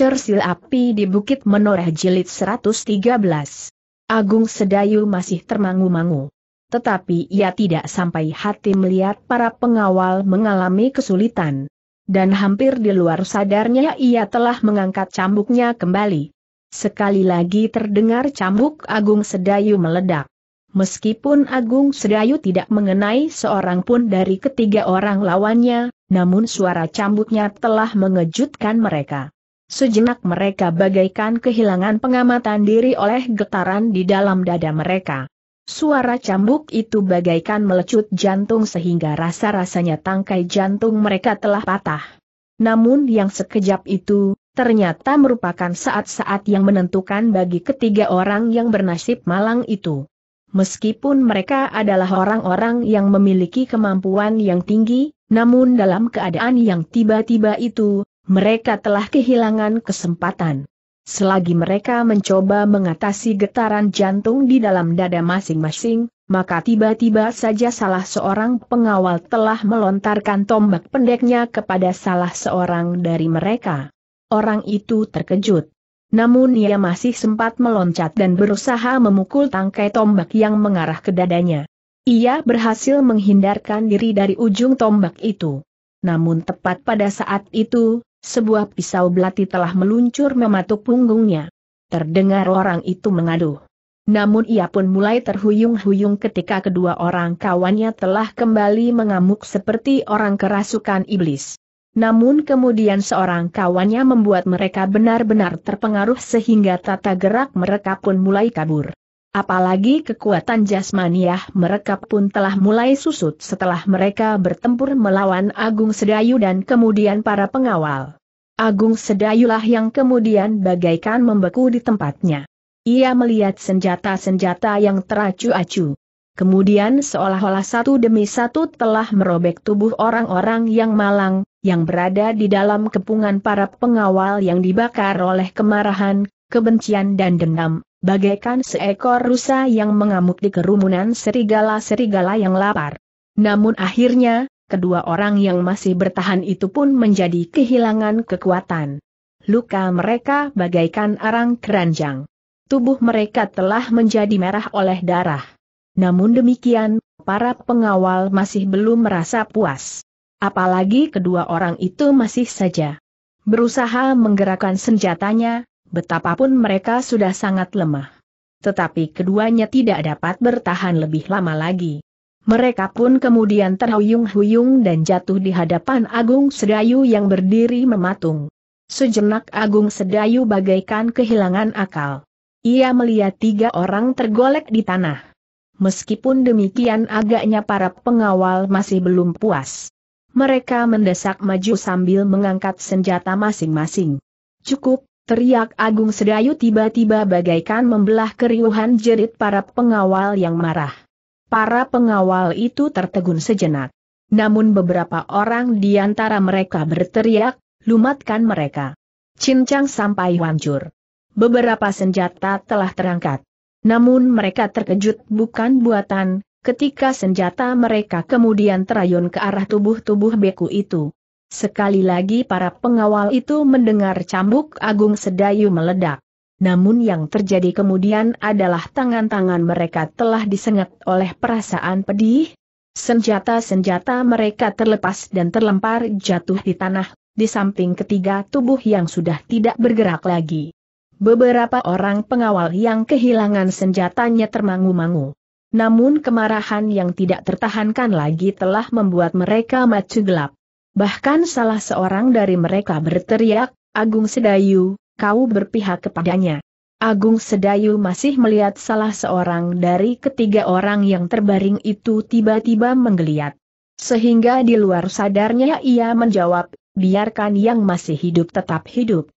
Cersil Api di Bukit Menoreh Jilid 113. Agung Sedayu masih termangu-mangu. Tetapi ia tidak sampai hati melihat para pengawal mengalami kesulitan. Dan hampir di luar sadarnya ia telah mengangkat cambuknya kembali. Sekali lagi terdengar cambuk Agung Sedayu meledak. Meskipun Agung Sedayu tidak mengenai seorang pun dari ketiga orang lawannya, namun suara cambuknya telah mengejutkan mereka. Sejenak mereka bagaikan kehilangan pengamatan diri oleh getaran di dalam dada mereka. Suara cambuk itu bagaikan melecut jantung sehingga rasa-rasanya tangkai jantung mereka telah patah. Namun yang sekejap itu, ternyata merupakan saat-saat yang menentukan bagi ketiga orang yang bernasib malang itu. Meskipun mereka adalah orang-orang yang memiliki kemampuan yang tinggi, namun dalam keadaan yang tiba-tiba itu, mereka telah kehilangan kesempatan. Selagi mereka mencoba mengatasi getaran jantung di dalam dada masing-masing, maka tiba-tiba saja salah seorang pengawal telah melontarkan tombak pendeknya kepada salah seorang dari mereka. Orang itu terkejut. Namun ia masih sempat meloncat dan berusaha memukul tangkai tombak yang mengarah ke dadanya. Ia berhasil menghindarkan diri dari ujung tombak itu. Namun tepat pada saat itu, sebuah pisau belati telah meluncur mematuk punggungnya. Terdengar orang itu mengaduh. Namun ia pun mulai terhuyung-huyung ketika kedua orang kawannya telah kembali mengamuk seperti orang kerasukan iblis. Namun kemudian seorang kawannya membuat mereka benar-benar terpengaruh sehingga tata gerak mereka pun mulai kabur. Apalagi kekuatan jasmaniah mereka pun telah mulai susut setelah mereka bertempur melawan Agung Sedayu dan kemudian para pengawal. Agung Sedayulah yang kemudian bagaikan membeku di tempatnya. Ia melihat senjata-senjata yang teracu-acu. Kemudian seolah-olah satu demi satu telah merobek tubuh orang-orang yang malang, yang berada di dalam kepungan para pengawal yang dibakar oleh kemarahan, kebencian dan dendam, bagaikan seekor rusa yang mengamuk di kerumunan serigala-serigala yang lapar. Namun akhirnya, kedua orang yang masih bertahan itu pun menjadi kehilangan kekuatan. Luka mereka bagaikan arang keranjang. Tubuh mereka telah menjadi merah oleh darah. Namun demikian, para pengawal masih belum merasa puas. Apalagi kedua orang itu masih saja berusaha menggerakkan senjatanya, Betapapun mereka sudah sangat lemah. Tetapi keduanya tidak dapat bertahan lebih lama lagi. Mereka pun kemudian terhuyung-huyung dan jatuh di hadapan Agung Sedayu yang berdiri mematung. Sejenak Agung Sedayu bagaikan kehilangan akal. Ia melihat tiga orang tergolek di tanah. Meskipun demikian agaknya para pengawal masih belum puas. Mereka mendesak maju sambil mengangkat senjata masing-masing. Cukup, Teriak Agung Sedayu tiba-tiba bagaikan membelah keriuhan jerit para pengawal yang marah. Para pengawal itu tertegun sejenak. Namun beberapa orang di antara mereka berteriak, lumatkan mereka. Cincang sampai hancur. Beberapa senjata telah terangkat. Namun mereka terkejut bukan buatan, ketika senjata mereka kemudian terayun ke arah tubuh-tubuh beku itu. Sekali lagi para pengawal itu mendengar cambuk agung sedayu meledak. Namun yang terjadi kemudian adalah tangan-tangan mereka telah disengat oleh perasaan pedih. Senjata-senjata mereka terlepas dan terlempar jatuh di tanah, di samping ketiga tubuh yang sudah tidak bergerak lagi. Beberapa orang pengawal yang kehilangan senjatanya termangu-mangu. Namun kemarahan yang tidak tertahankan lagi telah membuat mereka macu gelap. Bahkan salah seorang dari mereka berteriak, Agung Sedayu, kau berpihak kepadanya. Agung Sedayu masih melihat salah seorang dari ketiga orang yang terbaring itu tiba-tiba menggeliat. Sehingga di luar sadarnya ia menjawab, biarkan yang masih hidup tetap hidup.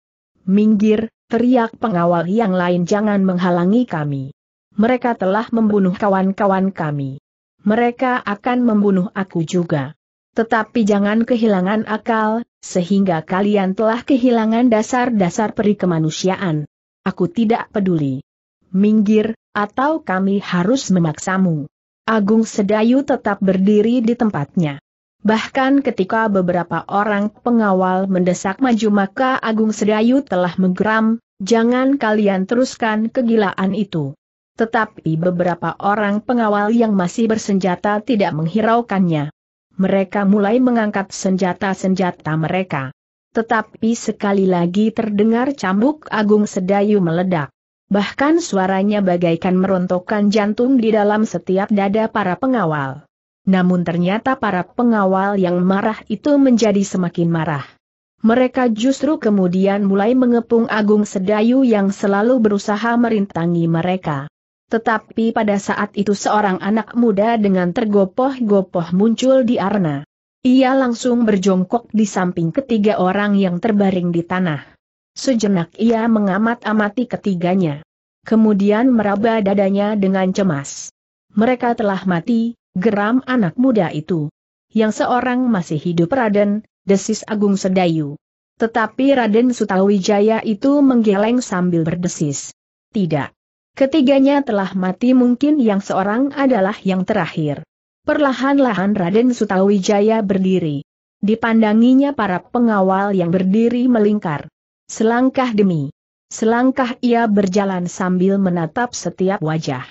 Minggir, teriak pengawal yang lain jangan menghalangi kami. Mereka telah membunuh kawan-kawan kami. Mereka akan membunuh aku juga. Tetapi jangan kehilangan akal, sehingga kalian telah kehilangan dasar-dasar peri kemanusiaan. Aku tidak peduli. Minggir, atau kami harus memaksamu. Agung Sedayu tetap berdiri di tempatnya. Bahkan ketika beberapa orang pengawal mendesak maju maka Agung Sedayu telah menggeram, jangan kalian teruskan kegilaan itu. Tetapi beberapa orang pengawal yang masih bersenjata tidak menghiraukannya mereka mulai mengangkat senjata-senjata mereka. Tetapi sekali lagi terdengar cambuk agung sedayu meledak. Bahkan suaranya bagaikan merontokkan jantung di dalam setiap dada para pengawal. Namun ternyata para pengawal yang marah itu menjadi semakin marah. Mereka justru kemudian mulai mengepung Agung Sedayu yang selalu berusaha merintangi mereka. Tetapi pada saat itu seorang anak muda dengan tergopoh-gopoh muncul di arena. Ia langsung berjongkok di samping ketiga orang yang terbaring di tanah. Sejenak ia mengamat-amati ketiganya. Kemudian meraba dadanya dengan cemas. Mereka telah mati, geram anak muda itu. Yang seorang masih hidup Raden, desis Agung Sedayu. Tetapi Raden Sutawijaya itu menggeleng sambil berdesis. Tidak. Ketiganya telah mati mungkin yang seorang adalah yang terakhir. Perlahan-lahan Raden Sutawijaya berdiri. Dipandanginya para pengawal yang berdiri melingkar. Selangkah demi selangkah ia berjalan sambil menatap setiap wajah.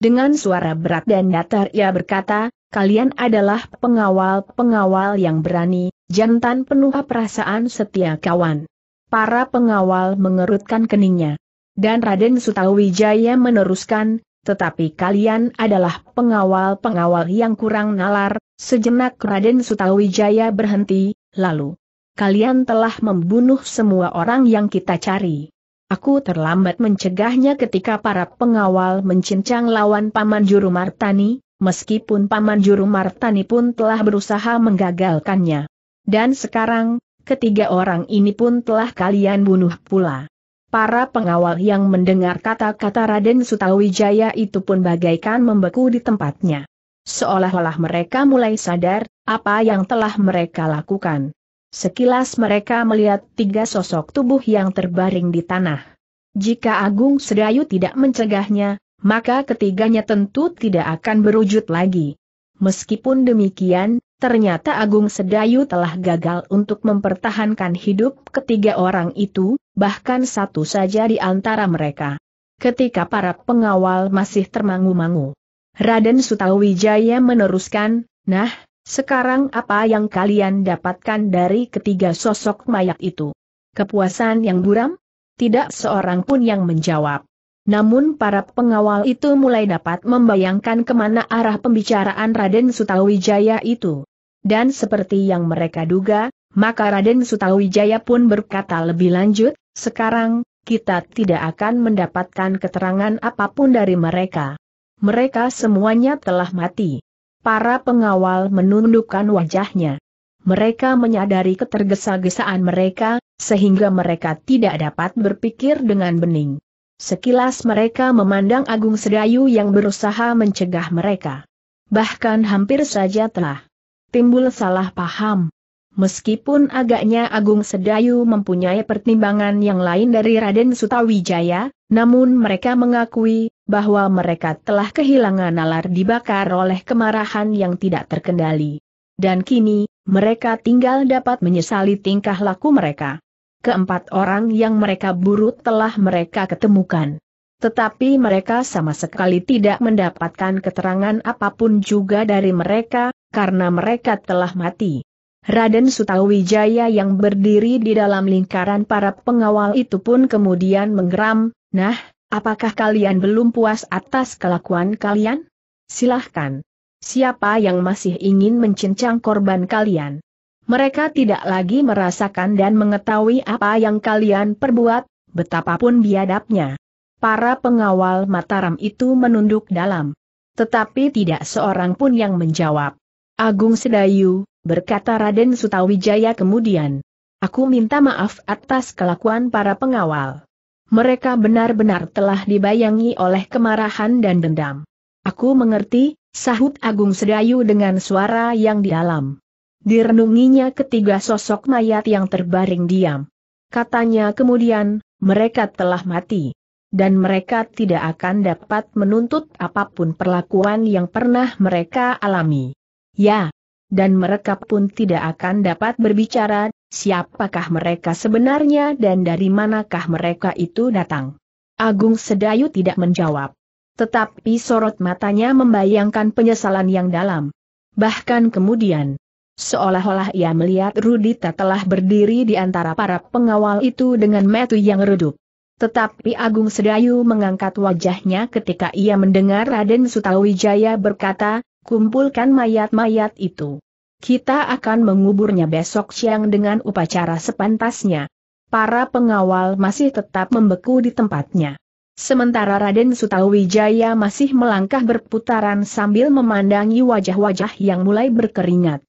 Dengan suara berat dan datar ia berkata, kalian adalah pengawal-pengawal yang berani, jantan penuh perasaan setia kawan. Para pengawal mengerutkan keningnya. Dan Raden Sutawijaya meneruskan, tetapi kalian adalah pengawal-pengawal yang kurang nalar, sejenak Raden Sutawijaya berhenti, lalu. Kalian telah membunuh semua orang yang kita cari. Aku terlambat mencegahnya ketika para pengawal mencincang lawan Paman Juru Martani, meskipun Paman Juru Martani pun telah berusaha menggagalkannya. Dan sekarang, ketiga orang ini pun telah kalian bunuh pula. Para pengawal yang mendengar kata-kata Raden Sutawijaya itu pun bagaikan membeku di tempatnya. Seolah-olah mereka mulai sadar, apa yang telah mereka lakukan. Sekilas mereka melihat tiga sosok tubuh yang terbaring di tanah. Jika Agung Sedayu tidak mencegahnya, maka ketiganya tentu tidak akan berwujud lagi. Meskipun demikian, ternyata Agung Sedayu telah gagal untuk mempertahankan hidup ketiga orang itu, bahkan satu saja di antara mereka. Ketika para pengawal masih termangu-mangu, Raden Sutawijaya meneruskan, nah, sekarang apa yang kalian dapatkan dari ketiga sosok mayat itu? Kepuasan yang buram? Tidak seorang pun yang menjawab. Namun para pengawal itu mulai dapat membayangkan kemana arah pembicaraan Raden Sutawijaya itu. Dan seperti yang mereka duga, maka Raden Sutawijaya pun berkata lebih lanjut, sekarang, kita tidak akan mendapatkan keterangan apapun dari mereka. Mereka semuanya telah mati. Para pengawal menundukkan wajahnya. Mereka menyadari ketergesa-gesaan mereka, sehingga mereka tidak dapat berpikir dengan bening. Sekilas mereka memandang Agung Sedayu yang berusaha mencegah mereka. Bahkan hampir saja telah timbul salah paham. Meskipun agaknya Agung Sedayu mempunyai pertimbangan yang lain dari Raden Sutawijaya, namun mereka mengakui bahwa mereka telah kehilangan nalar dibakar oleh kemarahan yang tidak terkendali. Dan kini, mereka tinggal dapat menyesali tingkah laku mereka. Keempat orang yang mereka buru telah mereka ketemukan. Tetapi mereka sama sekali tidak mendapatkan keterangan apapun juga dari mereka, karena mereka telah mati. Raden Sutawijaya yang berdiri di dalam lingkaran para pengawal itu pun kemudian menggeram, nah, apakah kalian belum puas atas kelakuan kalian? Silahkan. Siapa yang masih ingin mencincang korban kalian? Mereka tidak lagi merasakan dan mengetahui apa yang kalian perbuat, betapapun biadabnya. Para pengawal Mataram itu menunduk dalam. Tetapi tidak seorang pun yang menjawab. Agung Sedayu, berkata Raden Sutawijaya kemudian. Aku minta maaf atas kelakuan para pengawal. Mereka benar-benar telah dibayangi oleh kemarahan dan dendam. Aku mengerti, sahut Agung Sedayu dengan suara yang dalam. Direnunginya ketiga sosok mayat yang terbaring diam. Katanya kemudian, mereka telah mati. Dan mereka tidak akan dapat menuntut apapun perlakuan yang pernah mereka alami. Ya, dan mereka pun tidak akan dapat berbicara, siapakah mereka sebenarnya dan dari manakah mereka itu datang. Agung Sedayu tidak menjawab. Tetapi sorot matanya membayangkan penyesalan yang dalam. Bahkan kemudian, seolah-olah ia melihat Rudita telah berdiri di antara para pengawal itu dengan metu yang redup. Tetapi Agung Sedayu mengangkat wajahnya ketika ia mendengar Raden Sutawijaya berkata, kumpulkan mayat-mayat itu. Kita akan menguburnya besok siang dengan upacara sepantasnya. Para pengawal masih tetap membeku di tempatnya. Sementara Raden Sutawijaya masih melangkah berputaran sambil memandangi wajah-wajah yang mulai berkeringat.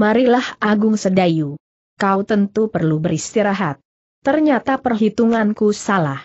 Marilah Agung Sedayu. Kau tentu perlu beristirahat. Ternyata perhitunganku salah.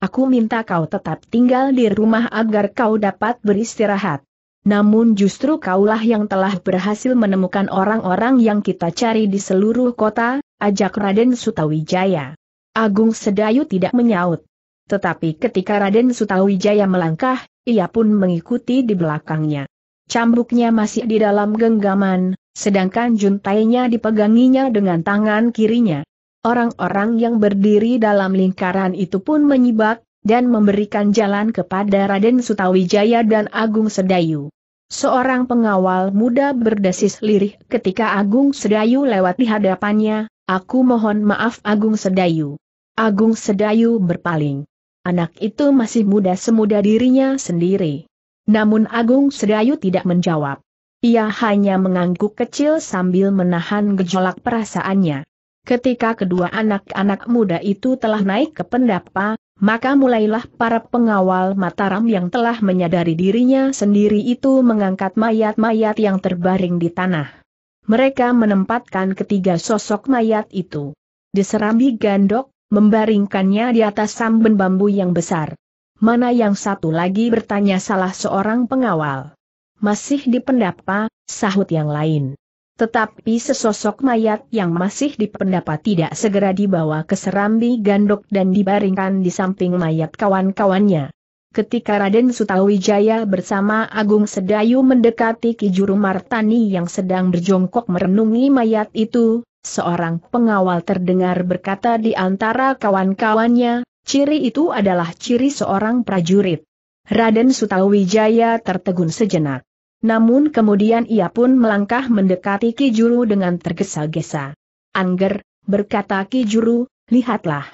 Aku minta kau tetap tinggal di rumah agar kau dapat beristirahat. Namun justru kaulah yang telah berhasil menemukan orang-orang yang kita cari di seluruh kota, ajak Raden Sutawijaya. Agung Sedayu tidak menyaut. Tetapi ketika Raden Sutawijaya melangkah, ia pun mengikuti di belakangnya. Cambuknya masih di dalam genggaman, sedangkan juntainya dipeganginya dengan tangan kirinya. Orang-orang yang berdiri dalam lingkaran itu pun menyibak, dan memberikan jalan kepada Raden Sutawijaya dan Agung Sedayu. Seorang pengawal muda berdesis lirih ketika Agung Sedayu lewat di hadapannya, aku mohon maaf Agung Sedayu. Agung Sedayu berpaling. Anak itu masih muda semuda dirinya sendiri. Namun Agung Sedayu tidak menjawab. Ia hanya mengangguk kecil sambil menahan gejolak perasaannya. Ketika kedua anak-anak muda itu telah naik ke pendapa, maka mulailah para pengawal Mataram yang telah menyadari dirinya sendiri itu mengangkat mayat-mayat yang terbaring di tanah. Mereka menempatkan ketiga sosok mayat itu. Diserambi gandok, membaringkannya di atas samben bambu yang besar. Mana yang satu lagi bertanya salah seorang pengawal. Masih di dipendapa, sahut yang lain. Tetapi sesosok mayat yang masih dipendapat tidak segera dibawa ke serambi gandok dan dibaringkan di samping mayat kawan-kawannya. Ketika Raden Sutawijaya bersama Agung Sedayu mendekati Kijuru Martani yang sedang berjongkok merenungi mayat itu, seorang pengawal terdengar berkata di antara kawan-kawannya, ciri itu adalah ciri seorang prajurit. Raden Sutawijaya tertegun sejenak. Namun kemudian ia pun melangkah mendekati Kijuru dengan tergesa-gesa. Angger, berkata Kijuru, lihatlah.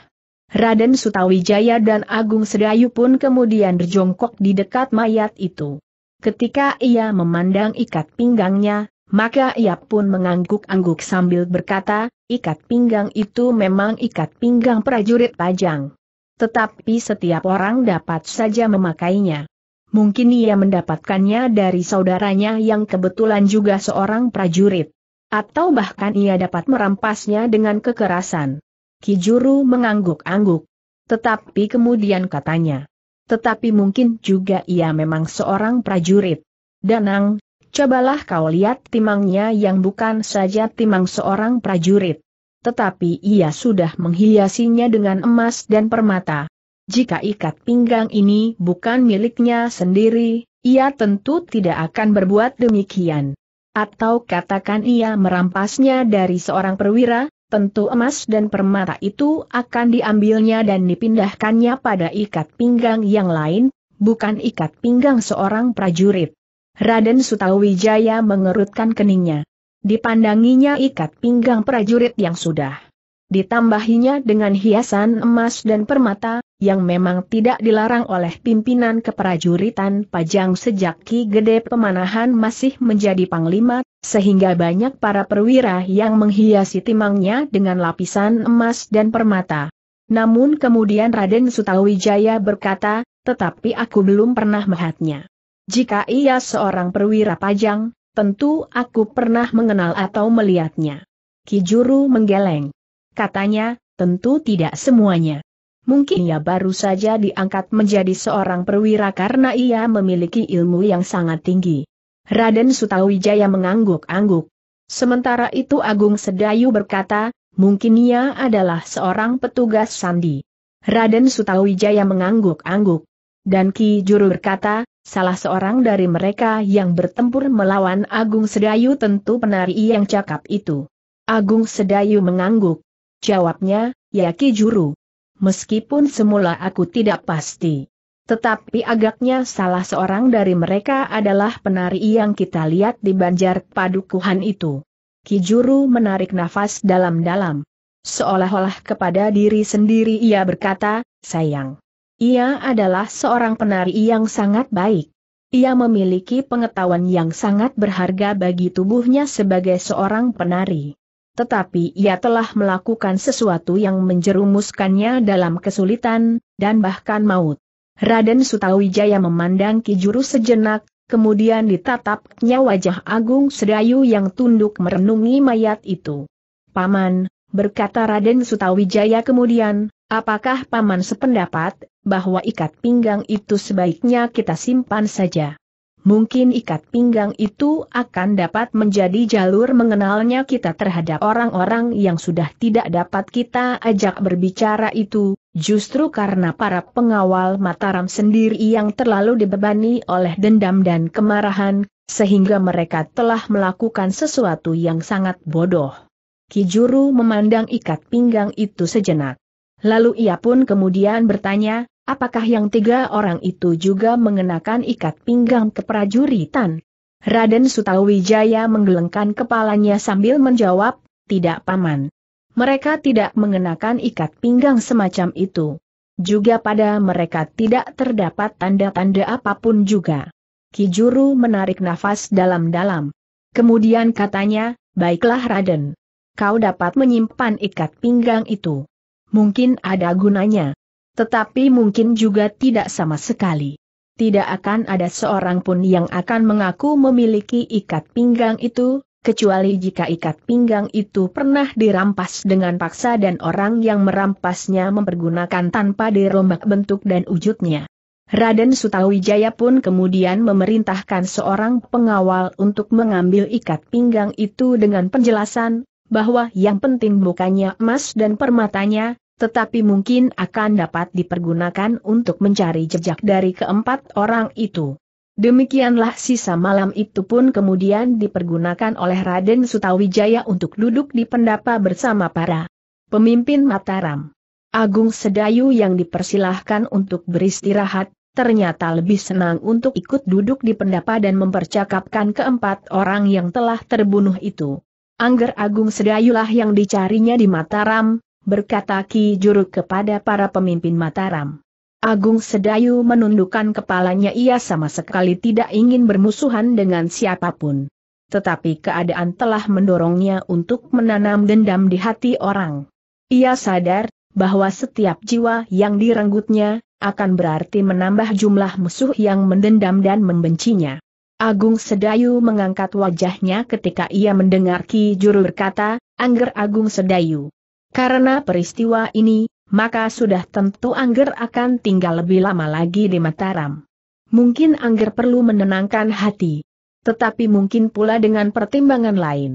Raden Sutawijaya dan Agung Sedayu pun kemudian berjongkok di dekat mayat itu. Ketika ia memandang ikat pinggangnya, maka ia pun mengangguk-angguk sambil berkata, ikat pinggang itu memang ikat pinggang prajurit pajang. Tetapi setiap orang dapat saja memakainya. Mungkin ia mendapatkannya dari saudaranya yang kebetulan juga seorang prajurit. Atau bahkan ia dapat merampasnya dengan kekerasan. Kijuru mengangguk-angguk. Tetapi kemudian katanya. Tetapi mungkin juga ia memang seorang prajurit. Danang, cobalah kau lihat timangnya yang bukan saja timang seorang prajurit. Tetapi ia sudah menghiasinya dengan emas dan permata. Jika ikat pinggang ini bukan miliknya sendiri, ia tentu tidak akan berbuat demikian. Atau katakan ia merampasnya dari seorang perwira, tentu emas dan permata itu akan diambilnya dan dipindahkannya pada ikat pinggang yang lain, bukan ikat pinggang seorang prajurit. Raden Sutawijaya mengerutkan keningnya. Dipandanginya ikat pinggang prajurit yang sudah ditambahinya dengan hiasan emas dan permata, yang memang tidak dilarang oleh pimpinan keprajuritan Pajang sejak Ki Gede Pemanahan masih menjadi panglima, sehingga banyak para perwira yang menghiasi timangnya dengan lapisan emas dan permata. Namun kemudian Raden Sutawijaya berkata, tetapi aku belum pernah melihatnya. Jika ia seorang perwira pajang, tentu aku pernah mengenal atau melihatnya. Kijuru menggeleng. Katanya, tentu tidak semuanya. Mungkin ia baru saja diangkat menjadi seorang perwira karena ia memiliki ilmu yang sangat tinggi. Raden Sutawijaya mengangguk-angguk. Sementara itu Agung Sedayu berkata, mungkin ia adalah seorang petugas sandi. Raden Sutawijaya mengangguk-angguk. Dan Ki Juru berkata, salah seorang dari mereka yang bertempur melawan Agung Sedayu tentu penari yang cakap itu. Agung Sedayu mengangguk. Jawabnya, ya Ki Juru. Meskipun semula aku tidak pasti. Tetapi agaknya salah seorang dari mereka adalah penari yang kita lihat di banjar padukuhan itu. Ki Juru menarik nafas dalam-dalam. Seolah-olah kepada diri sendiri ia berkata, sayang. Ia adalah seorang penari yang sangat baik. Ia memiliki pengetahuan yang sangat berharga bagi tubuhnya sebagai seorang penari tetapi ia telah melakukan sesuatu yang menjerumuskannya dalam kesulitan, dan bahkan maut. Raden Sutawijaya memandang Ki Juru sejenak, kemudian ditatapnya wajah Agung Sedayu yang tunduk merenungi mayat itu. Paman, berkata Raden Sutawijaya kemudian, apakah Paman sependapat, bahwa ikat pinggang itu sebaiknya kita simpan saja? mungkin ikat pinggang itu akan dapat menjadi jalur mengenalnya kita terhadap orang-orang yang sudah tidak dapat kita ajak berbicara itu, justru karena para pengawal Mataram sendiri yang terlalu dibebani oleh dendam dan kemarahan, sehingga mereka telah melakukan sesuatu yang sangat bodoh. Kijuru memandang ikat pinggang itu sejenak. Lalu ia pun kemudian bertanya, Apakah yang tiga orang itu juga mengenakan ikat pinggang keprajuritan? Raden Sutawijaya menggelengkan kepalanya sambil menjawab, tidak paman. Mereka tidak mengenakan ikat pinggang semacam itu. Juga pada mereka tidak terdapat tanda-tanda apapun juga. Kijuru menarik nafas dalam-dalam. Kemudian katanya, baiklah Raden. Kau dapat menyimpan ikat pinggang itu. Mungkin ada gunanya. Tetapi mungkin juga tidak sama sekali. Tidak akan ada seorang pun yang akan mengaku memiliki ikat pinggang itu, kecuali jika ikat pinggang itu pernah dirampas dengan paksa dan orang yang merampasnya mempergunakan tanpa dirombak bentuk dan wujudnya. Raden Sutawijaya pun kemudian memerintahkan seorang pengawal untuk mengambil ikat pinggang itu dengan penjelasan, bahwa yang penting bukannya emas dan permatanya, tetapi mungkin akan dapat dipergunakan untuk mencari jejak dari keempat orang itu. Demikianlah sisa malam itu pun kemudian dipergunakan oleh Raden Sutawijaya untuk duduk di pendapa bersama para pemimpin Mataram. Agung Sedayu yang dipersilahkan untuk beristirahat, ternyata lebih senang untuk ikut duduk di pendapa dan mempercakapkan keempat orang yang telah terbunuh itu. Angger Agung Sedayulah yang dicarinya di Mataram, berkata Ki Juru kepada para pemimpin Mataram. Agung Sedayu menundukkan kepalanya ia sama sekali tidak ingin bermusuhan dengan siapapun. Tetapi keadaan telah mendorongnya untuk menanam dendam di hati orang. Ia sadar, bahwa setiap jiwa yang direnggutnya, akan berarti menambah jumlah musuh yang mendendam dan membencinya. Agung Sedayu mengangkat wajahnya ketika ia mendengar Ki Juru berkata, Angger Agung Sedayu. Karena peristiwa ini, maka sudah tentu Angger akan tinggal lebih lama lagi di Mataram. Mungkin Angger perlu menenangkan hati. Tetapi mungkin pula dengan pertimbangan lain.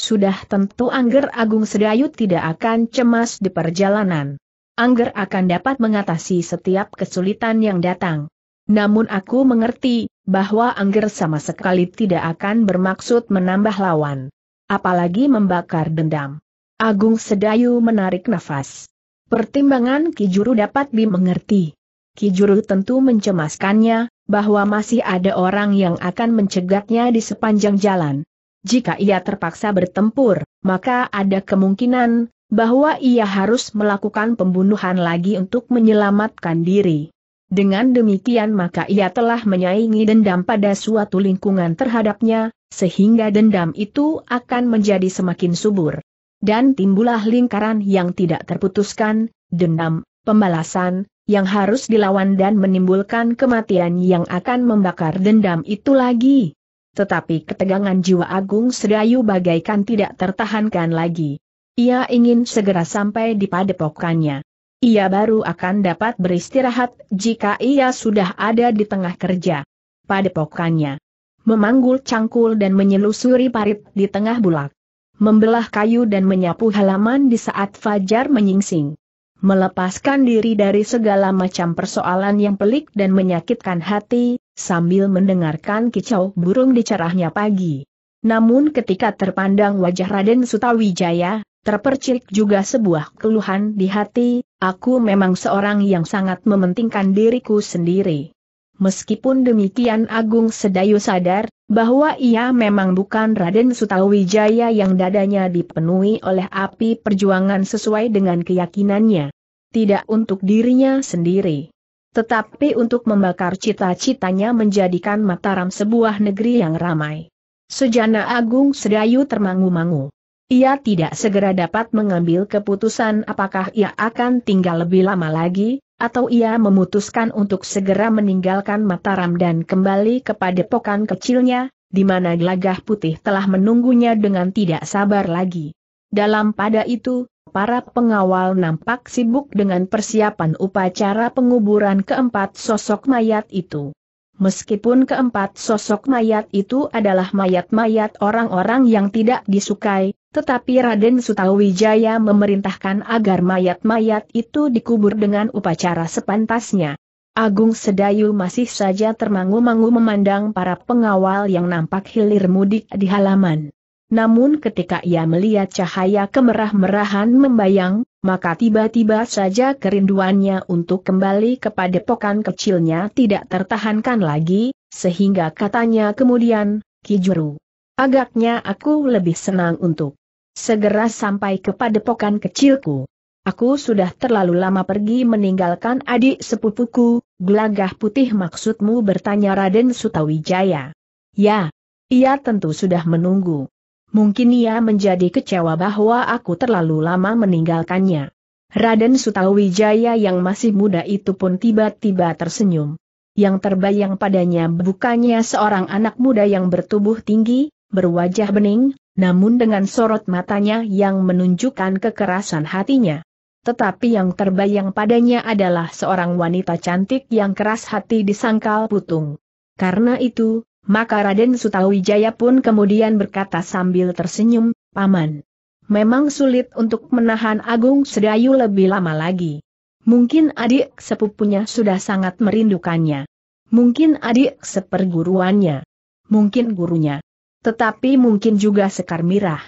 Sudah tentu Angger Agung Sedayu tidak akan cemas di perjalanan. Angger akan dapat mengatasi setiap kesulitan yang datang. Namun aku mengerti, bahwa Angger sama sekali tidak akan bermaksud menambah lawan. Apalagi membakar dendam. Agung Sedayu menarik nafas. Pertimbangan Ki Juru dapat dimengerti. Ki Juru tentu mencemaskannya, bahwa masih ada orang yang akan mencegatnya di sepanjang jalan. Jika ia terpaksa bertempur, maka ada kemungkinan bahwa ia harus melakukan pembunuhan lagi untuk menyelamatkan diri. Dengan demikian maka ia telah menyaingi dendam pada suatu lingkungan terhadapnya, sehingga dendam itu akan menjadi semakin subur dan timbullah lingkaran yang tidak terputuskan, dendam, pembalasan, yang harus dilawan dan menimbulkan kematian yang akan membakar dendam itu lagi. Tetapi ketegangan jiwa Agung Sedayu bagaikan tidak tertahankan lagi. Ia ingin segera sampai di padepokannya. Ia baru akan dapat beristirahat jika ia sudah ada di tengah kerja. Padepokannya memanggul cangkul dan menyelusuri parit di tengah bulak membelah kayu dan menyapu halaman di saat fajar menyingsing. Melepaskan diri dari segala macam persoalan yang pelik dan menyakitkan hati, sambil mendengarkan kicau burung di cerahnya pagi. Namun ketika terpandang wajah Raden Sutawijaya, terpercik juga sebuah keluhan di hati, aku memang seorang yang sangat mementingkan diriku sendiri. Meskipun demikian Agung Sedayu sadar, bahwa ia memang bukan Raden Sutawijaya yang dadanya dipenuhi oleh api perjuangan sesuai dengan keyakinannya. Tidak untuk dirinya sendiri. Tetapi untuk membakar cita-citanya menjadikan Mataram sebuah negeri yang ramai. Sejana Agung Sedayu termangu-mangu. Ia tidak segera dapat mengambil keputusan apakah ia akan tinggal lebih lama lagi, atau ia memutuskan untuk segera meninggalkan Mataram dan kembali kepada pokan kecilnya, di mana gelagah putih telah menunggunya dengan tidak sabar lagi. Dalam pada itu, para pengawal nampak sibuk dengan persiapan upacara penguburan keempat sosok mayat itu. Meskipun keempat sosok mayat itu adalah mayat-mayat orang-orang yang tidak disukai, tetapi Raden Sutawijaya memerintahkan agar mayat-mayat itu dikubur dengan upacara sepantasnya. Agung Sedayu masih saja termangu-mangu memandang para pengawal yang nampak hilir mudik di halaman. Namun ketika ia melihat cahaya kemerah-merahan membayang, maka tiba-tiba saja kerinduannya untuk kembali kepada pokan kecilnya tidak tertahankan lagi, sehingga katanya kemudian, Kijuru. Agaknya aku lebih senang untuk Segera sampai ke padepokan kecilku. Aku sudah terlalu lama pergi meninggalkan adik sepupuku, gelagah putih maksudmu bertanya Raden Sutawijaya. Ya, ia tentu sudah menunggu. Mungkin ia menjadi kecewa bahwa aku terlalu lama meninggalkannya. Raden Sutawijaya yang masih muda itu pun tiba-tiba tersenyum. Yang terbayang padanya bukannya seorang anak muda yang bertubuh tinggi, berwajah bening, namun dengan sorot matanya yang menunjukkan kekerasan hatinya. Tetapi yang terbayang padanya adalah seorang wanita cantik yang keras hati disangkal putung. Karena itu, maka Raden Sutawijaya pun kemudian berkata sambil tersenyum, Paman. Memang sulit untuk menahan Agung Sedayu lebih lama lagi. Mungkin adik sepupunya sudah sangat merindukannya. Mungkin adik seperguruannya. Mungkin gurunya. Tetapi mungkin juga sekar mirah.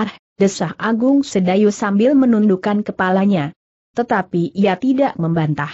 Ah, desah Agung Sedayu sambil menundukkan kepalanya. Tetapi ia tidak membantah.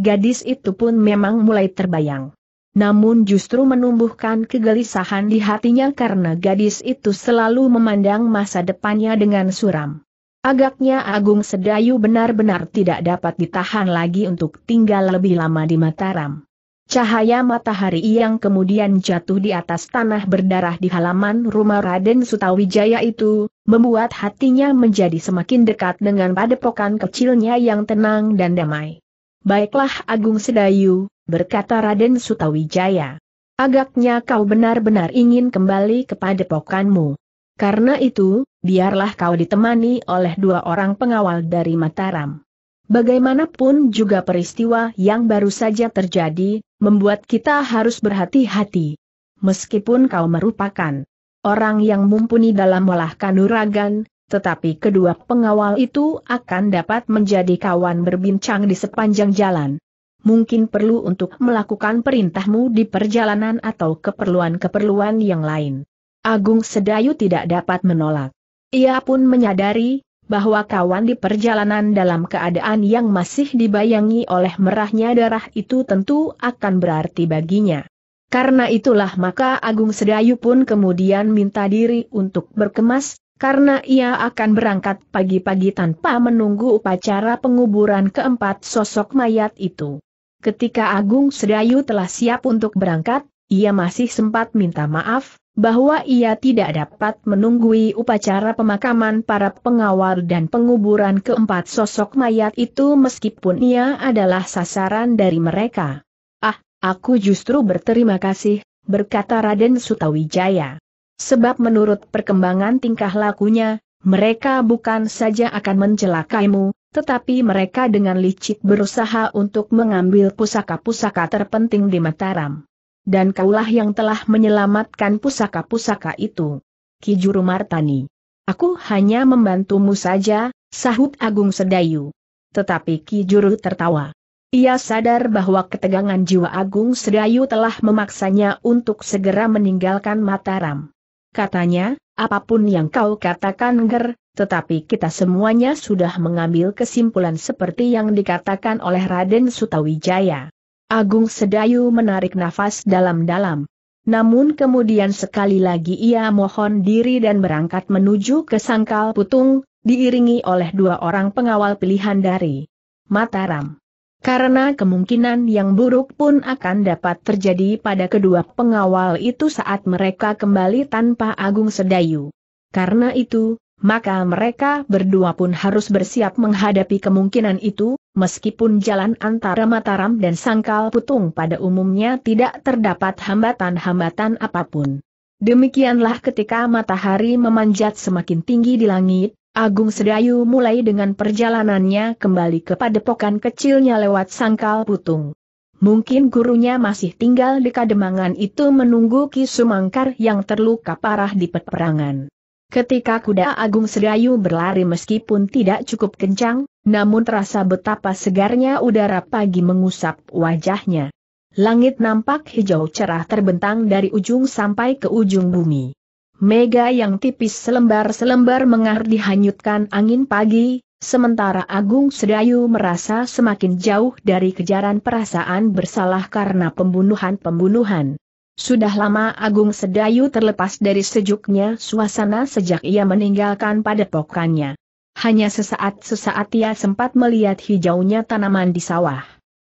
Gadis itu pun memang mulai terbayang. Namun justru menumbuhkan kegelisahan di hatinya karena gadis itu selalu memandang masa depannya dengan suram. Agaknya Agung Sedayu benar-benar tidak dapat ditahan lagi untuk tinggal lebih lama di Mataram. Cahaya matahari yang kemudian jatuh di atas tanah berdarah di halaman rumah Raden Sutawijaya itu, membuat hatinya menjadi semakin dekat dengan padepokan kecilnya yang tenang dan damai. Baiklah Agung Sedayu, berkata Raden Sutawijaya. Agaknya kau benar-benar ingin kembali ke padepokanmu. Karena itu, biarlah kau ditemani oleh dua orang pengawal dari Mataram. Bagaimanapun juga peristiwa yang baru saja terjadi, membuat kita harus berhati-hati. Meskipun kau merupakan orang yang mumpuni dalam olah kanuragan, tetapi kedua pengawal itu akan dapat menjadi kawan berbincang di sepanjang jalan. Mungkin perlu untuk melakukan perintahmu di perjalanan atau keperluan-keperluan yang lain. Agung Sedayu tidak dapat menolak. Ia pun menyadari, bahwa kawan di perjalanan dalam keadaan yang masih dibayangi oleh merahnya darah itu tentu akan berarti baginya. Karena itulah maka Agung Sedayu pun kemudian minta diri untuk berkemas, karena ia akan berangkat pagi-pagi tanpa menunggu upacara penguburan keempat sosok mayat itu. Ketika Agung Sedayu telah siap untuk berangkat, ia masih sempat minta maaf, bahwa ia tidak dapat menunggui upacara pemakaman para pengawal dan penguburan keempat sosok mayat itu meskipun ia adalah sasaran dari mereka. Ah, aku justru berterima kasih, berkata Raden Sutawijaya. Sebab menurut perkembangan tingkah lakunya, mereka bukan saja akan mencelakaimu, tetapi mereka dengan licik berusaha untuk mengambil pusaka-pusaka terpenting di Mataram. Dan kaulah yang telah menyelamatkan pusaka-pusaka itu. Ki Juru Martani. Aku hanya membantumu saja, sahut Agung Sedayu. Tetapi Ki Juru tertawa. Ia sadar bahwa ketegangan jiwa Agung Sedayu telah memaksanya untuk segera meninggalkan Mataram. Katanya, apapun yang kau katakan Ger, tetapi kita semuanya sudah mengambil kesimpulan seperti yang dikatakan oleh Raden Sutawijaya. Agung Sedayu menarik nafas dalam-dalam. Namun kemudian sekali lagi ia mohon diri dan berangkat menuju ke Sangkal Putung, diiringi oleh dua orang pengawal pilihan dari Mataram. Karena kemungkinan yang buruk pun akan dapat terjadi pada kedua pengawal itu saat mereka kembali tanpa Agung Sedayu. Karena itu, maka mereka berdua pun harus bersiap menghadapi kemungkinan itu, meskipun jalan antara Mataram dan Sangkal Putung pada umumnya tidak terdapat hambatan-hambatan apapun. Demikianlah ketika matahari memanjat semakin tinggi di langit, Agung Sedayu mulai dengan perjalanannya kembali ke padepokan kecilnya lewat sangkal putung. Mungkin gurunya masih tinggal di kademangan itu menunggu Ki Sumangkar yang terluka parah di peperangan. Ketika kuda Agung Sedayu berlari meskipun tidak cukup kencang, namun terasa betapa segarnya udara pagi mengusap wajahnya. Langit nampak hijau cerah terbentang dari ujung sampai ke ujung bumi. Mega yang tipis selembar-selembar mengar dihanyutkan angin pagi, sementara Agung Sedayu merasa semakin jauh dari kejaran perasaan bersalah karena pembunuhan-pembunuhan. Sudah lama Agung Sedayu terlepas dari sejuknya suasana sejak ia meninggalkan padepokannya. Hanya sesaat-sesaat ia sempat melihat hijaunya tanaman di sawah.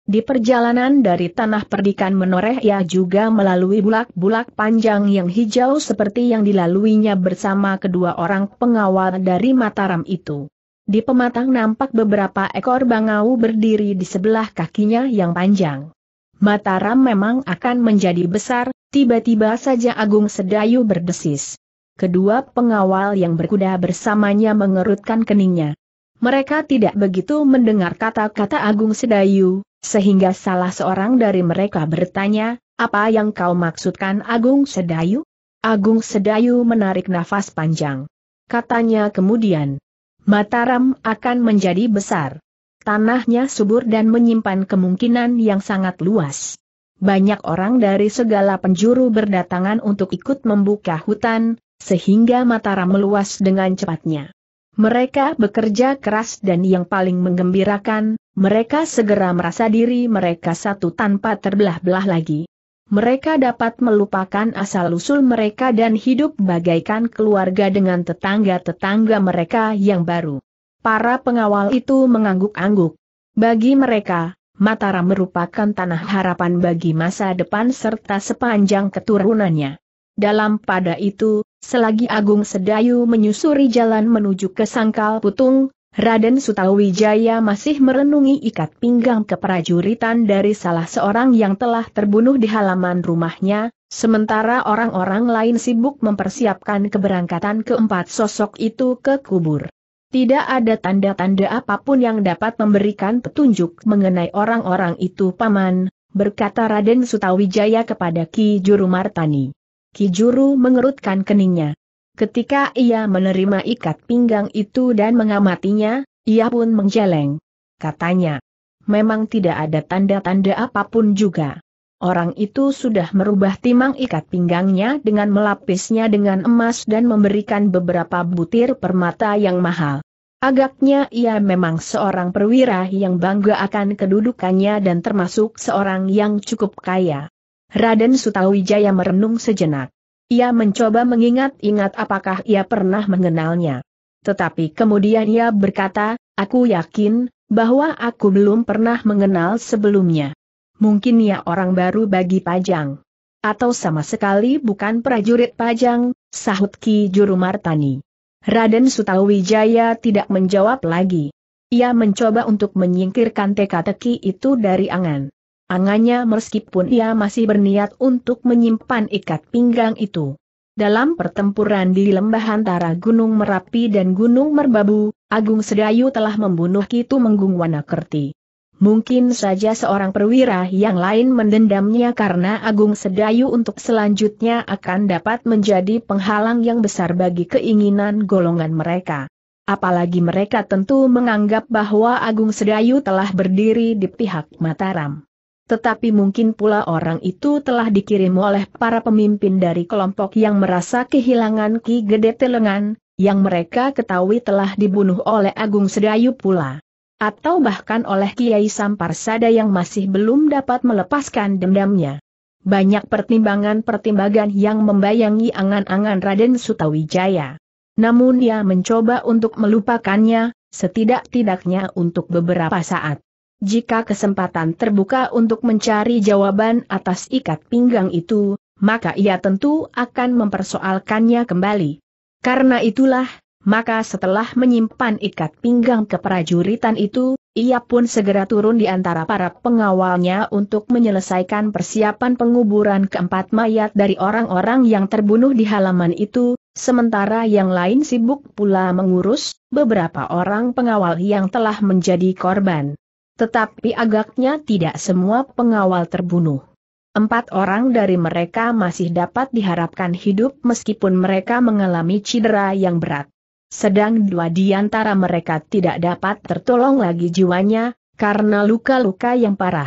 Di perjalanan dari tanah perdikan menoreh ia juga melalui bulak-bulak panjang yang hijau seperti yang dilaluinya bersama kedua orang pengawal dari Mataram itu. Di pematang nampak beberapa ekor bangau berdiri di sebelah kakinya yang panjang. Mataram memang akan menjadi besar, tiba-tiba saja Agung Sedayu berdesis. Kedua pengawal yang berkuda bersamanya mengerutkan keningnya. Mereka tidak begitu mendengar kata-kata Agung Sedayu, sehingga salah seorang dari mereka bertanya, apa yang kau maksudkan Agung Sedayu? Agung Sedayu menarik nafas panjang. Katanya kemudian, Mataram akan menjadi besar. Tanahnya subur dan menyimpan kemungkinan yang sangat luas. Banyak orang dari segala penjuru berdatangan untuk ikut membuka hutan, sehingga Mataram meluas dengan cepatnya. Mereka bekerja keras dan yang paling menggembirakan, mereka segera merasa diri mereka satu tanpa terbelah-belah lagi. Mereka dapat melupakan asal-usul mereka dan hidup bagaikan keluarga dengan tetangga-tetangga mereka yang baru. Para pengawal itu mengangguk-angguk. Bagi mereka, Mataram merupakan tanah harapan bagi masa depan serta sepanjang keturunannya. Dalam pada itu, selagi Agung Sedayu menyusuri jalan menuju ke Sangkal Putung, Raden Sutawijaya masih merenungi ikat pinggang keprajuritan dari salah seorang yang telah terbunuh di halaman rumahnya, sementara orang-orang lain sibuk mempersiapkan keberangkatan keempat sosok itu ke kubur. Tidak ada tanda-tanda apapun yang dapat memberikan petunjuk mengenai orang-orang itu paman, berkata Raden Sutawijaya kepada Ki Juru Martani. Ki Juru mengerutkan keningnya. Ketika ia menerima ikat pinggang itu dan mengamatinya, ia pun menjeleng. Katanya, memang tidak ada tanda-tanda apapun juga. Orang itu sudah merubah timang ikat pinggangnya dengan melapisnya dengan emas dan memberikan beberapa butir permata yang mahal. Agaknya ia memang seorang perwira yang bangga akan kedudukannya dan termasuk seorang yang cukup kaya. Raden Sutawijaya merenung sejenak. Ia mencoba mengingat-ingat apakah ia pernah mengenalnya. Tetapi kemudian ia berkata, aku yakin, bahwa aku belum pernah mengenal sebelumnya. Mungkin ia ya orang baru bagi Pajang. Atau sama sekali bukan prajurit Pajang, sahut Ki Juru Martani. Raden Sutawijaya tidak menjawab lagi. Ia mencoba untuk menyingkirkan teka-teki itu dari angan. Angannya meskipun ia masih berniat untuk menyimpan ikat pinggang itu. Dalam pertempuran di lembah antara Gunung Merapi dan Gunung Merbabu, Agung Sedayu telah membunuh Kitu Menggung Wanakerti. Mungkin saja seorang perwira yang lain mendendamnya karena Agung Sedayu untuk selanjutnya akan dapat menjadi penghalang yang besar bagi keinginan golongan mereka. Apalagi mereka tentu menganggap bahwa Agung Sedayu telah berdiri di pihak Mataram. Tetapi mungkin pula orang itu telah dikirim oleh para pemimpin dari kelompok yang merasa kehilangan Ki Gede Telengan, yang mereka ketahui telah dibunuh oleh Agung Sedayu pula atau bahkan oleh Kiai Samparsada yang masih belum dapat melepaskan dendamnya. Banyak pertimbangan-pertimbangan yang membayangi angan-angan Raden Sutawijaya. Namun ia mencoba untuk melupakannya, setidak-tidaknya untuk beberapa saat. Jika kesempatan terbuka untuk mencari jawaban atas ikat pinggang itu, maka ia tentu akan mempersoalkannya kembali. Karena itulah, maka setelah menyimpan ikat pinggang ke prajuritan itu, ia pun segera turun di antara para pengawalnya untuk menyelesaikan persiapan penguburan keempat mayat dari orang-orang yang terbunuh di halaman itu, sementara yang lain sibuk pula mengurus beberapa orang pengawal yang telah menjadi korban. Tetapi agaknya tidak semua pengawal terbunuh. Empat orang dari mereka masih dapat diharapkan hidup meskipun mereka mengalami cedera yang berat. Sedang dua di antara mereka tidak dapat tertolong lagi jiwanya, karena luka-luka yang parah.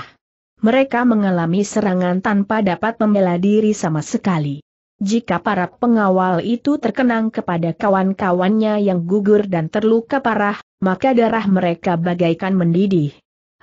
Mereka mengalami serangan tanpa dapat membela diri sama sekali. Jika para pengawal itu terkenang kepada kawan-kawannya yang gugur dan terluka parah, maka darah mereka bagaikan mendidih.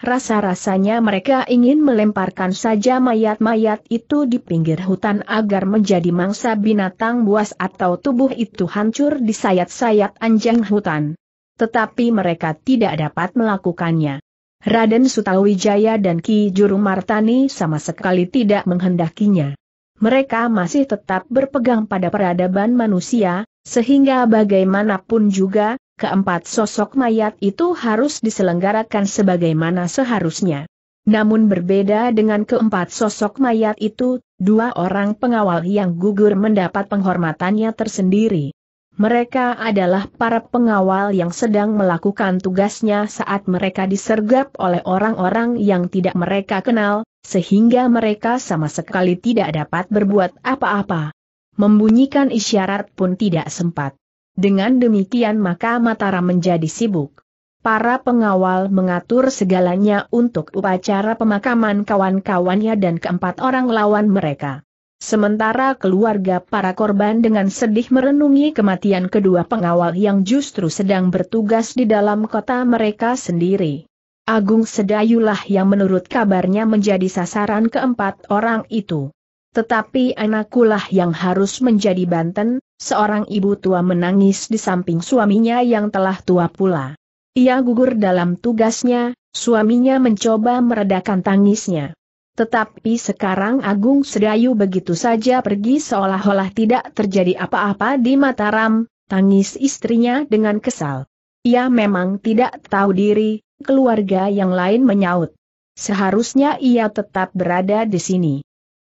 Rasa-rasanya mereka ingin melemparkan saja mayat-mayat itu di pinggir hutan agar menjadi mangsa binatang buas atau tubuh itu hancur di sayat-sayat anjang hutan. Tetapi mereka tidak dapat melakukannya. Raden Sutawijaya dan Ki Juru Martani sama sekali tidak menghendakinya. Mereka masih tetap berpegang pada peradaban manusia, sehingga bagaimanapun juga, keempat sosok mayat itu harus diselenggarakan sebagaimana seharusnya. Namun berbeda dengan keempat sosok mayat itu, dua orang pengawal yang gugur mendapat penghormatannya tersendiri. Mereka adalah para pengawal yang sedang melakukan tugasnya saat mereka disergap oleh orang-orang yang tidak mereka kenal, sehingga mereka sama sekali tidak dapat berbuat apa-apa. Membunyikan isyarat pun tidak sempat. Dengan demikian maka Mataram menjadi sibuk. Para pengawal mengatur segalanya untuk upacara pemakaman kawan-kawannya dan keempat orang lawan mereka. Sementara keluarga para korban dengan sedih merenungi kematian kedua pengawal yang justru sedang bertugas di dalam kota mereka sendiri. Agung Sedayulah yang menurut kabarnya menjadi sasaran keempat orang itu. Tetapi Anakulah yang harus menjadi Banten, Seorang ibu tua menangis di samping suaminya yang telah tua pula. Ia gugur dalam tugasnya, suaminya mencoba meredakan tangisnya. Tetapi sekarang Agung Sedayu begitu saja pergi seolah-olah tidak terjadi apa-apa di Mataram, tangis istrinya dengan kesal. Ia memang tidak tahu diri, keluarga yang lain menyaut. Seharusnya ia tetap berada di sini.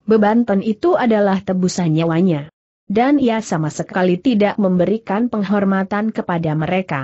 Bebanten itu adalah tebusan nyawanya dan ia sama sekali tidak memberikan penghormatan kepada mereka.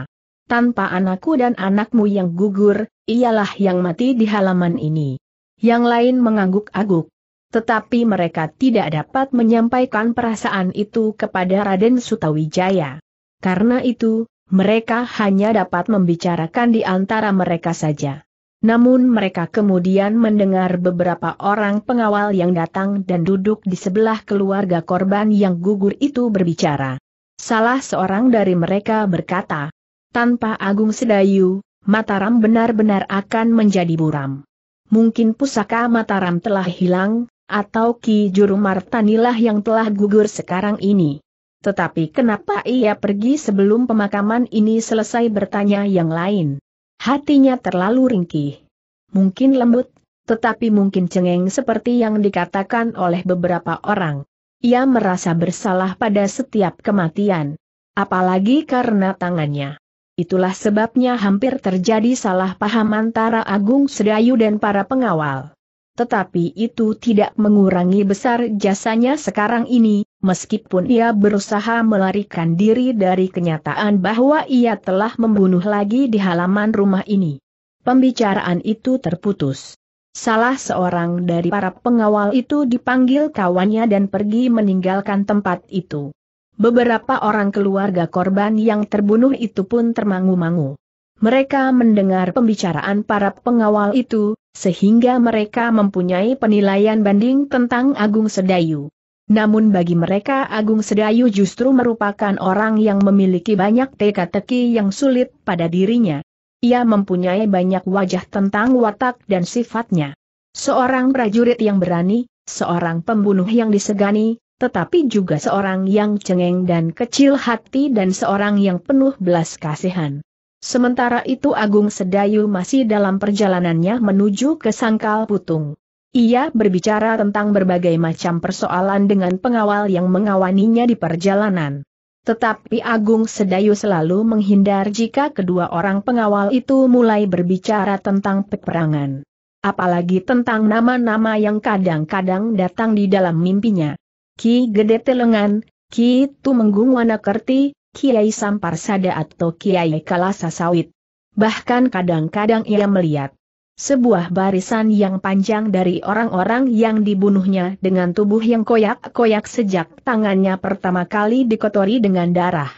Tanpa anakku dan anakmu yang gugur, ialah yang mati di halaman ini. Yang lain mengangguk angguk Tetapi mereka tidak dapat menyampaikan perasaan itu kepada Raden Sutawijaya. Karena itu, mereka hanya dapat membicarakan di antara mereka saja. Namun mereka kemudian mendengar beberapa orang pengawal yang datang dan duduk di sebelah keluarga korban yang gugur itu berbicara. Salah seorang dari mereka berkata, tanpa Agung Sedayu, Mataram benar-benar akan menjadi buram. Mungkin pusaka Mataram telah hilang, atau Ki Juru Martanilah yang telah gugur sekarang ini. Tetapi kenapa ia pergi sebelum pemakaman ini selesai bertanya yang lain? Hatinya terlalu ringkih. Mungkin lembut, tetapi mungkin cengeng seperti yang dikatakan oleh beberapa orang. Ia merasa bersalah pada setiap kematian. Apalagi karena tangannya. Itulah sebabnya hampir terjadi salah paham antara Agung Sedayu dan para pengawal. Tetapi itu tidak mengurangi besar jasanya sekarang ini, meskipun ia berusaha melarikan diri dari kenyataan bahwa ia telah membunuh lagi di halaman rumah ini. Pembicaraan itu terputus. Salah seorang dari para pengawal itu dipanggil kawannya dan pergi meninggalkan tempat itu. Beberapa orang keluarga korban yang terbunuh itu pun termangu-mangu. Mereka mendengar pembicaraan para pengawal itu, sehingga mereka mempunyai penilaian banding tentang Agung Sedayu. Namun bagi mereka Agung Sedayu justru merupakan orang yang memiliki banyak teka-teki yang sulit pada dirinya. Ia mempunyai banyak wajah tentang watak dan sifatnya. Seorang prajurit yang berani, seorang pembunuh yang disegani, tetapi juga seorang yang cengeng dan kecil hati dan seorang yang penuh belas kasihan. Sementara itu Agung Sedayu masih dalam perjalanannya menuju ke Sangkal Putung. Ia berbicara tentang berbagai macam persoalan dengan pengawal yang mengawaninya di perjalanan. Tetapi Agung Sedayu selalu menghindar jika kedua orang pengawal itu mulai berbicara tentang peperangan. Apalagi tentang nama-nama yang kadang-kadang datang di dalam mimpinya. Ki Gede Telengan, Ki Tumenggung Wanakerti, Kiai Samparsada atau Kiai Kalasa Sawit. Bahkan kadang-kadang ia melihat sebuah barisan yang panjang dari orang-orang yang dibunuhnya dengan tubuh yang koyak-koyak sejak tangannya pertama kali dikotori dengan darah.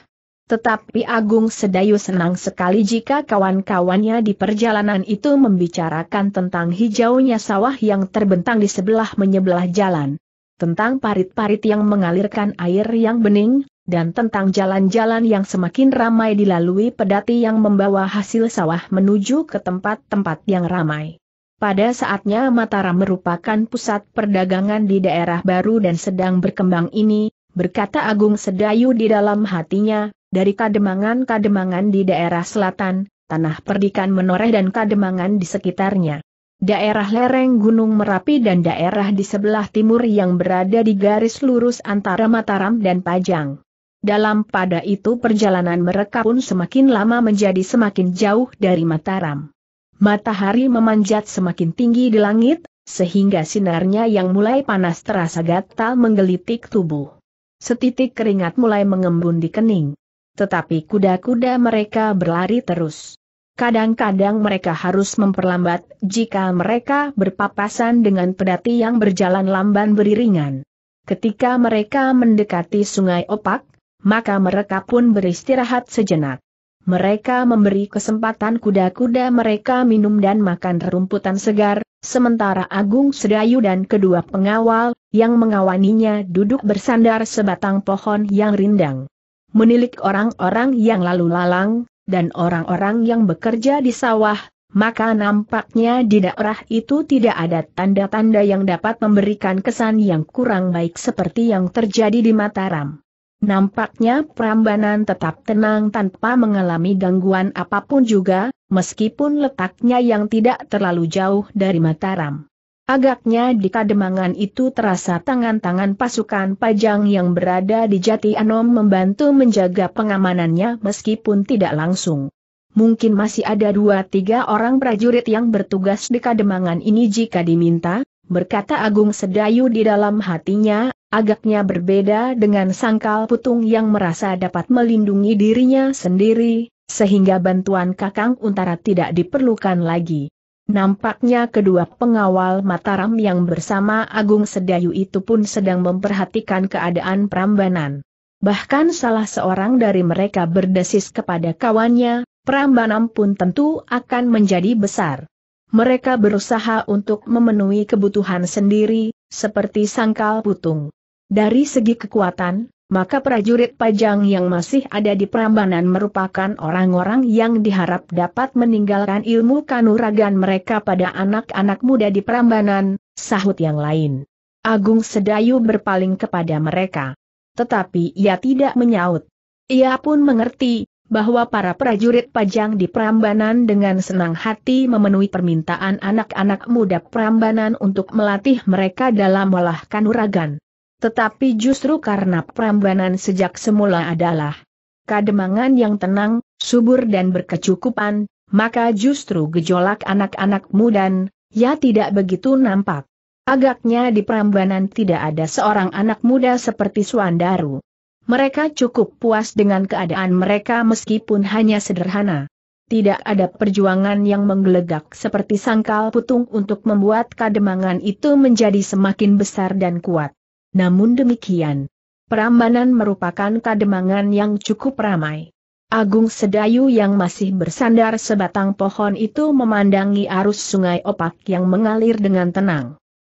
Tetapi Agung Sedayu senang sekali jika kawan-kawannya di perjalanan itu membicarakan tentang hijaunya sawah yang terbentang di sebelah menyebelah jalan tentang parit-parit yang mengalirkan air yang bening, dan tentang jalan-jalan yang semakin ramai dilalui pedati yang membawa hasil sawah menuju ke tempat-tempat yang ramai. Pada saatnya Mataram merupakan pusat perdagangan di daerah baru dan sedang berkembang ini, berkata Agung Sedayu di dalam hatinya, dari kademangan-kademangan di daerah selatan, tanah perdikan menoreh dan kademangan di sekitarnya. Daerah lereng Gunung Merapi dan daerah di sebelah timur yang berada di garis lurus antara Mataram dan Pajang. Dalam pada itu perjalanan mereka pun semakin lama menjadi semakin jauh dari Mataram. Matahari memanjat semakin tinggi di langit, sehingga sinarnya yang mulai panas terasa gatal menggelitik tubuh. Setitik keringat mulai mengembun di kening. Tetapi kuda-kuda mereka berlari terus. Kadang-kadang mereka harus memperlambat jika mereka berpapasan dengan pedati yang berjalan lamban beriringan. Ketika mereka mendekati sungai opak, maka mereka pun beristirahat sejenak. Mereka memberi kesempatan kuda-kuda mereka minum dan makan rumputan segar, sementara Agung Sedayu dan kedua pengawal, yang mengawaninya duduk bersandar sebatang pohon yang rindang. Menilik orang-orang yang lalu lalang, dan orang-orang yang bekerja di sawah, maka nampaknya di daerah itu tidak ada tanda-tanda yang dapat memberikan kesan yang kurang baik seperti yang terjadi di Mataram. Nampaknya Prambanan tetap tenang tanpa mengalami gangguan apapun juga, meskipun letaknya yang tidak terlalu jauh dari Mataram. Agaknya di kademangan itu terasa tangan-tangan pasukan pajang yang berada di Jati Anom membantu menjaga pengamanannya meskipun tidak langsung. Mungkin masih ada dua tiga orang prajurit yang bertugas di kademangan ini jika diminta, berkata Agung Sedayu di dalam hatinya, agaknya berbeda dengan sangkal putung yang merasa dapat melindungi dirinya sendiri, sehingga bantuan kakang untara tidak diperlukan lagi. Nampaknya kedua pengawal Mataram yang bersama Agung Sedayu itu pun sedang memperhatikan keadaan Prambanan. Bahkan salah seorang dari mereka berdesis kepada kawannya, Prambanan pun tentu akan menjadi besar. Mereka berusaha untuk memenuhi kebutuhan sendiri, seperti sangkal putung. Dari segi kekuatan, maka prajurit pajang yang masih ada di Prambanan merupakan orang-orang yang diharap dapat meninggalkan ilmu kanuragan mereka pada anak-anak muda di Prambanan, sahut yang lain. Agung Sedayu berpaling kepada mereka. Tetapi ia tidak menyaut. Ia pun mengerti, bahwa para prajurit pajang di Prambanan dengan senang hati memenuhi permintaan anak-anak muda Prambanan untuk melatih mereka dalam olah kanuragan. Tetapi justru karena perambanan sejak semula adalah kademangan yang tenang, subur dan berkecukupan, maka justru gejolak anak-anak muda ya tidak begitu nampak. Agaknya di perambanan tidak ada seorang anak muda seperti Suandaru. Mereka cukup puas dengan keadaan mereka meskipun hanya sederhana. Tidak ada perjuangan yang menggelegak seperti sangkal putung untuk membuat kademangan itu menjadi semakin besar dan kuat. Namun demikian, Prambanan merupakan kademangan yang cukup ramai. Agung Sedayu yang masih bersandar sebatang pohon itu memandangi arus sungai opak yang mengalir dengan tenang.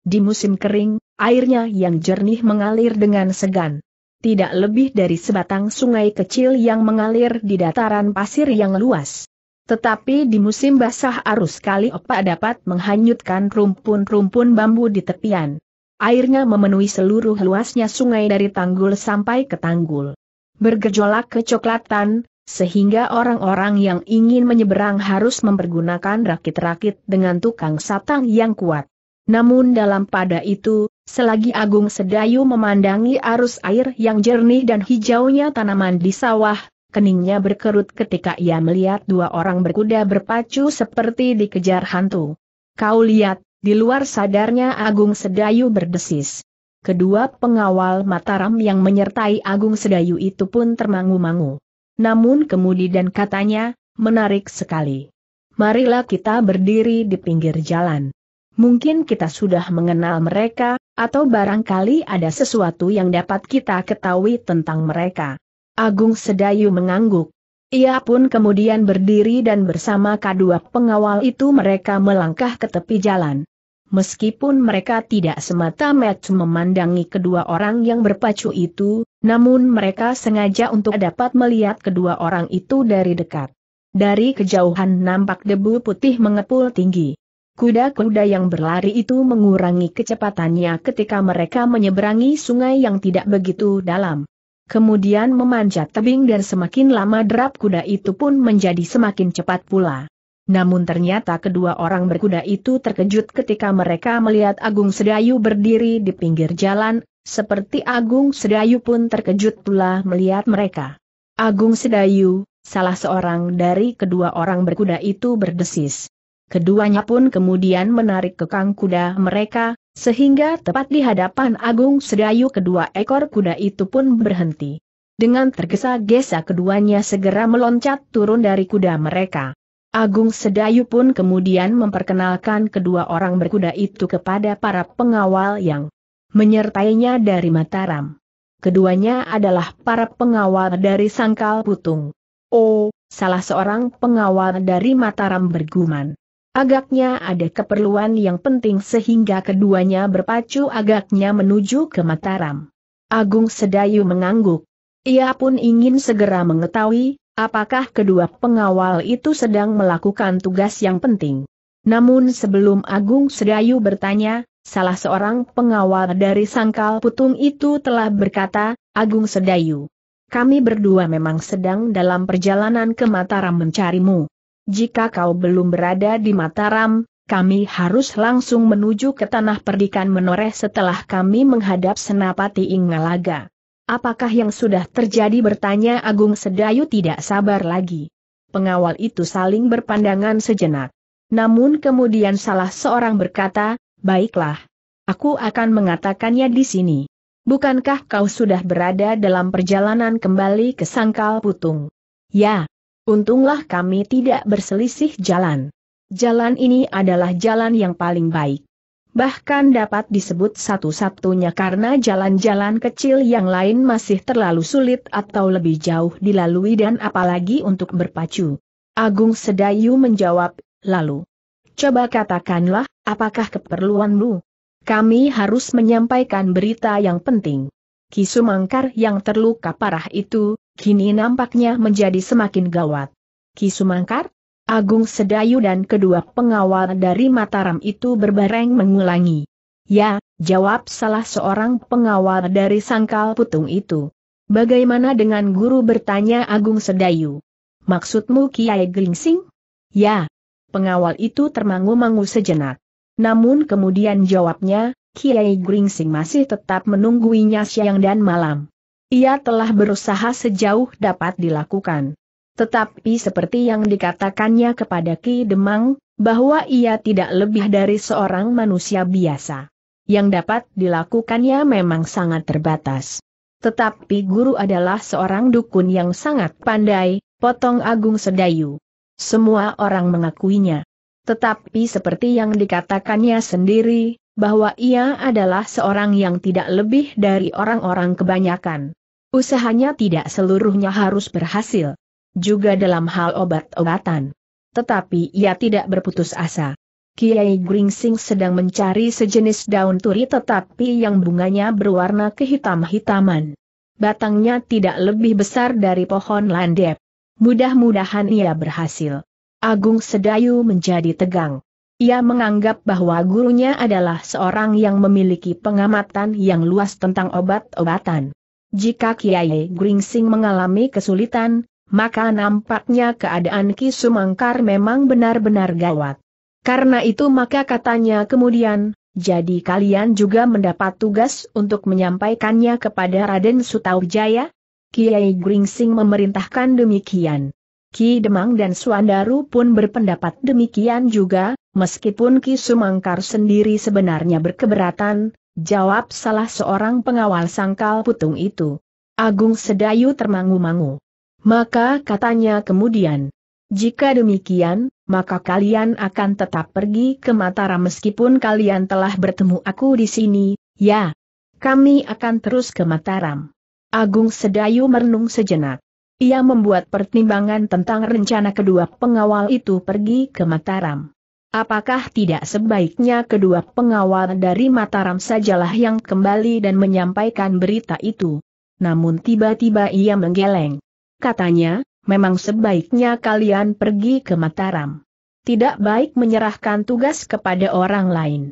Di musim kering, airnya yang jernih mengalir dengan segan. Tidak lebih dari sebatang sungai kecil yang mengalir di dataran pasir yang luas. Tetapi di musim basah arus kali opak dapat menghanyutkan rumpun-rumpun bambu di tepian airnya memenuhi seluruh luasnya sungai dari tanggul sampai ke tanggul. Bergejolak kecoklatan, sehingga orang-orang yang ingin menyeberang harus mempergunakan rakit-rakit dengan tukang satang yang kuat. Namun dalam pada itu, selagi Agung Sedayu memandangi arus air yang jernih dan hijaunya tanaman di sawah, keningnya berkerut ketika ia melihat dua orang berkuda berpacu seperti dikejar hantu. Kau lihat, di luar sadarnya Agung Sedayu berdesis. Kedua pengawal Mataram yang menyertai Agung Sedayu itu pun termangu-mangu. Namun kemudi dan katanya, menarik sekali. Marilah kita berdiri di pinggir jalan. Mungkin kita sudah mengenal mereka, atau barangkali ada sesuatu yang dapat kita ketahui tentang mereka. Agung Sedayu mengangguk. Ia pun kemudian berdiri dan bersama kedua pengawal itu mereka melangkah ke tepi jalan meskipun mereka tidak semata-mata memandangi kedua orang yang berpacu itu, namun mereka sengaja untuk dapat melihat kedua orang itu dari dekat. Dari kejauhan nampak debu putih mengepul tinggi. Kuda-kuda yang berlari itu mengurangi kecepatannya ketika mereka menyeberangi sungai yang tidak begitu dalam. Kemudian memanjat tebing dan semakin lama derap kuda itu pun menjadi semakin cepat pula. Namun ternyata kedua orang berkuda itu terkejut ketika mereka melihat Agung Sedayu berdiri di pinggir jalan, seperti Agung Sedayu pun terkejut pula melihat mereka. Agung Sedayu, salah seorang dari kedua orang berkuda itu berdesis. Keduanya pun kemudian menarik kekang kuda mereka, sehingga tepat di hadapan Agung Sedayu kedua ekor kuda itu pun berhenti. Dengan tergesa-gesa keduanya segera meloncat turun dari kuda mereka. Agung Sedayu pun kemudian memperkenalkan kedua orang berkuda itu kepada para pengawal yang menyertainya dari Mataram. Keduanya adalah para pengawal dari Sangkal Putung. Oh, salah seorang pengawal dari Mataram berguman. Agaknya ada keperluan yang penting sehingga keduanya berpacu agaknya menuju ke Mataram. Agung Sedayu mengangguk. Ia pun ingin segera mengetahui Apakah kedua pengawal itu sedang melakukan tugas yang penting? Namun sebelum Agung Sedayu bertanya, salah seorang pengawal dari sangkal putung itu telah berkata, Agung Sedayu, kami berdua memang sedang dalam perjalanan ke Mataram mencarimu. Jika kau belum berada di Mataram, kami harus langsung menuju ke tanah perdikan menoreh setelah kami menghadap Senapati Ingalaga. Apakah yang sudah terjadi bertanya Agung Sedayu tidak sabar lagi. Pengawal itu saling berpandangan sejenak. Namun kemudian salah seorang berkata, baiklah. Aku akan mengatakannya di sini. Bukankah kau sudah berada dalam perjalanan kembali ke Sangkal Putung? Ya. Untunglah kami tidak berselisih jalan. Jalan ini adalah jalan yang paling baik bahkan dapat disebut satu-satunya karena jalan-jalan kecil yang lain masih terlalu sulit atau lebih jauh dilalui dan apalagi untuk berpacu. Agung Sedayu menjawab, lalu, coba katakanlah, apakah keperluanmu? Kami harus menyampaikan berita yang penting. Kisumangkar yang terluka parah itu, kini nampaknya menjadi semakin gawat. Kisumangkar? Agung Sedayu dan kedua pengawal dari Mataram itu berbareng mengulangi. Ya, jawab salah seorang pengawal dari sangkal putung itu. Bagaimana dengan guru bertanya Agung Sedayu? Maksudmu Kiai Gringsing? Ya. Pengawal itu termangu-mangu sejenak. Namun kemudian jawabnya, Kiai Gringsing masih tetap menungguinya siang dan malam. Ia telah berusaha sejauh dapat dilakukan. Tetapi seperti yang dikatakannya kepada Ki Demang, bahwa ia tidak lebih dari seorang manusia biasa. Yang dapat dilakukannya memang sangat terbatas. Tetapi guru adalah seorang dukun yang sangat pandai, potong Agung Sedayu. Semua orang mengakuinya. Tetapi seperti yang dikatakannya sendiri, bahwa ia adalah seorang yang tidak lebih dari orang-orang kebanyakan. Usahanya tidak seluruhnya harus berhasil juga dalam hal obat-obatan. Tetapi ia tidak berputus asa. Kiai Gringsing sedang mencari sejenis daun turi tetapi yang bunganya berwarna kehitam-hitaman. Batangnya tidak lebih besar dari pohon landep. Mudah-mudahan ia berhasil. Agung Sedayu menjadi tegang. Ia menganggap bahwa gurunya adalah seorang yang memiliki pengamatan yang luas tentang obat-obatan. Jika Kiai Gringsing mengalami kesulitan, maka nampaknya keadaan Ki Sumangkar memang benar-benar gawat. Karena itu maka katanya kemudian, jadi kalian juga mendapat tugas untuk menyampaikannya kepada Raden Sutawijaya? Kiai Gringsing memerintahkan demikian. Ki Demang dan Suandaru pun berpendapat demikian juga, meskipun Ki Sumangkar sendiri sebenarnya berkeberatan, jawab salah seorang pengawal sangkal putung itu. Agung Sedayu termangu-mangu. Maka katanya kemudian, jika demikian, maka kalian akan tetap pergi ke Mataram meskipun kalian telah bertemu aku di sini, ya. Kami akan terus ke Mataram. Agung Sedayu merenung sejenak. Ia membuat pertimbangan tentang rencana kedua pengawal itu pergi ke Mataram. Apakah tidak sebaiknya kedua pengawal dari Mataram sajalah yang kembali dan menyampaikan berita itu? Namun tiba-tiba ia menggeleng katanya, memang sebaiknya kalian pergi ke Mataram. Tidak baik menyerahkan tugas kepada orang lain.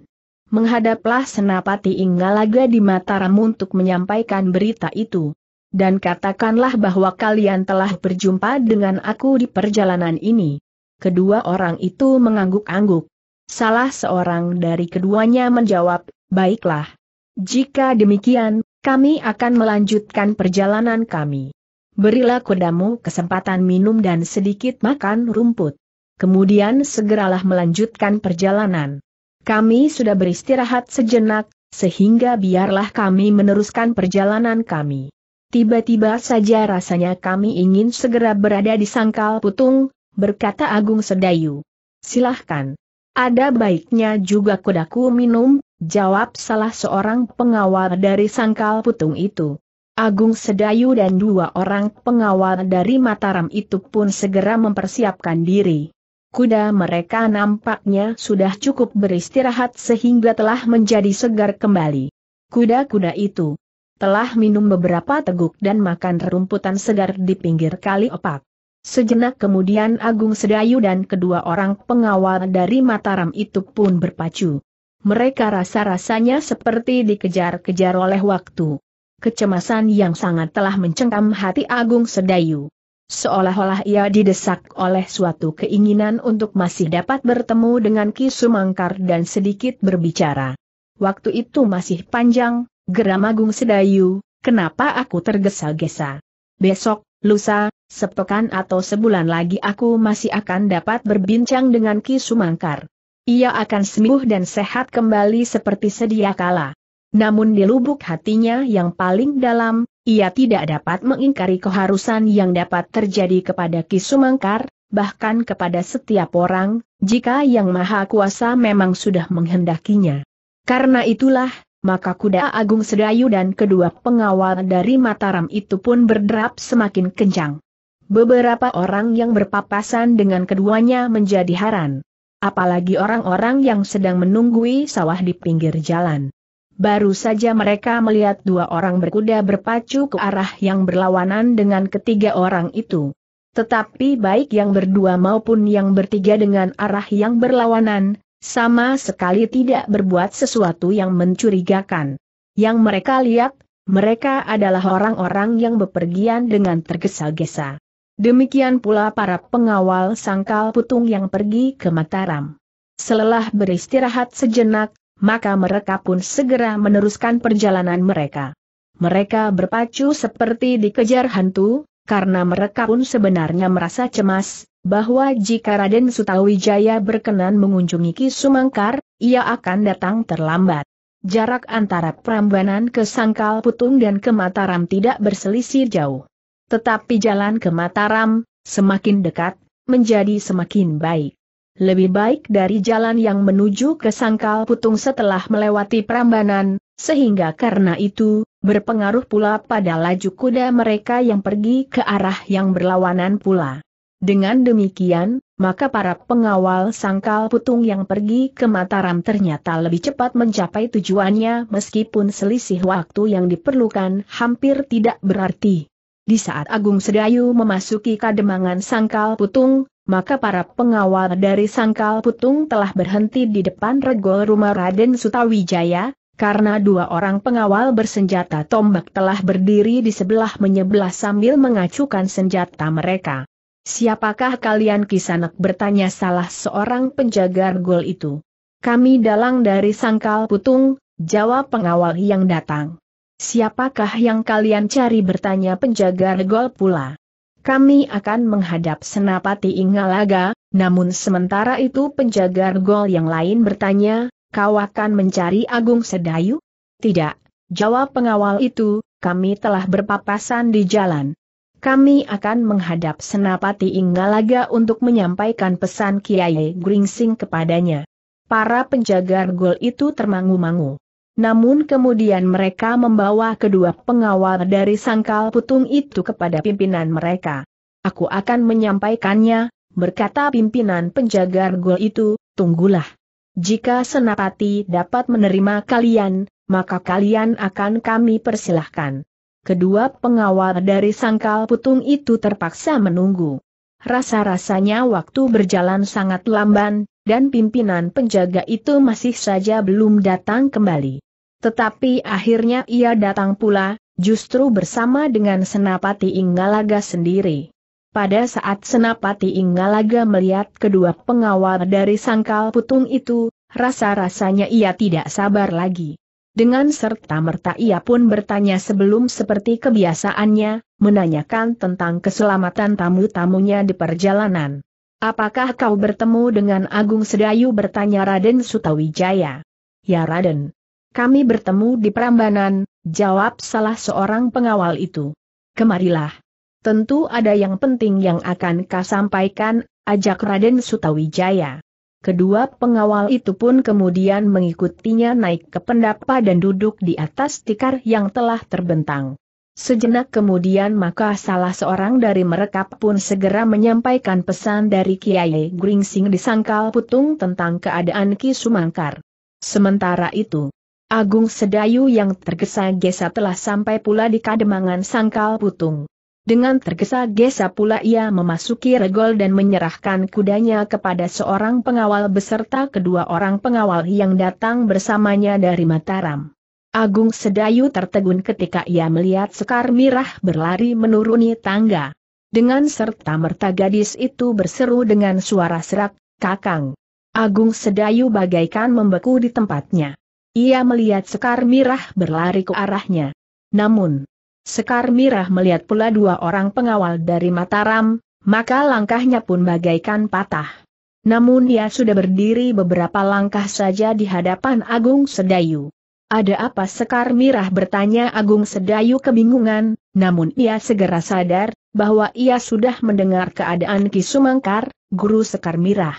Menghadaplah Senapati Inggalaga di Mataram untuk menyampaikan berita itu. Dan katakanlah bahwa kalian telah berjumpa dengan aku di perjalanan ini. Kedua orang itu mengangguk-angguk. Salah seorang dari keduanya menjawab, baiklah. Jika demikian, kami akan melanjutkan perjalanan kami berilah kudamu kesempatan minum dan sedikit makan rumput. Kemudian segeralah melanjutkan perjalanan. Kami sudah beristirahat sejenak, sehingga biarlah kami meneruskan perjalanan kami. Tiba-tiba saja rasanya kami ingin segera berada di sangkal putung, berkata Agung Sedayu. Silahkan. Ada baiknya juga kudaku minum, jawab salah seorang pengawal dari sangkal putung itu. Agung Sedayu dan dua orang pengawal dari Mataram itu pun segera mempersiapkan diri. Kuda mereka nampaknya sudah cukup beristirahat sehingga telah menjadi segar kembali. Kuda-kuda itu telah minum beberapa teguk dan makan rumputan segar di pinggir kali opak. Sejenak kemudian Agung Sedayu dan kedua orang pengawal dari Mataram itu pun berpacu. Mereka rasa-rasanya seperti dikejar-kejar oleh waktu kecemasan yang sangat telah mencengkam hati Agung Sedayu. Seolah-olah ia didesak oleh suatu keinginan untuk masih dapat bertemu dengan Ki Sumangkar dan sedikit berbicara. Waktu itu masih panjang, geram Agung Sedayu, kenapa aku tergesa-gesa. Besok, lusa, sepekan atau sebulan lagi aku masih akan dapat berbincang dengan Ki Sumangkar. Ia akan sembuh dan sehat kembali seperti sedia kala. Namun di lubuk hatinya yang paling dalam, ia tidak dapat mengingkari keharusan yang dapat terjadi kepada Ki Sumangkar, bahkan kepada setiap orang, jika Yang Maha Kuasa memang sudah menghendakinya. Karena itulah, maka kuda agung sedayu dan kedua pengawal dari Mataram itu pun berderap semakin kencang. Beberapa orang yang berpapasan dengan keduanya menjadi haran. Apalagi orang-orang yang sedang menunggui sawah di pinggir jalan. Baru saja mereka melihat dua orang berkuda berpacu ke arah yang berlawanan dengan ketiga orang itu. Tetapi baik yang berdua maupun yang bertiga dengan arah yang berlawanan, sama sekali tidak berbuat sesuatu yang mencurigakan. Yang mereka lihat, mereka adalah orang-orang yang bepergian dengan tergesa-gesa. Demikian pula para pengawal sangkal putung yang pergi ke Mataram. Selelah beristirahat sejenak, maka mereka pun segera meneruskan perjalanan mereka. Mereka berpacu seperti dikejar hantu, karena mereka pun sebenarnya merasa cemas, bahwa jika Raden Sutawijaya berkenan mengunjungi Ki Sumangkar, ia akan datang terlambat. Jarak antara Prambanan ke Sangkal Putung dan ke Mataram tidak berselisih jauh. Tetapi jalan ke Mataram, semakin dekat, menjadi semakin baik lebih baik dari jalan yang menuju ke Sangkal Putung setelah melewati Prambanan, sehingga karena itu, berpengaruh pula pada laju kuda mereka yang pergi ke arah yang berlawanan pula. Dengan demikian, maka para pengawal Sangkal Putung yang pergi ke Mataram ternyata lebih cepat mencapai tujuannya meskipun selisih waktu yang diperlukan hampir tidak berarti. Di saat Agung Sedayu memasuki kademangan Sangkal Putung, maka para pengawal dari Sangkal Putung telah berhenti di depan regol rumah Raden Sutawijaya, karena dua orang pengawal bersenjata tombak telah berdiri di sebelah menyebelah sambil mengacukan senjata mereka. Siapakah kalian kisanak bertanya salah seorang penjaga regol itu? Kami dalang dari Sangkal Putung, jawab pengawal yang datang. Siapakah yang kalian cari bertanya penjaga regol pula. Kami akan menghadap Senapati Ingalaga, namun sementara itu penjaga gol yang lain bertanya, kau akan mencari Agung Sedayu? Tidak, jawab pengawal itu, kami telah berpapasan di jalan. Kami akan menghadap Senapati Inggalaga untuk menyampaikan pesan Kiai Gringsing kepadanya. Para penjaga gol itu termangu-mangu. Namun kemudian mereka membawa kedua pengawal dari sangkal putung itu kepada pimpinan mereka. Aku akan menyampaikannya, berkata pimpinan penjaga gol itu, tunggulah. Jika Senapati dapat menerima kalian, maka kalian akan kami persilahkan. Kedua pengawal dari sangkal putung itu terpaksa menunggu. Rasa-rasanya waktu berjalan sangat lamban, dan pimpinan penjaga itu masih saja belum datang kembali. Tetapi akhirnya ia datang pula, justru bersama dengan Senapati Inggalaga sendiri. Pada saat Senapati Inggalaga melihat kedua pengawal dari sangkal putung itu, rasa-rasanya ia tidak sabar lagi. Dengan serta-merta ia pun bertanya sebelum seperti kebiasaannya, menanyakan tentang keselamatan tamu-tamunya di perjalanan. Apakah kau bertemu dengan Agung Sedayu bertanya Raden Sutawijaya? Ya Raden. Kami bertemu di Prambanan, jawab salah seorang pengawal itu. Kemarilah. Tentu ada yang penting yang akan kau sampaikan, ajak Raden Sutawijaya. Kedua pengawal itu pun kemudian mengikutinya naik ke pendapa dan duduk di atas tikar yang telah terbentang. Sejenak kemudian maka salah seorang dari mereka pun segera menyampaikan pesan dari Kiai Gringsing di Sangkal Putung tentang keadaan Ki Sumangkar. Sementara itu, Agung Sedayu yang tergesa-gesa telah sampai pula di Kademangan Sangkal Putung. Dengan tergesa-gesa pula ia memasuki regol dan menyerahkan kudanya kepada seorang pengawal beserta kedua orang pengawal yang datang bersamanya dari Mataram. Agung Sedayu tertegun ketika ia melihat Sekar Mirah berlari menuruni tangga. Dengan serta-merta gadis itu berseru dengan suara serak, Kakang. Agung Sedayu bagaikan membeku di tempatnya. Ia melihat Sekar Mirah berlari ke arahnya. Namun, Sekar Mirah melihat pula dua orang pengawal dari Mataram, maka langkahnya pun bagaikan patah. Namun ia sudah berdiri beberapa langkah saja di hadapan Agung Sedayu. Ada apa Sekar Mirah bertanya Agung Sedayu kebingungan, namun ia segera sadar, bahwa ia sudah mendengar keadaan Kisumangkar, guru Sekar Mirah.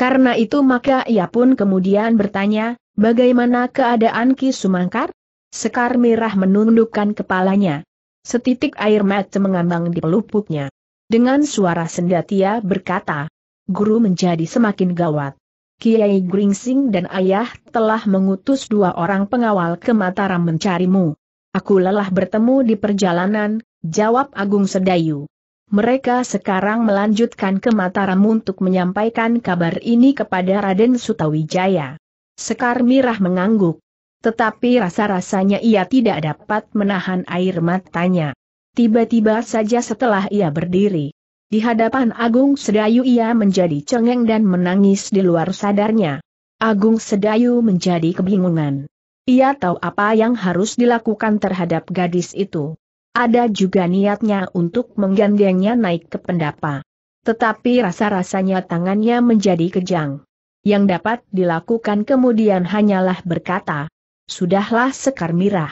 Karena itu maka ia pun kemudian bertanya, bagaimana keadaan Kisumangkar? Sekar Mirah menundukkan kepalanya. Setitik air mata mengambang di pelupuknya. Dengan suara sendatia berkata, guru menjadi semakin gawat. Kiai Gringsing dan ayah telah mengutus dua orang pengawal ke Mataram mencarimu. Aku lelah bertemu di perjalanan, jawab Agung Sedayu. Mereka sekarang melanjutkan ke Mataram untuk menyampaikan kabar ini kepada Raden Sutawijaya. Sekar Mirah mengangguk. Tetapi rasa-rasanya ia tidak dapat menahan air matanya. Tiba-tiba saja setelah ia berdiri, di hadapan Agung Sedayu ia menjadi cengeng dan menangis di luar sadarnya. Agung Sedayu menjadi kebingungan. Ia tahu apa yang harus dilakukan terhadap gadis itu. Ada juga niatnya untuk menggandengnya naik ke pendapa. Tetapi rasa-rasanya tangannya menjadi kejang. Yang dapat dilakukan kemudian hanyalah berkata, Sudahlah Sekar Mirah.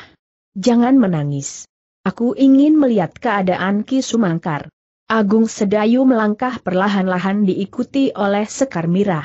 Jangan menangis. Aku ingin melihat keadaan Ki Sumangkar. Agung Sedayu melangkah perlahan-lahan diikuti oleh Sekar Mirah.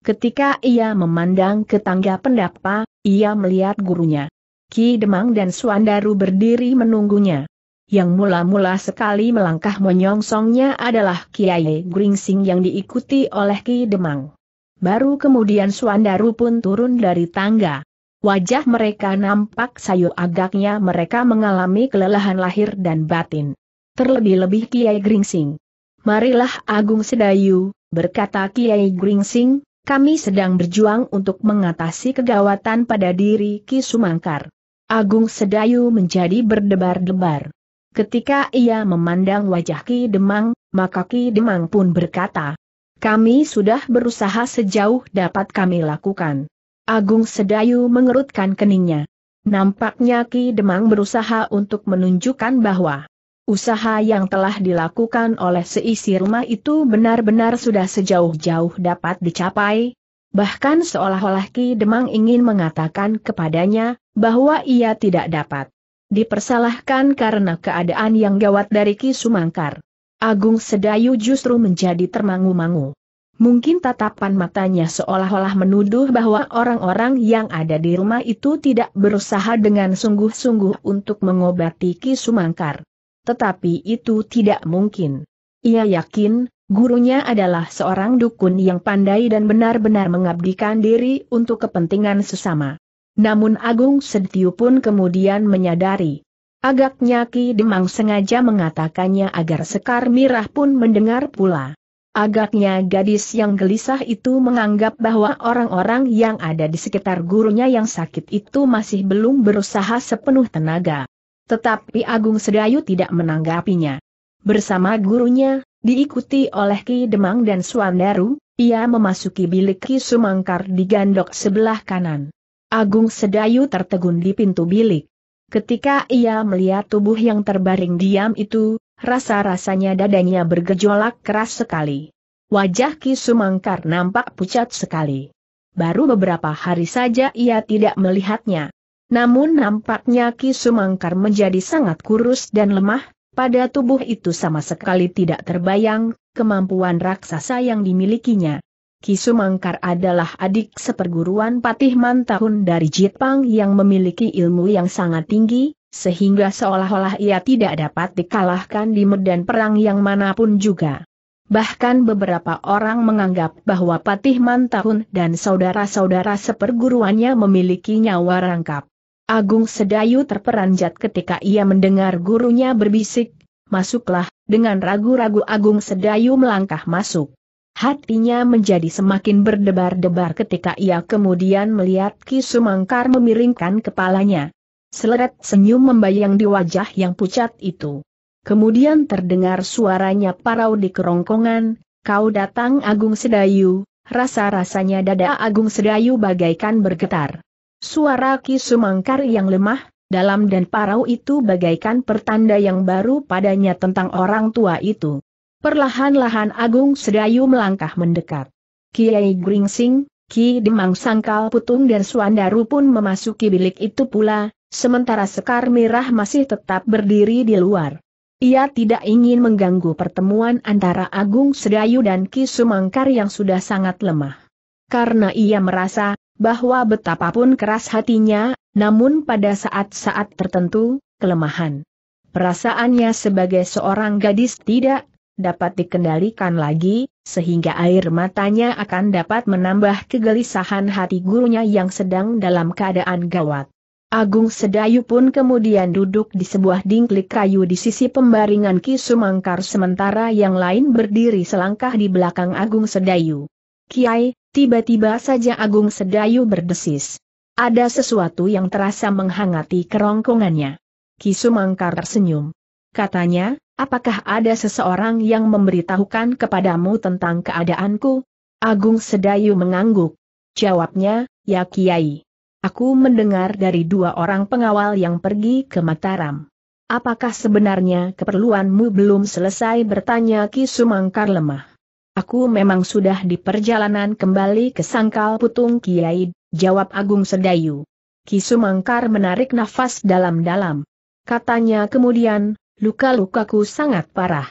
Ketika ia memandang ke tangga pendapa, ia melihat gurunya. Ki Demang dan Suandaru berdiri menunggunya. Yang mula-mula sekali melangkah menyongsongnya adalah Kiai Gringsing yang diikuti oleh Ki Demang. Baru kemudian Suandaru pun turun dari tangga. Wajah mereka nampak sayu agaknya mereka mengalami kelelahan lahir dan batin. Terlebih-lebih Kiai Gringsing. Marilah Agung Sedayu, berkata Kiai Gringsing, kami sedang berjuang untuk mengatasi kegawatan pada diri Ki Sumangkar. Agung Sedayu menjadi berdebar-debar. Ketika ia memandang wajah Ki Demang, maka Ki Demang pun berkata, kami sudah berusaha sejauh dapat kami lakukan. Agung Sedayu mengerutkan keningnya. Nampaknya Ki Demang berusaha untuk menunjukkan bahwa usaha yang telah dilakukan oleh seisi rumah itu benar-benar sudah sejauh-jauh dapat dicapai. Bahkan seolah-olah Ki Demang ingin mengatakan kepadanya bahwa ia tidak dapat dipersalahkan karena keadaan yang gawat dari Ki Sumangkar. Agung Sedayu justru menjadi termangu-mangu. Mungkin tatapan matanya seolah-olah menuduh bahwa orang-orang yang ada di rumah itu tidak berusaha dengan sungguh-sungguh untuk mengobati Ki Sumangkar. Tetapi itu tidak mungkin. Ia yakin, gurunya adalah seorang dukun yang pandai dan benar-benar mengabdikan diri untuk kepentingan sesama. Namun Agung Setiu pun kemudian menyadari, Agaknya Ki Demang sengaja mengatakannya agar Sekar Mirah pun mendengar pula. Agaknya gadis yang gelisah itu menganggap bahwa orang-orang yang ada di sekitar gurunya yang sakit itu masih belum berusaha sepenuh tenaga. Tetapi Agung Sedayu tidak menanggapinya. Bersama gurunya, diikuti oleh Ki Demang dan Suandaru, ia memasuki bilik Ki Sumangkar di gandok sebelah kanan. Agung Sedayu tertegun di pintu bilik. Ketika ia melihat tubuh yang terbaring diam itu, rasa-rasanya dadanya bergejolak keras sekali. Wajah Ki Sumangkar nampak pucat sekali. Baru beberapa hari saja ia tidak melihatnya. Namun nampaknya Ki Sumangkar menjadi sangat kurus dan lemah, pada tubuh itu sama sekali tidak terbayang, kemampuan raksasa yang dimilikinya. Ki Sumangkar adalah adik seperguruan Patih Mantahun dari Jepang yang memiliki ilmu yang sangat tinggi, sehingga seolah-olah ia tidak dapat dikalahkan di medan perang yang manapun juga. Bahkan beberapa orang menganggap bahwa Patih Mantahun dan saudara-saudara seperguruannya memiliki nyawa rangkap. Agung Sedayu terperanjat ketika ia mendengar gurunya berbisik, masuklah, dengan ragu-ragu Agung Sedayu melangkah masuk. Hatinya menjadi semakin berdebar-debar ketika ia kemudian melihat Ki Sumangkar memiringkan kepalanya. Seleret senyum membayang di wajah yang pucat itu. Kemudian terdengar suaranya parau di kerongkongan, kau datang Agung Sedayu, rasa-rasanya dada Agung Sedayu bagaikan bergetar. Suara Ki Sumangkar yang lemah, dalam dan parau itu bagaikan pertanda yang baru padanya tentang orang tua itu. Perlahan-lahan Agung Sedayu melangkah mendekat. Kiai Gringsing, Ki Demang Sangkal Putung dan Suandaru pun memasuki bilik itu pula, Sementara Sekar Merah masih tetap berdiri di luar. Ia tidak ingin mengganggu pertemuan antara Agung Sedayu dan Ki Sumangkar yang sudah sangat lemah. Karena ia merasa, bahwa betapapun keras hatinya, namun pada saat-saat tertentu, kelemahan. Perasaannya sebagai seorang gadis tidak dapat dikendalikan lagi, sehingga air matanya akan dapat menambah kegelisahan hati gurunya yang sedang dalam keadaan gawat. Agung Sedayu pun kemudian duduk di sebuah dingklik kayu di sisi pembaringan Ki Sumangkar sementara yang lain berdiri selangkah di belakang Agung Sedayu. Kiai, tiba-tiba saja Agung Sedayu berdesis. Ada sesuatu yang terasa menghangati kerongkongannya. Ki Sumangkar tersenyum. Katanya, apakah ada seseorang yang memberitahukan kepadamu tentang keadaanku? Agung Sedayu mengangguk. Jawabnya, ya Kiai. Aku mendengar dari dua orang pengawal yang pergi ke Mataram. Apakah sebenarnya keperluanmu belum selesai bertanya Ki Sumangkar lemah? Aku memang sudah di perjalanan kembali ke Sangkal Putung Kiai, jawab Agung Sedayu. Ki Sumangkar menarik nafas dalam-dalam. Katanya kemudian, luka-lukaku sangat parah.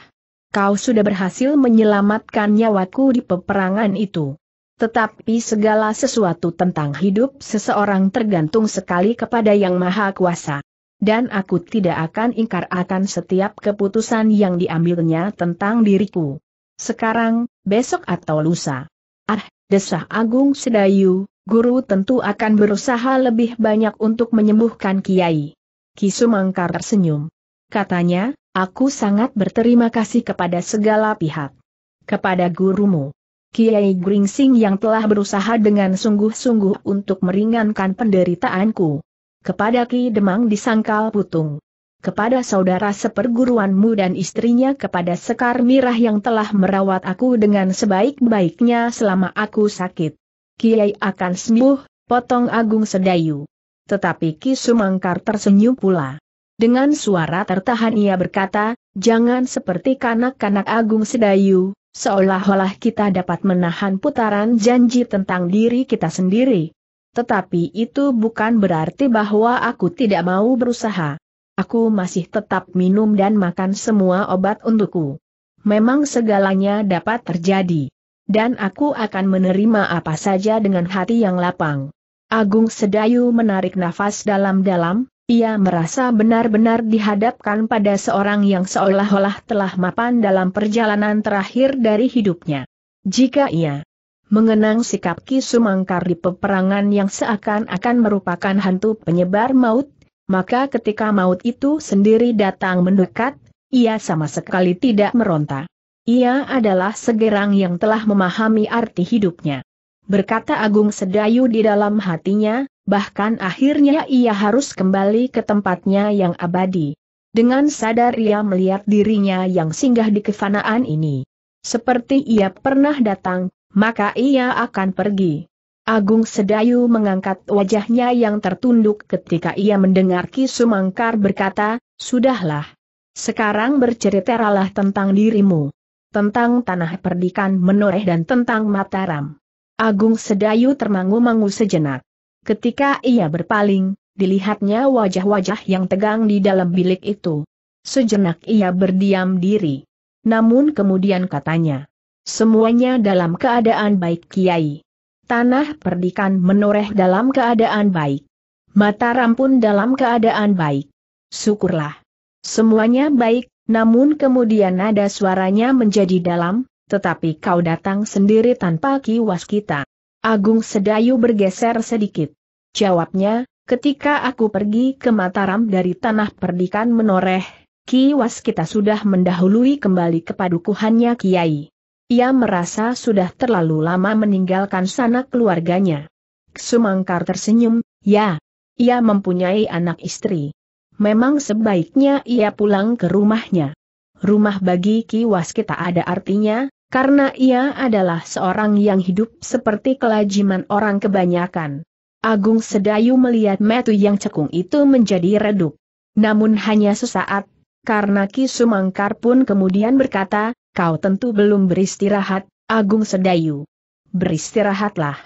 Kau sudah berhasil menyelamatkan nyawaku di peperangan itu. Tetapi segala sesuatu tentang hidup seseorang tergantung sekali kepada Yang Maha Kuasa. Dan aku tidak akan ingkar akan setiap keputusan yang diambilnya tentang diriku. Sekarang, besok atau lusa. Ah, desah Agung Sedayu, guru tentu akan berusaha lebih banyak untuk menyembuhkan Kiai. Kisumangkar tersenyum. Katanya, aku sangat berterima kasih kepada segala pihak. Kepada gurumu Kiai Gringsing yang telah berusaha dengan sungguh-sungguh untuk meringankan penderitaanku. Kepada Ki Demang disangkal putung. Kepada saudara seperguruanmu dan istrinya kepada Sekar Mirah yang telah merawat aku dengan sebaik-baiknya selama aku sakit. Kiai akan sembuh, potong Agung Sedayu. Tetapi Ki Sumangkar tersenyum pula. Dengan suara tertahan ia berkata, jangan seperti kanak-kanak Agung Sedayu, Seolah-olah kita dapat menahan putaran janji tentang diri kita sendiri. Tetapi itu bukan berarti bahwa aku tidak mau berusaha. Aku masih tetap minum dan makan semua obat untukku. Memang segalanya dapat terjadi. Dan aku akan menerima apa saja dengan hati yang lapang. Agung Sedayu menarik nafas dalam-dalam, ia merasa benar-benar dihadapkan pada seorang yang seolah-olah telah mapan dalam perjalanan terakhir dari hidupnya. Jika ia mengenang sikap Ki Sumangkar di peperangan yang seakan-akan merupakan hantu penyebar maut, maka ketika maut itu sendiri datang mendekat, ia sama sekali tidak meronta. Ia adalah segerang yang telah memahami arti hidupnya berkata Agung Sedayu di dalam hatinya, bahkan akhirnya ia harus kembali ke tempatnya yang abadi. Dengan sadar ia melihat dirinya yang singgah di kefanaan ini. Seperti ia pernah datang, maka ia akan pergi. Agung Sedayu mengangkat wajahnya yang tertunduk ketika ia mendengar Ki Sumangkar berkata, Sudahlah. Sekarang berceritalah tentang dirimu. Tentang tanah perdikan menoreh dan tentang Mataram. Agung Sedayu termangu-mangu sejenak. Ketika ia berpaling, dilihatnya wajah-wajah yang tegang di dalam bilik itu. Sejenak ia berdiam diri. Namun kemudian katanya, semuanya dalam keadaan baik Kiai. Tanah perdikan menoreh dalam keadaan baik. Mataram pun dalam keadaan baik. Syukurlah. Semuanya baik, namun kemudian nada suaranya menjadi dalam, tetapi kau datang sendiri tanpa kiwas kita. Agung Sedayu bergeser sedikit. Jawabnya, ketika aku pergi ke Mataram dari tanah perdikan menoreh, kiwas kita sudah mendahului kembali ke padukuhannya Kiai. Ia merasa sudah terlalu lama meninggalkan sana keluarganya. Sumangkar tersenyum, ya. Ia mempunyai anak istri. Memang sebaiknya ia pulang ke rumahnya rumah bagi Ki Waskita ada artinya, karena ia adalah seorang yang hidup seperti kelajiman orang kebanyakan. Agung Sedayu melihat metu yang cekung itu menjadi redup. Namun hanya sesaat, karena Ki Sumangkar pun kemudian berkata, kau tentu belum beristirahat, Agung Sedayu. Beristirahatlah.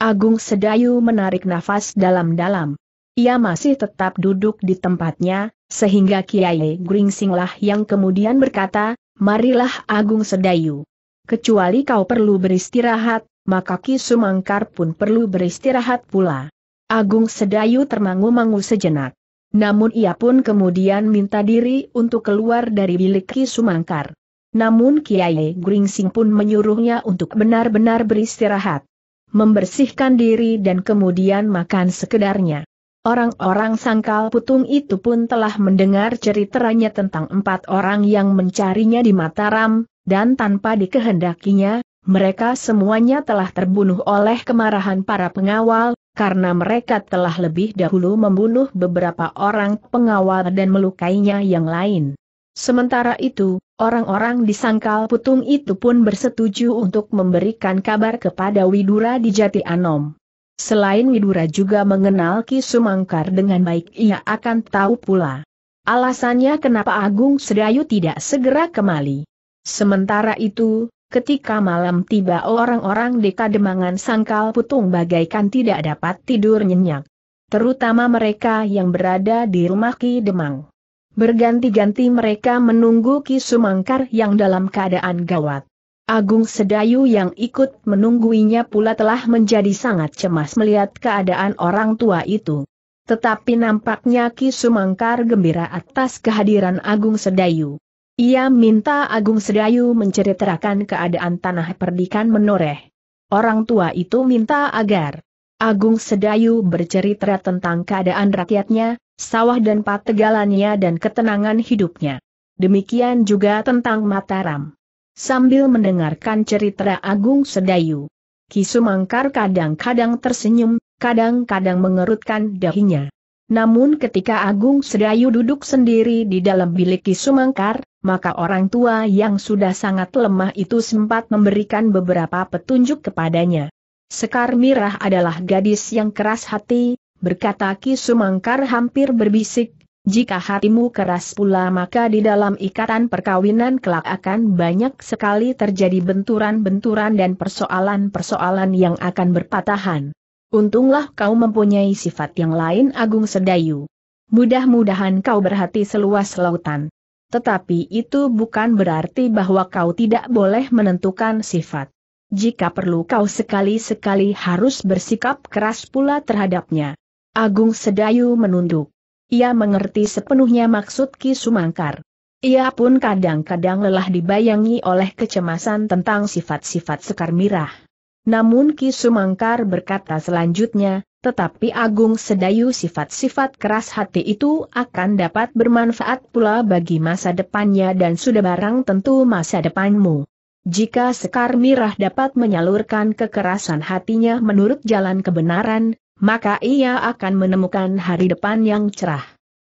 Agung Sedayu menarik nafas dalam-dalam. Ia masih tetap duduk di tempatnya, sehingga Kiai Gringsinglah yang kemudian berkata, Marilah Agung Sedayu. Kecuali kau perlu beristirahat, maka Ki Sumangkar pun perlu beristirahat pula. Agung Sedayu termangu-mangu sejenak. Namun ia pun kemudian minta diri untuk keluar dari bilik Ki Sumangkar. Namun Kiai Gringsing pun menyuruhnya untuk benar-benar beristirahat. Membersihkan diri dan kemudian makan sekedarnya. Orang-orang sangkal putung itu pun telah mendengar ceritanya tentang empat orang yang mencarinya di Mataram, dan tanpa dikehendakinya, mereka semuanya telah terbunuh oleh kemarahan para pengawal, karena mereka telah lebih dahulu membunuh beberapa orang pengawal dan melukainya yang lain. Sementara itu, orang-orang di Sangkal Putung itu pun bersetuju untuk memberikan kabar kepada Widura di Jati Anom. Selain Widura juga mengenal Ki Sumangkar dengan baik ia akan tahu pula. Alasannya kenapa Agung Sedayu tidak segera kembali. Sementara itu, ketika malam tiba orang-orang di Kademangan Sangkal Putung bagaikan tidak dapat tidur nyenyak. Terutama mereka yang berada di rumah Ki Demang. Berganti-ganti mereka menunggu Ki Sumangkar yang dalam keadaan gawat. Agung Sedayu yang ikut menungguinya pula telah menjadi sangat cemas melihat keadaan orang tua itu. Tetapi nampaknya Ki Sumangkar gembira atas kehadiran Agung Sedayu. Ia minta Agung Sedayu menceritakan keadaan tanah perdikan menoreh. Orang tua itu minta agar Agung Sedayu bercerita tentang keadaan rakyatnya, sawah dan pategalannya dan ketenangan hidupnya. Demikian juga tentang Mataram sambil mendengarkan cerita Agung Sedayu. Kisumangkar kadang-kadang tersenyum, kadang-kadang mengerutkan dahinya. Namun ketika Agung Sedayu duduk sendiri di dalam bilik Kisumangkar, maka orang tua yang sudah sangat lemah itu sempat memberikan beberapa petunjuk kepadanya. Sekar Mirah adalah gadis yang keras hati, berkata Kisumangkar hampir berbisik, jika hatimu keras pula maka di dalam ikatan perkawinan kelak akan banyak sekali terjadi benturan-benturan dan persoalan-persoalan yang akan berpatahan. Untunglah kau mempunyai sifat yang lain Agung Sedayu. Mudah-mudahan kau berhati seluas lautan. Tetapi itu bukan berarti bahwa kau tidak boleh menentukan sifat. Jika perlu kau sekali-sekali harus bersikap keras pula terhadapnya. Agung Sedayu menunduk. Ia mengerti sepenuhnya maksud Ki Sumangkar. Ia pun kadang-kadang lelah dibayangi oleh kecemasan tentang sifat-sifat sekar mirah. Namun Ki Sumangkar berkata selanjutnya, tetapi Agung Sedayu sifat-sifat keras hati itu akan dapat bermanfaat pula bagi masa depannya dan sudah barang tentu masa depanmu. Jika Sekar Mirah dapat menyalurkan kekerasan hatinya menurut jalan kebenaran, maka ia akan menemukan hari depan yang cerah.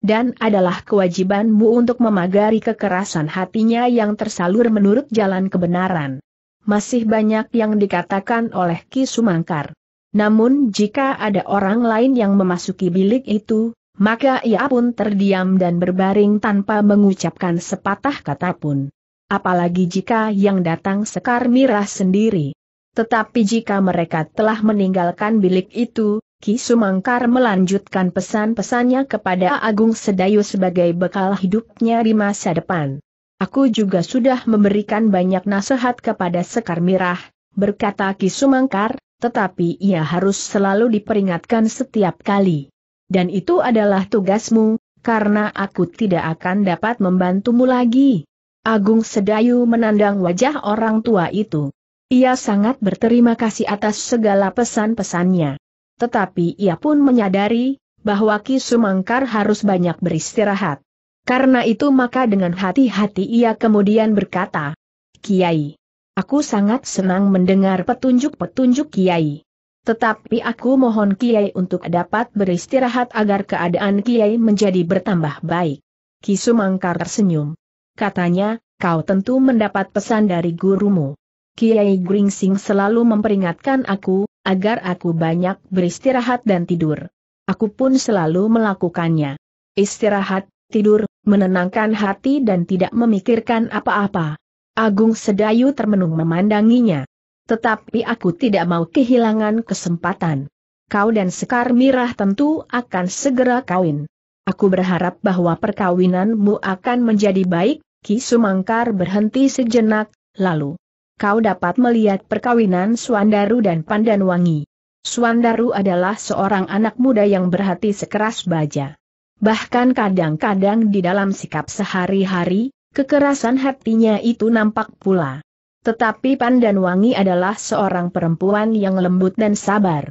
Dan adalah kewajibanmu untuk memagari kekerasan hatinya yang tersalur menurut jalan kebenaran. Masih banyak yang dikatakan oleh Ki Sumangkar. Namun jika ada orang lain yang memasuki bilik itu, maka ia pun terdiam dan berbaring tanpa mengucapkan sepatah kata pun. Apalagi jika yang datang Sekar Mirah sendiri. Tetapi jika mereka telah meninggalkan bilik itu, Ki Sumangkar melanjutkan pesan-pesannya kepada Agung Sedayu sebagai bekal hidupnya di masa depan. Aku juga sudah memberikan banyak nasihat kepada Sekar Mirah, berkata Ki Sumangkar, tetapi ia harus selalu diperingatkan setiap kali. Dan itu adalah tugasmu, karena aku tidak akan dapat membantumu lagi. Agung Sedayu menandang wajah orang tua itu. Ia sangat berterima kasih atas segala pesan-pesannya. Tetapi ia pun menyadari, bahwa Ki Sumangkar harus banyak beristirahat. Karena itu maka dengan hati-hati ia kemudian berkata, Kiai, aku sangat senang mendengar petunjuk-petunjuk Kiai. Tetapi aku mohon Kiai untuk dapat beristirahat agar keadaan Kiai menjadi bertambah baik. Ki Sumangkar tersenyum. Katanya, kau tentu mendapat pesan dari gurumu. Kiai Gringsing selalu memperingatkan aku, agar aku banyak beristirahat dan tidur. Aku pun selalu melakukannya. Istirahat, tidur, menenangkan hati dan tidak memikirkan apa-apa. Agung Sedayu termenung memandanginya. Tetapi aku tidak mau kehilangan kesempatan. Kau dan Sekar Mirah tentu akan segera kawin. Aku berharap bahwa perkawinanmu akan menjadi baik, Ki Sumangkar berhenti sejenak, lalu kau dapat melihat perkawinan Suandaru dan Pandanwangi. Suandaru adalah seorang anak muda yang berhati sekeras baja. Bahkan kadang-kadang di dalam sikap sehari-hari, kekerasan hatinya itu nampak pula. Tetapi Pandanwangi adalah seorang perempuan yang lembut dan sabar.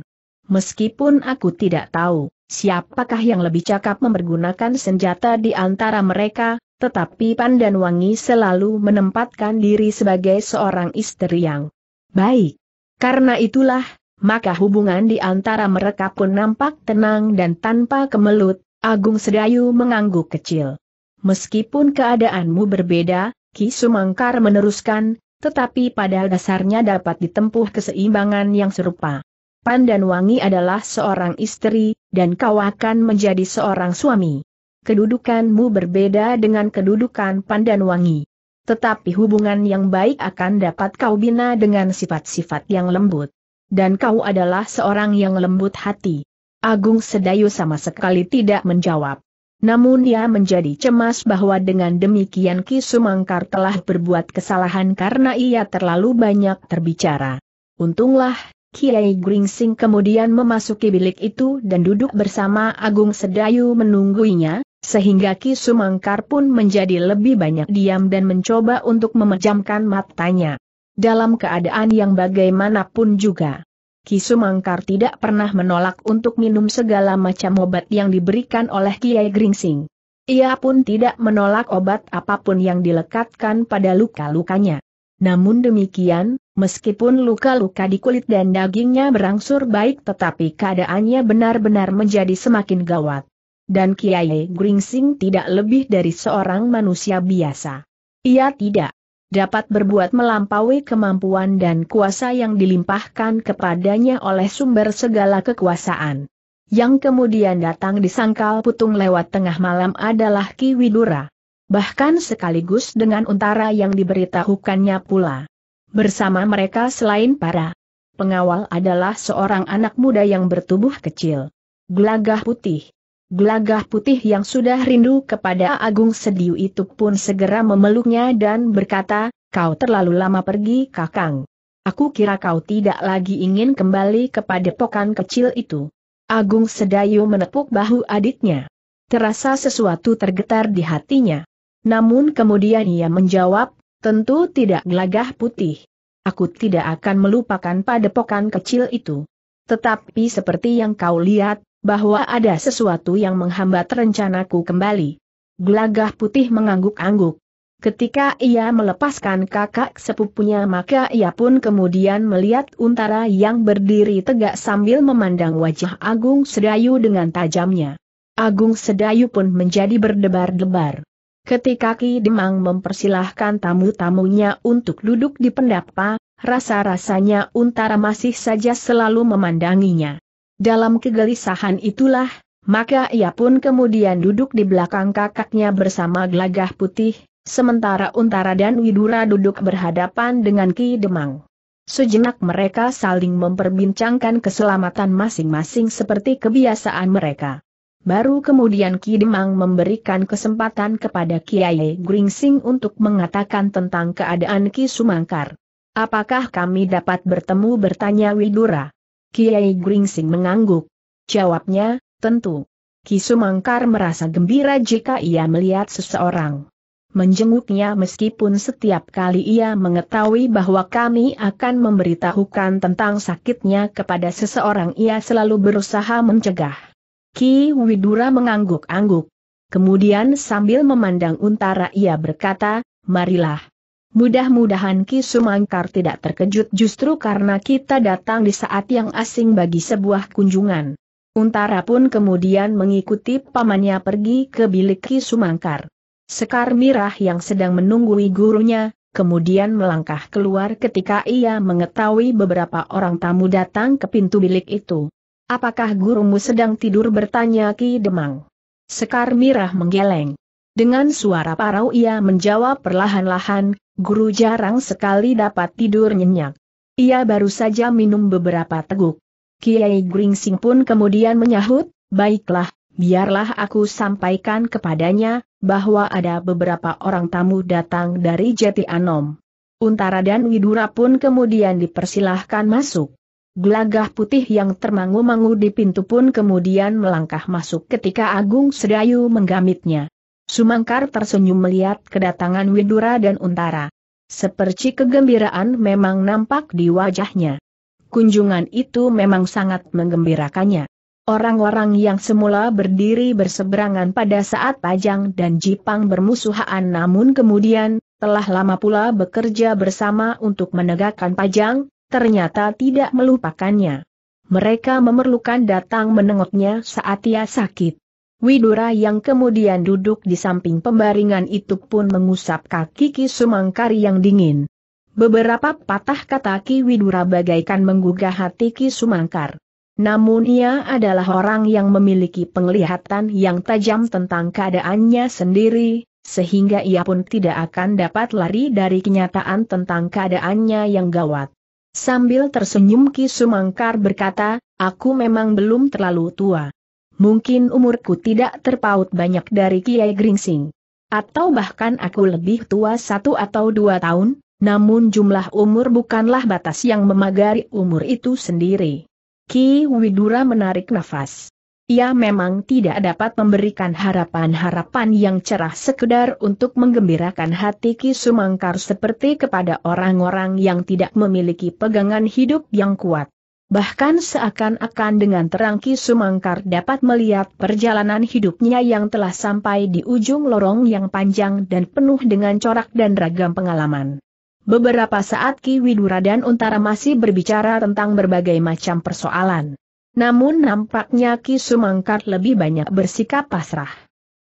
Meskipun aku tidak tahu siapakah yang lebih cakap mempergunakan senjata di antara mereka, tetapi Pandan Wangi selalu menempatkan diri sebagai seorang istri yang baik. Karena itulah, maka hubungan di antara mereka pun nampak tenang dan tanpa kemelut, Agung Sedayu mengangguk kecil. Meskipun keadaanmu berbeda, Ki Sumangkar meneruskan, tetapi pada dasarnya dapat ditempuh keseimbangan yang serupa. Pandan Wangi adalah seorang istri, dan kau akan menjadi seorang suami kedudukanmu berbeda dengan kedudukan Pandan Wangi. Tetapi hubungan yang baik akan dapat kau bina dengan sifat-sifat yang lembut. Dan kau adalah seorang yang lembut hati. Agung Sedayu sama sekali tidak menjawab. Namun ia menjadi cemas bahwa dengan demikian Ki Sumangkar telah berbuat kesalahan karena ia terlalu banyak terbicara. Untunglah, Kiai Gringsing kemudian memasuki bilik itu dan duduk bersama Agung Sedayu menunggunya. Sehingga Ki Sumangkar pun menjadi lebih banyak diam dan mencoba untuk memejamkan matanya. Dalam keadaan yang bagaimanapun juga. Ki Sumangkar tidak pernah menolak untuk minum segala macam obat yang diberikan oleh Kiai Gringsing. Ia pun tidak menolak obat apapun yang dilekatkan pada luka-lukanya. Namun demikian, meskipun luka-luka di kulit dan dagingnya berangsur baik tetapi keadaannya benar-benar menjadi semakin gawat dan Kiai Gringsing tidak lebih dari seorang manusia biasa. Ia tidak dapat berbuat melampaui kemampuan dan kuasa yang dilimpahkan kepadanya oleh sumber segala kekuasaan. Yang kemudian datang di sangkal putung lewat tengah malam adalah Ki Widura. Bahkan sekaligus dengan untara yang diberitahukannya pula. Bersama mereka selain para pengawal adalah seorang anak muda yang bertubuh kecil, gelagah putih, Gelagah putih yang sudah rindu kepada Agung Sediu itu pun segera memeluknya dan berkata, kau terlalu lama pergi kakang. Aku kira kau tidak lagi ingin kembali kepada pokan kecil itu. Agung Sedayu menepuk bahu adiknya. Terasa sesuatu tergetar di hatinya. Namun kemudian ia menjawab, tentu tidak gelagah putih. Aku tidak akan melupakan pada padepokan kecil itu. Tetapi seperti yang kau lihat, bahwa ada sesuatu yang menghambat rencanaku kembali. Gelagah putih mengangguk-angguk. Ketika ia melepaskan kakak sepupunya maka ia pun kemudian melihat Untara yang berdiri tegak sambil memandang wajah Agung Sedayu dengan tajamnya. Agung Sedayu pun menjadi berdebar-debar. Ketika Ki Demang mempersilahkan tamu-tamunya untuk duduk di pendapa, rasa-rasanya Untara masih saja selalu memandanginya. Dalam kegelisahan itulah, maka ia pun kemudian duduk di belakang kakaknya bersama Glagah putih, sementara Untara dan Widura duduk berhadapan dengan Ki Demang. Sejenak mereka saling memperbincangkan keselamatan masing-masing seperti kebiasaan mereka. Baru kemudian Ki Demang memberikan kesempatan kepada Kiai Gringsing untuk mengatakan tentang keadaan Ki Sumangkar. Apakah kami dapat bertemu bertanya Widura? Kiai Gringsing mengangguk. Jawabnya, tentu. Kisumangkar merasa gembira jika ia melihat seseorang menjenguknya meskipun setiap kali ia mengetahui bahwa kami akan memberitahukan tentang sakitnya kepada seseorang ia selalu berusaha mencegah. Ki Widura mengangguk-angguk. Kemudian sambil memandang Untara ia berkata, marilah. Mudah-mudahan Ki Sumangkar tidak terkejut justru karena kita datang di saat yang asing bagi sebuah kunjungan. Untara pun kemudian mengikuti pamannya pergi ke bilik Ki Sumangkar. Sekar Mirah yang sedang menunggui gurunya, kemudian melangkah keluar ketika ia mengetahui beberapa orang tamu datang ke pintu bilik itu. Apakah gurumu sedang tidur bertanya Ki Demang? Sekar Mirah menggeleng. Dengan suara parau ia menjawab perlahan-lahan, guru jarang sekali dapat tidur nyenyak. Ia baru saja minum beberapa teguk. Kiai Gringsing pun kemudian menyahut, baiklah, biarlah aku sampaikan kepadanya, bahwa ada beberapa orang tamu datang dari Jeti Anom. Untara dan Widura pun kemudian dipersilahkan masuk. Gelagah putih yang termangu-mangu di pintu pun kemudian melangkah masuk ketika Agung Sedayu menggamitnya. Sumangkar tersenyum melihat kedatangan Widura dan Untara. Seperti kegembiraan memang nampak di wajahnya. Kunjungan itu memang sangat menggembirakannya. Orang-orang yang semula berdiri berseberangan pada saat Pajang dan Jipang bermusuhan namun kemudian, telah lama pula bekerja bersama untuk menegakkan Pajang, ternyata tidak melupakannya. Mereka memerlukan datang menengoknya saat ia sakit. Widura yang kemudian duduk di samping pembaringan itu pun mengusap kaki Ki Sumangkari yang dingin. Beberapa patah kata Ki Widura bagaikan menggugah hati Ki Sumangkar. Namun ia adalah orang yang memiliki penglihatan yang tajam tentang keadaannya sendiri, sehingga ia pun tidak akan dapat lari dari kenyataan tentang keadaannya yang gawat. Sambil tersenyum Ki Sumangkar berkata, aku memang belum terlalu tua mungkin umurku tidak terpaut banyak dari Kiai Gringsing. Atau bahkan aku lebih tua satu atau dua tahun, namun jumlah umur bukanlah batas yang memagari umur itu sendiri. Ki Widura menarik nafas. Ia memang tidak dapat memberikan harapan-harapan yang cerah sekedar untuk menggembirakan hati Ki Sumangkar seperti kepada orang-orang yang tidak memiliki pegangan hidup yang kuat. Bahkan seakan-akan dengan terang Ki Sumangkar dapat melihat perjalanan hidupnya yang telah sampai di ujung lorong yang panjang dan penuh dengan corak dan ragam pengalaman. Beberapa saat Ki Widura dan Untara masih berbicara tentang berbagai macam persoalan. Namun nampaknya Ki Sumangkar lebih banyak bersikap pasrah.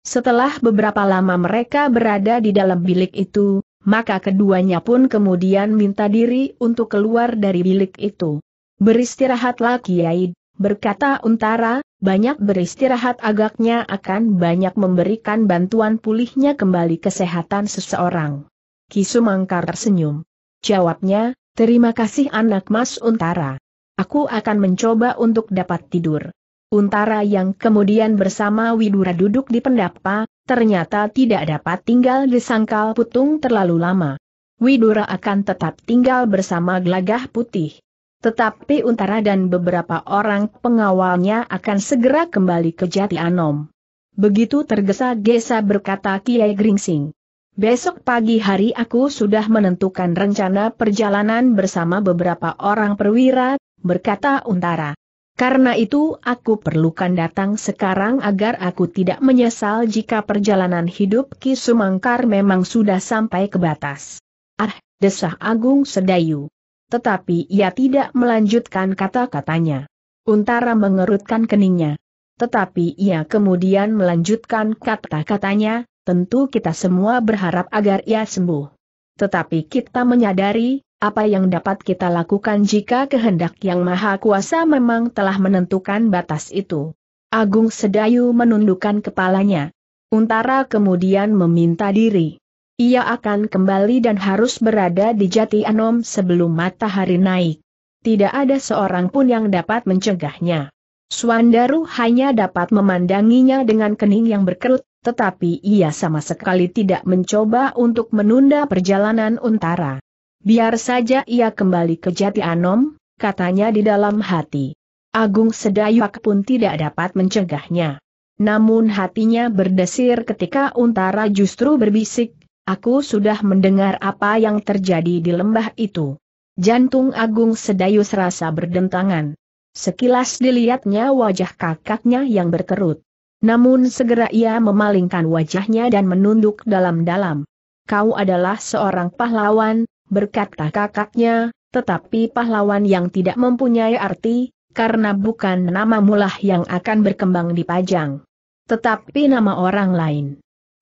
Setelah beberapa lama mereka berada di dalam bilik itu, maka keduanya pun kemudian minta diri untuk keluar dari bilik itu. Beristirahatlah Kiai, berkata Untara, banyak beristirahat agaknya akan banyak memberikan bantuan pulihnya kembali kesehatan seseorang. Kisumangkar tersenyum. Jawabnya, terima kasih anak mas Untara. Aku akan mencoba untuk dapat tidur. Untara yang kemudian bersama Widura duduk di pendapa, ternyata tidak dapat tinggal di sangkal putung terlalu lama. Widura akan tetap tinggal bersama gelagah putih. Tetapi Untara dan beberapa orang pengawalnya akan segera kembali ke Jati Anom. Begitu tergesa-gesa berkata Kiai Gringsing. Besok pagi hari aku sudah menentukan rencana perjalanan bersama beberapa orang perwira, berkata Untara. Karena itu aku perlukan datang sekarang agar aku tidak menyesal jika perjalanan hidup Ki Sumangkar memang sudah sampai ke batas. Ah, desah Agung Sedayu. Tetapi ia tidak melanjutkan kata-katanya. Untara mengerutkan keningnya. Tetapi ia kemudian melanjutkan kata-katanya, tentu kita semua berharap agar ia sembuh. Tetapi kita menyadari, apa yang dapat kita lakukan jika kehendak yang maha kuasa memang telah menentukan batas itu. Agung Sedayu menundukkan kepalanya. Untara kemudian meminta diri. Ia akan kembali dan harus berada di Jati Anom sebelum matahari naik. Tidak ada seorang pun yang dapat mencegahnya. Suandaru hanya dapat memandanginya dengan kening yang berkerut, tetapi ia sama sekali tidak mencoba untuk menunda perjalanan untara. Biar saja ia kembali ke Jati Anom, katanya di dalam hati. Agung Sedayuak pun tidak dapat mencegahnya. Namun hatinya berdesir ketika untara justru berbisik, Aku sudah mendengar apa yang terjadi di lembah itu. Jantung Agung Sedayu serasa berdentangan. Sekilas dilihatnya wajah kakaknya yang berkerut. Namun segera ia memalingkan wajahnya dan menunduk dalam-dalam. Kau adalah seorang pahlawan, berkata kakaknya, tetapi pahlawan yang tidak mempunyai arti, karena bukan nama mulah yang akan berkembang di Pajang. Tetapi nama orang lain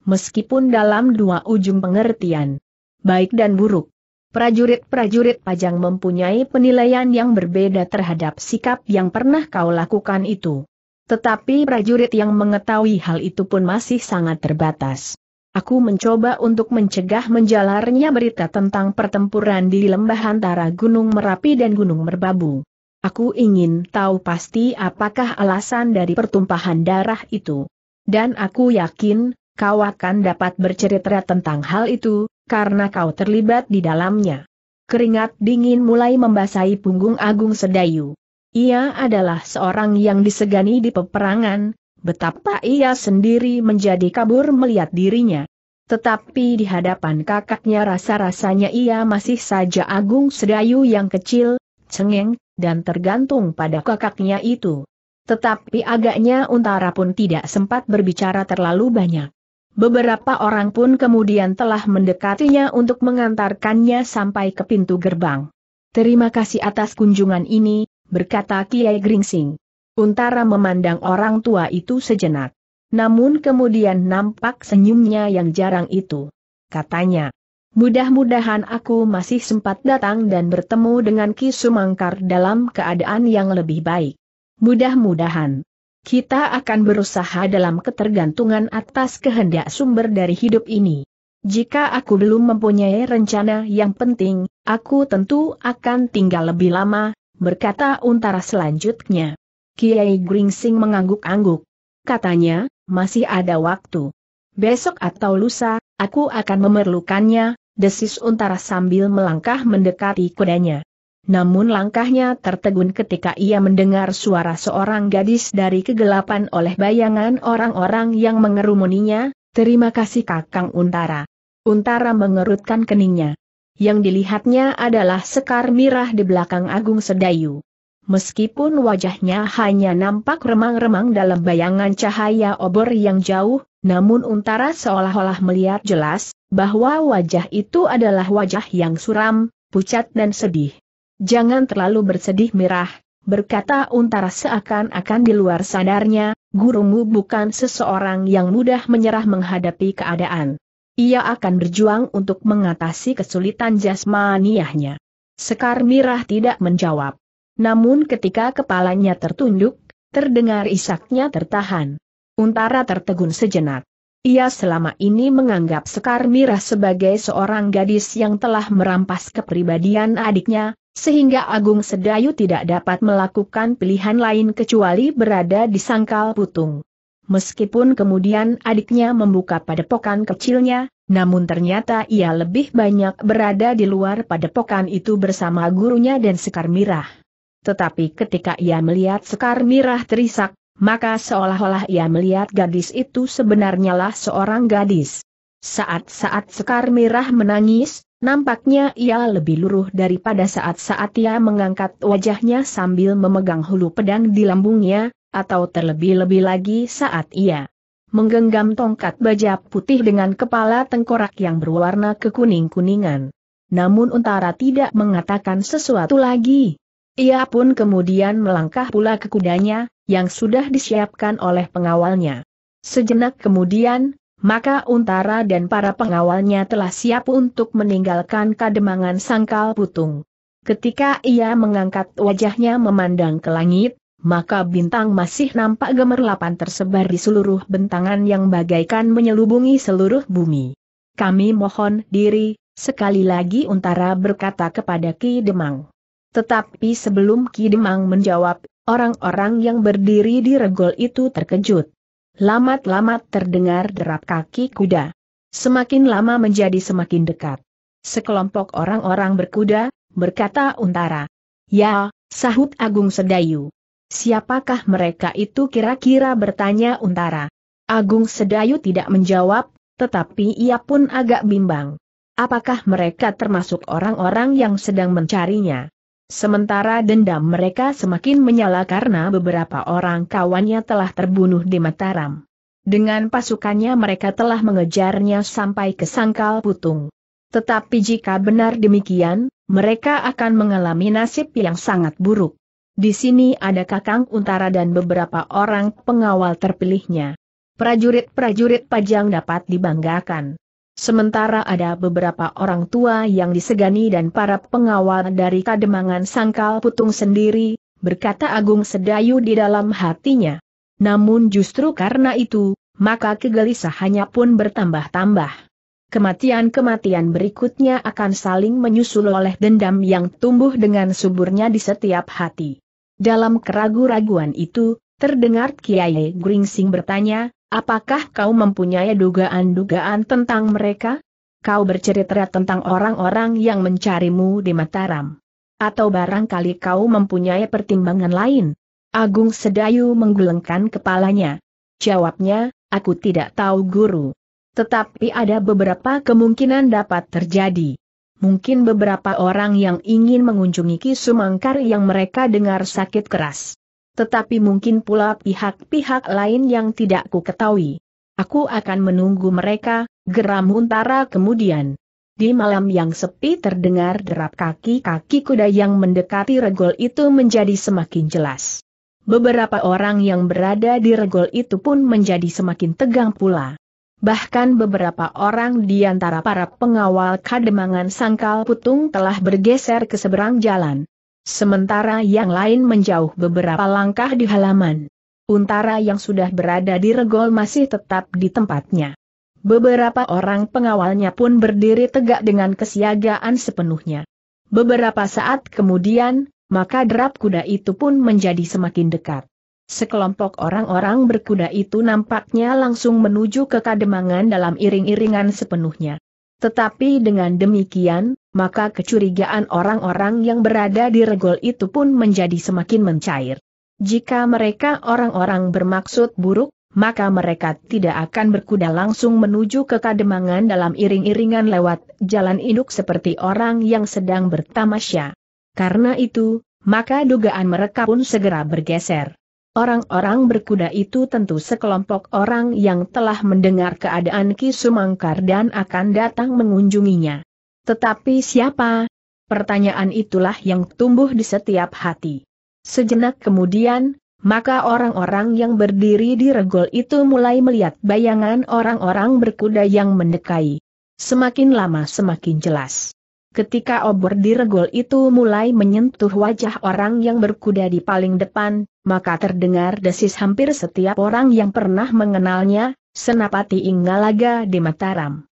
meskipun dalam dua ujung pengertian. Baik dan buruk. Prajurit-prajurit pajang mempunyai penilaian yang berbeda terhadap sikap yang pernah kau lakukan itu. Tetapi prajurit yang mengetahui hal itu pun masih sangat terbatas. Aku mencoba untuk mencegah menjalarnya berita tentang pertempuran di lembah antara Gunung Merapi dan Gunung Merbabu. Aku ingin tahu pasti apakah alasan dari pertumpahan darah itu. Dan aku yakin, kau akan dapat bercerita tentang hal itu, karena kau terlibat di dalamnya. Keringat dingin mulai membasahi punggung Agung Sedayu. Ia adalah seorang yang disegani di peperangan, betapa ia sendiri menjadi kabur melihat dirinya. Tetapi di hadapan kakaknya rasa-rasanya ia masih saja Agung Sedayu yang kecil, cengeng, dan tergantung pada kakaknya itu. Tetapi agaknya Untara pun tidak sempat berbicara terlalu banyak. Beberapa orang pun kemudian telah mendekatinya untuk mengantarkannya sampai ke pintu gerbang. Terima kasih atas kunjungan ini, berkata Kiai Gringsing. Untara memandang orang tua itu sejenak. Namun kemudian nampak senyumnya yang jarang itu. Katanya, mudah-mudahan aku masih sempat datang dan bertemu dengan Ki Sumangkar dalam keadaan yang lebih baik. Mudah-mudahan kita akan berusaha dalam ketergantungan atas kehendak sumber dari hidup ini. Jika aku belum mempunyai rencana yang penting, aku tentu akan tinggal lebih lama, berkata Untara selanjutnya. Kiai Gringsing mengangguk-angguk. Katanya, masih ada waktu. Besok atau lusa, aku akan memerlukannya, desis Untara sambil melangkah mendekati kudanya. Namun langkahnya tertegun ketika ia mendengar suara seorang gadis dari kegelapan oleh bayangan orang-orang yang mengerumuninya, terima kasih kakang Untara. Untara mengerutkan keningnya. Yang dilihatnya adalah sekar mirah di belakang Agung Sedayu. Meskipun wajahnya hanya nampak remang-remang dalam bayangan cahaya obor yang jauh, namun Untara seolah-olah melihat jelas, bahwa wajah itu adalah wajah yang suram, pucat dan sedih. Jangan terlalu bersedih mirah, berkata Untara seakan-akan di luar sadarnya, gurumu bukan seseorang yang mudah menyerah menghadapi keadaan. Ia akan berjuang untuk mengatasi kesulitan jasmaniahnya. Sekar Mirah tidak menjawab. Namun ketika kepalanya tertunduk, terdengar isaknya tertahan. Untara tertegun sejenak. Ia selama ini menganggap Sekar Mirah sebagai seorang gadis yang telah merampas kepribadian adiknya, sehingga Agung Sedayu tidak dapat melakukan pilihan lain kecuali berada di sangkal putung. Meskipun kemudian adiknya membuka padepokan kecilnya, namun ternyata ia lebih banyak berada di luar padepokan itu bersama gurunya dan Sekar Mirah. Tetapi ketika ia melihat Sekar Mirah terisak, maka seolah-olah ia melihat gadis itu sebenarnya lah seorang gadis. Saat-saat Sekar Mirah menangis, Nampaknya ia lebih luruh daripada saat-saat ia mengangkat wajahnya sambil memegang hulu pedang di lambungnya, atau terlebih-lebih lagi saat ia menggenggam tongkat baja putih dengan kepala tengkorak yang berwarna kekuning-kuningan. Namun Untara tidak mengatakan sesuatu lagi. Ia pun kemudian melangkah pula ke kudanya, yang sudah disiapkan oleh pengawalnya. Sejenak kemudian, maka Untara dan para pengawalnya telah siap untuk meninggalkan kademangan sangkal putung. Ketika ia mengangkat wajahnya memandang ke langit, maka bintang masih nampak gemerlapan tersebar di seluruh bentangan yang bagaikan menyelubungi seluruh bumi. Kami mohon diri, sekali lagi Untara berkata kepada Ki Demang. Tetapi sebelum Ki Demang menjawab, orang-orang yang berdiri di regol itu terkejut. Lamat-lamat terdengar derap kaki kuda. Semakin lama menjadi semakin dekat. Sekelompok orang-orang berkuda, berkata Untara. Ya, sahut Agung Sedayu. Siapakah mereka itu kira-kira bertanya Untara. Agung Sedayu tidak menjawab, tetapi ia pun agak bimbang. Apakah mereka termasuk orang-orang yang sedang mencarinya? Sementara dendam mereka semakin menyala karena beberapa orang kawannya telah terbunuh di Mataram. Dengan pasukannya mereka telah mengejarnya sampai ke sangkal putung. Tetapi jika benar demikian, mereka akan mengalami nasib yang sangat buruk. Di sini ada Kakang Untara dan beberapa orang pengawal terpilihnya. Prajurit-prajurit pajang dapat dibanggakan. Sementara ada beberapa orang tua yang disegani dan para pengawal dari kademangan sangkal putung sendiri, berkata Agung Sedayu di dalam hatinya. Namun justru karena itu, maka kegelisahannya pun bertambah-tambah. Kematian-kematian berikutnya akan saling menyusul oleh dendam yang tumbuh dengan suburnya di setiap hati. Dalam keragu-raguan itu, terdengar Kiai Gringsing bertanya, Apakah kau mempunyai dugaan-dugaan tentang mereka? Kau bercerita tentang orang-orang yang mencarimu di Mataram. Atau barangkali kau mempunyai pertimbangan lain? Agung Sedayu menggelengkan kepalanya. Jawabnya, aku tidak tahu guru. Tetapi ada beberapa kemungkinan dapat terjadi. Mungkin beberapa orang yang ingin mengunjungi Ki Sumangkar yang mereka dengar sakit keras tetapi mungkin pula pihak-pihak lain yang tidak ku ketahui. Aku akan menunggu mereka, geram Huntara kemudian. Di malam yang sepi terdengar derap kaki-kaki kuda yang mendekati regol itu menjadi semakin jelas. Beberapa orang yang berada di regol itu pun menjadi semakin tegang pula. Bahkan beberapa orang di antara para pengawal kademangan sangkal putung telah bergeser ke seberang jalan. Sementara yang lain menjauh beberapa langkah di halaman. Untara yang sudah berada di regol masih tetap di tempatnya. Beberapa orang pengawalnya pun berdiri tegak dengan kesiagaan sepenuhnya. Beberapa saat kemudian, maka derap kuda itu pun menjadi semakin dekat. Sekelompok orang-orang berkuda itu nampaknya langsung menuju ke kademangan dalam iring-iringan sepenuhnya. Tetapi dengan demikian, maka kecurigaan orang-orang yang berada di regol itu pun menjadi semakin mencair. Jika mereka orang-orang bermaksud buruk, maka mereka tidak akan berkuda langsung menuju ke Kademangan dalam iring-iringan lewat jalan induk seperti orang yang sedang bertamasya. Karena itu, maka dugaan mereka pun segera bergeser. Orang-orang berkuda itu tentu sekelompok orang yang telah mendengar keadaan Ki Sumangkar dan akan datang mengunjunginya. Tetapi siapa? Pertanyaan itulah yang tumbuh di setiap hati. Sejenak kemudian, maka orang-orang yang berdiri di regol itu mulai melihat bayangan orang-orang berkuda yang mendekai. Semakin lama semakin jelas. Ketika obor di regol itu mulai menyentuh wajah orang yang berkuda di paling depan, maka terdengar desis hampir setiap orang yang pernah mengenalnya, Senapati Inggalaga di Mataram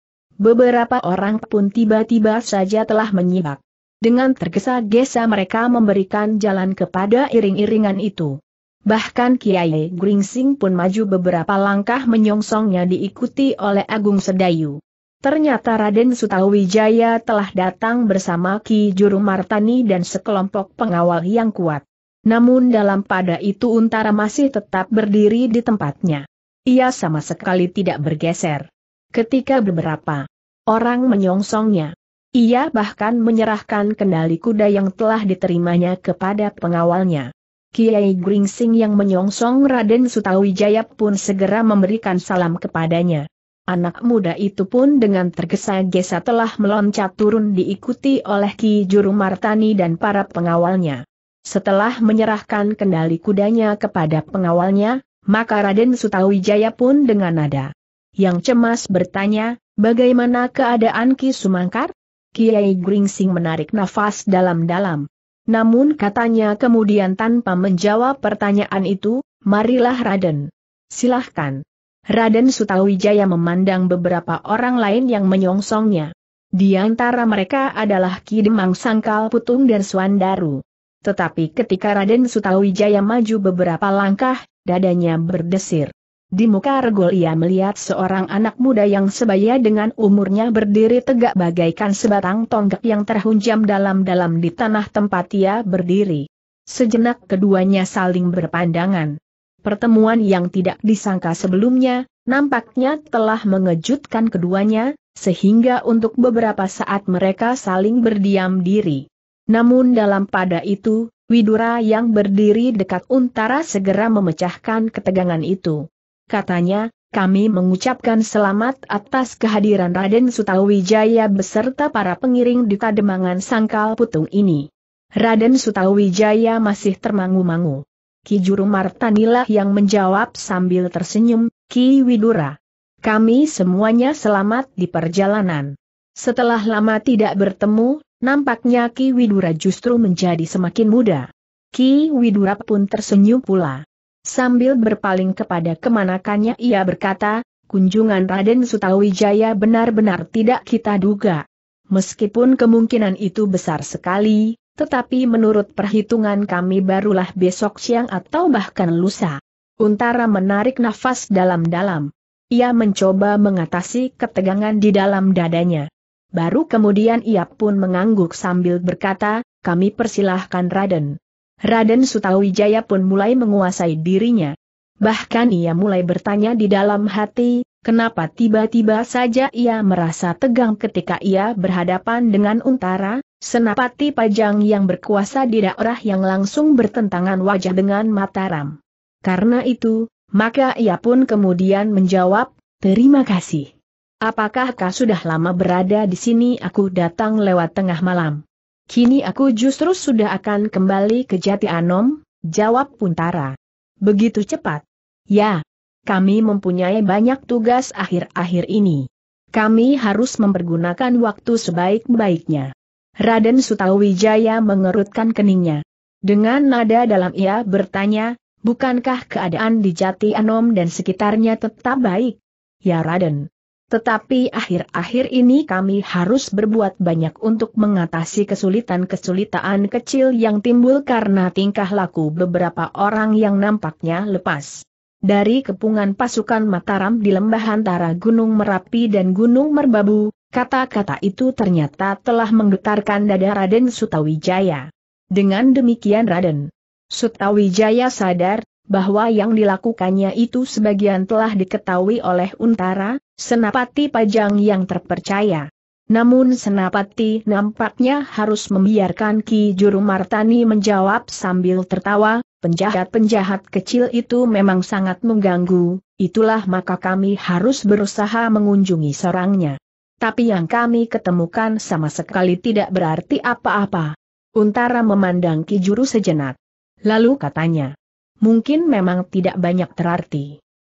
beberapa orang pun tiba-tiba saja telah menyimak. Dengan tergesa-gesa mereka memberikan jalan kepada iring-iringan itu. Bahkan Kiai Gringsing pun maju beberapa langkah menyongsongnya diikuti oleh Agung Sedayu. Ternyata Raden Sutawijaya telah datang bersama Ki Juru Martani dan sekelompok pengawal yang kuat. Namun dalam pada itu Untara masih tetap berdiri di tempatnya. Ia sama sekali tidak bergeser. Ketika beberapa Orang menyongsongnya. Ia bahkan menyerahkan kendali kuda yang telah diterimanya kepada pengawalnya. Kiai Gringsing yang menyongsong Raden Sutawijaya pun segera memberikan salam kepadanya. Anak muda itu pun dengan tergesa-gesa telah meloncat turun diikuti oleh Ki Juru Martani dan para pengawalnya. Setelah menyerahkan kendali kudanya kepada pengawalnya, maka Raden Sutawijaya pun dengan nada yang cemas bertanya, Bagaimana keadaan Ki Sumangkar? Kiai Gringsing menarik nafas dalam-dalam. Namun katanya kemudian tanpa menjawab pertanyaan itu, marilah Raden. Silahkan. Raden Sutawijaya memandang beberapa orang lain yang menyongsongnya. Di antara mereka adalah Ki Demang Sangkal Putung dan Suandaru. Tetapi ketika Raden Sutawijaya maju beberapa langkah, dadanya berdesir. Di muka regol ia melihat seorang anak muda yang sebaya dengan umurnya berdiri tegak bagaikan sebatang tonggak yang terhunjam dalam-dalam di tanah tempat ia berdiri. Sejenak keduanya saling berpandangan. Pertemuan yang tidak disangka sebelumnya, nampaknya telah mengejutkan keduanya, sehingga untuk beberapa saat mereka saling berdiam diri. Namun dalam pada itu, Widura yang berdiri dekat Untara segera memecahkan ketegangan itu katanya, kami mengucapkan selamat atas kehadiran Raden Sutawijaya beserta para pengiring di kademangan Sangkal Putung ini. Raden Sutawijaya masih termangu-mangu. Ki Juru Martanilah yang menjawab sambil tersenyum, Ki Widura. Kami semuanya selamat di perjalanan. Setelah lama tidak bertemu, nampaknya Ki Widura justru menjadi semakin muda. Ki Widura pun tersenyum pula. Sambil berpaling kepada kemanakannya ia berkata, kunjungan Raden Sutawijaya benar-benar tidak kita duga. Meskipun kemungkinan itu besar sekali, tetapi menurut perhitungan kami barulah besok siang atau bahkan lusa. Untara menarik nafas dalam-dalam. Ia mencoba mengatasi ketegangan di dalam dadanya. Baru kemudian ia pun mengangguk sambil berkata, kami persilahkan Raden. Raden Sutawijaya pun mulai menguasai dirinya. Bahkan ia mulai bertanya di dalam hati, kenapa tiba-tiba saja ia merasa tegang ketika ia berhadapan dengan Untara, senapati pajang yang berkuasa di daerah yang langsung bertentangan wajah dengan Mataram. Karena itu, maka ia pun kemudian menjawab, terima kasih. Apakah kau sudah lama berada di sini aku datang lewat tengah malam? Kini aku justru sudah akan kembali ke Jati Anom, jawab Puntara. Begitu cepat. Ya, kami mempunyai banyak tugas akhir-akhir ini. Kami harus mempergunakan waktu sebaik-baiknya. Raden Sutawijaya mengerutkan keningnya. Dengan nada dalam ia bertanya, bukankah keadaan di Jati Anom dan sekitarnya tetap baik? Ya Raden. Tetapi akhir-akhir ini kami harus berbuat banyak untuk mengatasi kesulitan-kesulitan kecil yang timbul karena tingkah laku beberapa orang yang nampaknya lepas. Dari kepungan pasukan Mataram di lembah antara Gunung Merapi dan Gunung Merbabu, kata-kata itu ternyata telah menggetarkan dada Raden Sutawijaya. Dengan demikian Raden Sutawijaya sadar bahwa yang dilakukannya itu sebagian telah diketahui oleh Untara, senapati pajang yang terpercaya. Namun senapati nampaknya harus membiarkan Ki Juru Martani menjawab sambil tertawa, penjahat-penjahat kecil itu memang sangat mengganggu, itulah maka kami harus berusaha mengunjungi sarangnya. Tapi yang kami ketemukan sama sekali tidak berarti apa-apa. Untara memandang Ki Juru sejenak. Lalu katanya, mungkin memang tidak banyak terarti.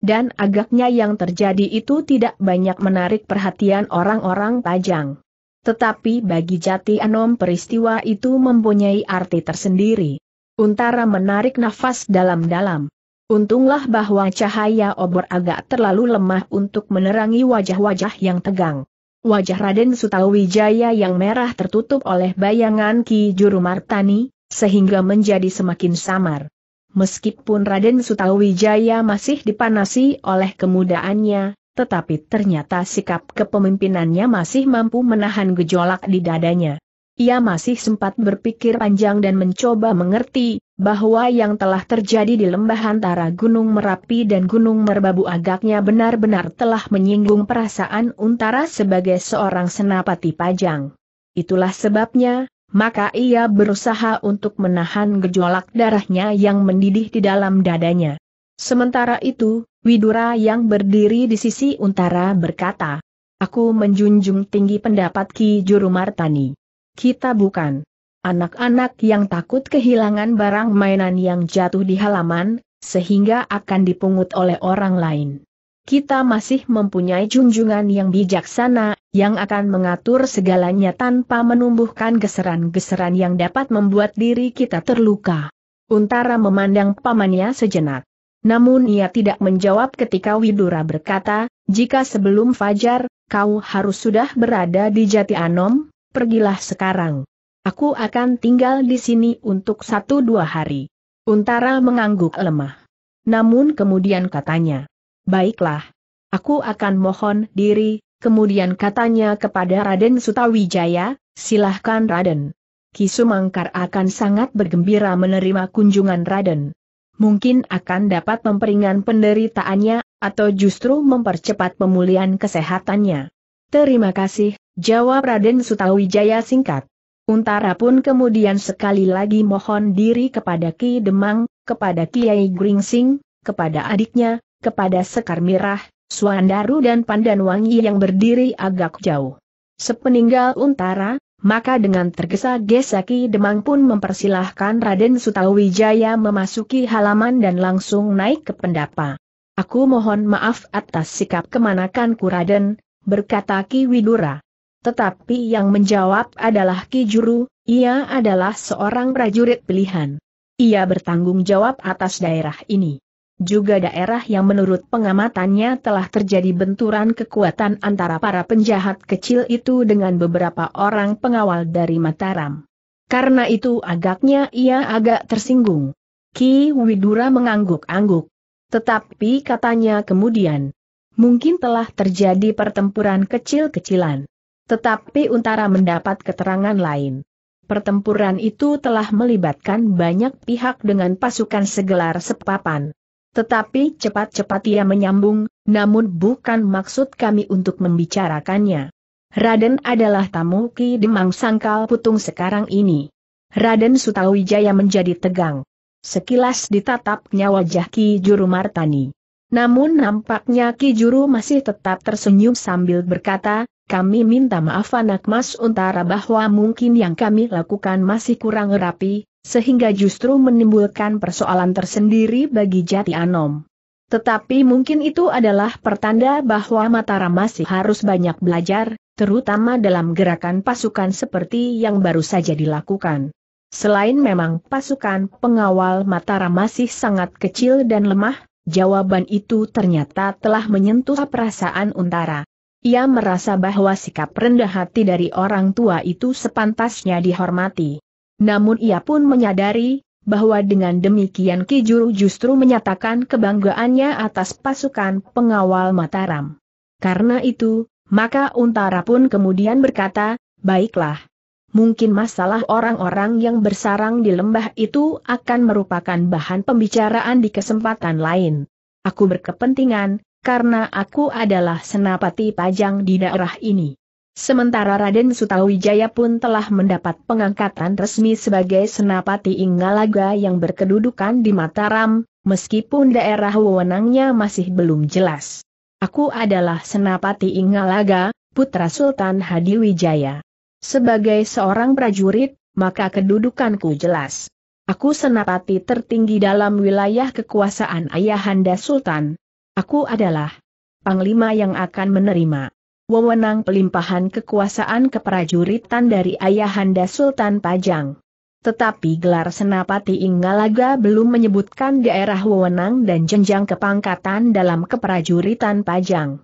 Dan agaknya yang terjadi itu tidak banyak menarik perhatian orang-orang Pajang. Tetapi bagi Jati Anom peristiwa itu mempunyai arti tersendiri. Untara menarik nafas dalam-dalam. Untunglah bahwa cahaya obor agak terlalu lemah untuk menerangi wajah-wajah yang tegang. Wajah Raden Sutawijaya yang merah tertutup oleh bayangan Ki Juru Martani, sehingga menjadi semakin samar. Meskipun Raden Sutawijaya masih dipanasi oleh kemudaannya, tetapi ternyata sikap kepemimpinannya masih mampu menahan gejolak di dadanya. Ia masih sempat berpikir panjang dan mencoba mengerti bahwa yang telah terjadi di lembah antara Gunung Merapi dan Gunung Merbabu agaknya benar-benar telah menyinggung perasaan Untara sebagai seorang senapati pajang. Itulah sebabnya, maka ia berusaha untuk menahan gejolak darahnya yang mendidih di dalam dadanya. Sementara itu, Widura yang berdiri di sisi untara berkata, Aku menjunjung tinggi pendapat Ki Juru Martani. Kita bukan anak-anak yang takut kehilangan barang mainan yang jatuh di halaman, sehingga akan dipungut oleh orang lain. Kita masih mempunyai junjungan yang bijaksana yang akan mengatur segalanya tanpa menumbuhkan geseran-geseran yang dapat membuat diri kita terluka. Untara memandang pamannya sejenak. Namun ia tidak menjawab ketika Widura berkata, jika sebelum Fajar, kau harus sudah berada di Jati Anom, pergilah sekarang. Aku akan tinggal di sini untuk satu dua hari. Untara mengangguk lemah. Namun kemudian katanya, baiklah. Aku akan mohon diri, Kemudian katanya kepada Raden Sutawijaya, silahkan Raden. Kisumangkar akan sangat bergembira menerima kunjungan Raden. Mungkin akan dapat memperingan penderitaannya, atau justru mempercepat pemulihan kesehatannya. Terima kasih, jawab Raden Sutawijaya singkat. Untara pun kemudian sekali lagi mohon diri kepada Ki Demang, kepada Kiai Gringsing, kepada adiknya, kepada Sekar Mirah, Suandaru dan Pandan Wangi yang berdiri agak jauh. Sepeninggal Untara, maka dengan tergesa-gesa Ki Demang pun mempersilahkan Raden Sutawijaya memasuki halaman dan langsung naik ke pendapa. Aku mohon maaf atas sikap kemanakanku Raden, berkata Ki Widura. Tetapi yang menjawab adalah Ki Juru, ia adalah seorang prajurit pilihan. Ia bertanggung jawab atas daerah ini juga daerah yang menurut pengamatannya telah terjadi benturan kekuatan antara para penjahat kecil itu dengan beberapa orang pengawal dari Mataram. Karena itu agaknya ia agak tersinggung. Ki Widura mengangguk-angguk. Tetapi katanya kemudian, mungkin telah terjadi pertempuran kecil-kecilan. Tetapi Untara mendapat keterangan lain. Pertempuran itu telah melibatkan banyak pihak dengan pasukan segelar sepapan. Tetapi cepat-cepat ia menyambung, namun bukan maksud kami untuk membicarakannya. Raden adalah tamu Ki Demang Sangkal Putung sekarang ini. Raden Sutawijaya menjadi tegang. Sekilas ditatapnya wajah Ki Juru Martani. Namun nampaknya Ki Juru masih tetap tersenyum sambil berkata, kami minta maaf anak mas untara bahwa mungkin yang kami lakukan masih kurang rapi, sehingga justru menimbulkan persoalan tersendiri bagi Jati Anom. Tetapi mungkin itu adalah pertanda bahwa Mataram masih harus banyak belajar, terutama dalam gerakan pasukan seperti yang baru saja dilakukan. Selain memang pasukan pengawal Mataram masih sangat kecil dan lemah, jawaban itu ternyata telah menyentuh perasaan Untara. Ia merasa bahwa sikap rendah hati dari orang tua itu sepantasnya dihormati. Namun ia pun menyadari, bahwa dengan demikian Kijuru justru menyatakan kebanggaannya atas pasukan pengawal Mataram. Karena itu, maka Untara pun kemudian berkata, baiklah. Mungkin masalah orang-orang yang bersarang di lembah itu akan merupakan bahan pembicaraan di kesempatan lain. Aku berkepentingan, karena aku adalah senapati pajang di daerah ini. Sementara Raden Sutawijaya pun telah mendapat pengangkatan resmi sebagai Senapati inggalaga yang berkedudukan di Mataram, meskipun daerah wewenangnya masih belum jelas. Aku adalah Senapati inggalaga, putra Sultan Hadiwijaya. Sebagai seorang prajurit, maka kedudukanku jelas. Aku senapati tertinggi dalam wilayah kekuasaan Ayahanda Sultan. Aku adalah Panglima yang akan menerima wewenang pelimpahan kekuasaan keprajuritan dari Ayahanda Sultan Pajang. Tetapi gelar Senapati Inggalaga belum menyebutkan daerah wewenang dan jenjang kepangkatan dalam keprajuritan Pajang.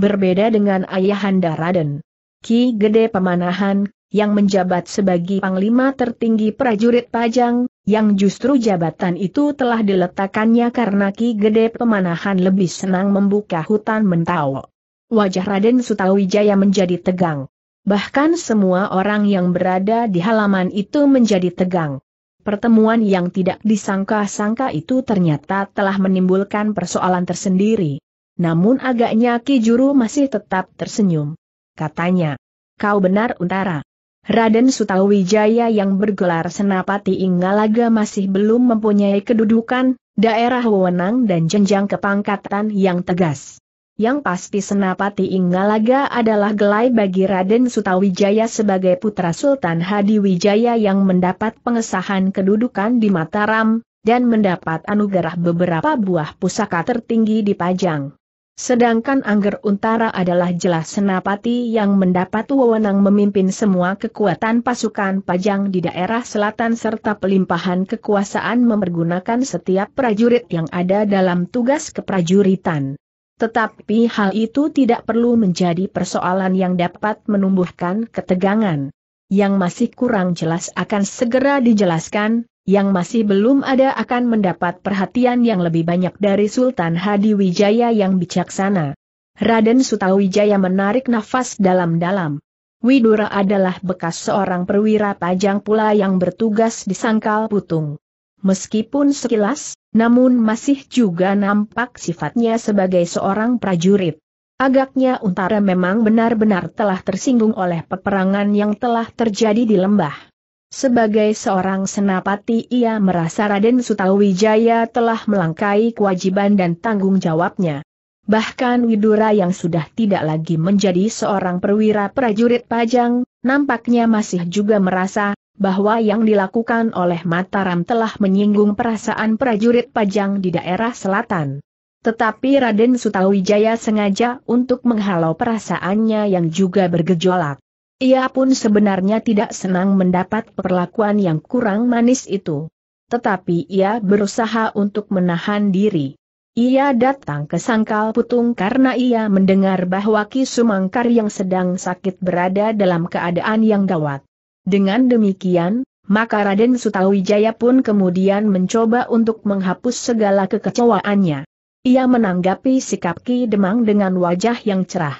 Berbeda dengan Ayahanda Raden. Ki Gede Pemanahan, yang menjabat sebagai panglima tertinggi prajurit Pajang, yang justru jabatan itu telah diletakkannya karena Ki Gede Pemanahan lebih senang membuka hutan mentau. Wajah Raden Sutawijaya menjadi tegang. Bahkan semua orang yang berada di halaman itu menjadi tegang. Pertemuan yang tidak disangka-sangka itu ternyata telah menimbulkan persoalan tersendiri. Namun agaknya Ki Juru masih tetap tersenyum. Katanya, kau benar Untara. Raden Sutawijaya yang bergelar Senapati Inggalaga masih belum mempunyai kedudukan, daerah wewenang dan jenjang kepangkatan yang tegas. Yang pasti Senapati Inggalaga adalah gelai bagi Raden Sutawijaya sebagai putra Sultan Hadiwijaya yang mendapat pengesahan kedudukan di Mataram, dan mendapat anugerah beberapa buah pusaka tertinggi di Pajang. Sedangkan Angger Untara adalah jelas Senapati yang mendapat wewenang memimpin semua kekuatan pasukan Pajang di daerah selatan serta pelimpahan kekuasaan memergunakan setiap prajurit yang ada dalam tugas keprajuritan. Tetapi hal itu tidak perlu menjadi persoalan yang dapat menumbuhkan ketegangan. Yang masih kurang jelas akan segera dijelaskan, yang masih belum ada akan mendapat perhatian yang lebih banyak dari Sultan Hadi Wijaya yang bijaksana. Raden Sutawijaya menarik nafas dalam-dalam. Widura adalah bekas seorang perwira pajang pula yang bertugas di Sangkal Putung meskipun sekilas, namun masih juga nampak sifatnya sebagai seorang prajurit. Agaknya Untara memang benar-benar telah tersinggung oleh peperangan yang telah terjadi di lembah. Sebagai seorang senapati ia merasa Raden Sutawijaya telah melangkai kewajiban dan tanggung jawabnya. Bahkan Widura yang sudah tidak lagi menjadi seorang perwira prajurit pajang, nampaknya masih juga merasa bahwa yang dilakukan oleh Mataram telah menyinggung perasaan prajurit Pajang di daerah selatan. Tetapi Raden Sutawijaya sengaja untuk menghalau perasaannya yang juga bergejolak. Ia pun sebenarnya tidak senang mendapat perlakuan yang kurang manis itu. Tetapi ia berusaha untuk menahan diri. Ia datang ke Sangkal Putung karena ia mendengar bahwa Ki Sumangkar yang sedang sakit berada dalam keadaan yang gawat. Dengan demikian, maka Raden Sutawijaya pun kemudian mencoba untuk menghapus segala kekecewaannya. Ia menanggapi sikap Ki Demang dengan wajah yang cerah.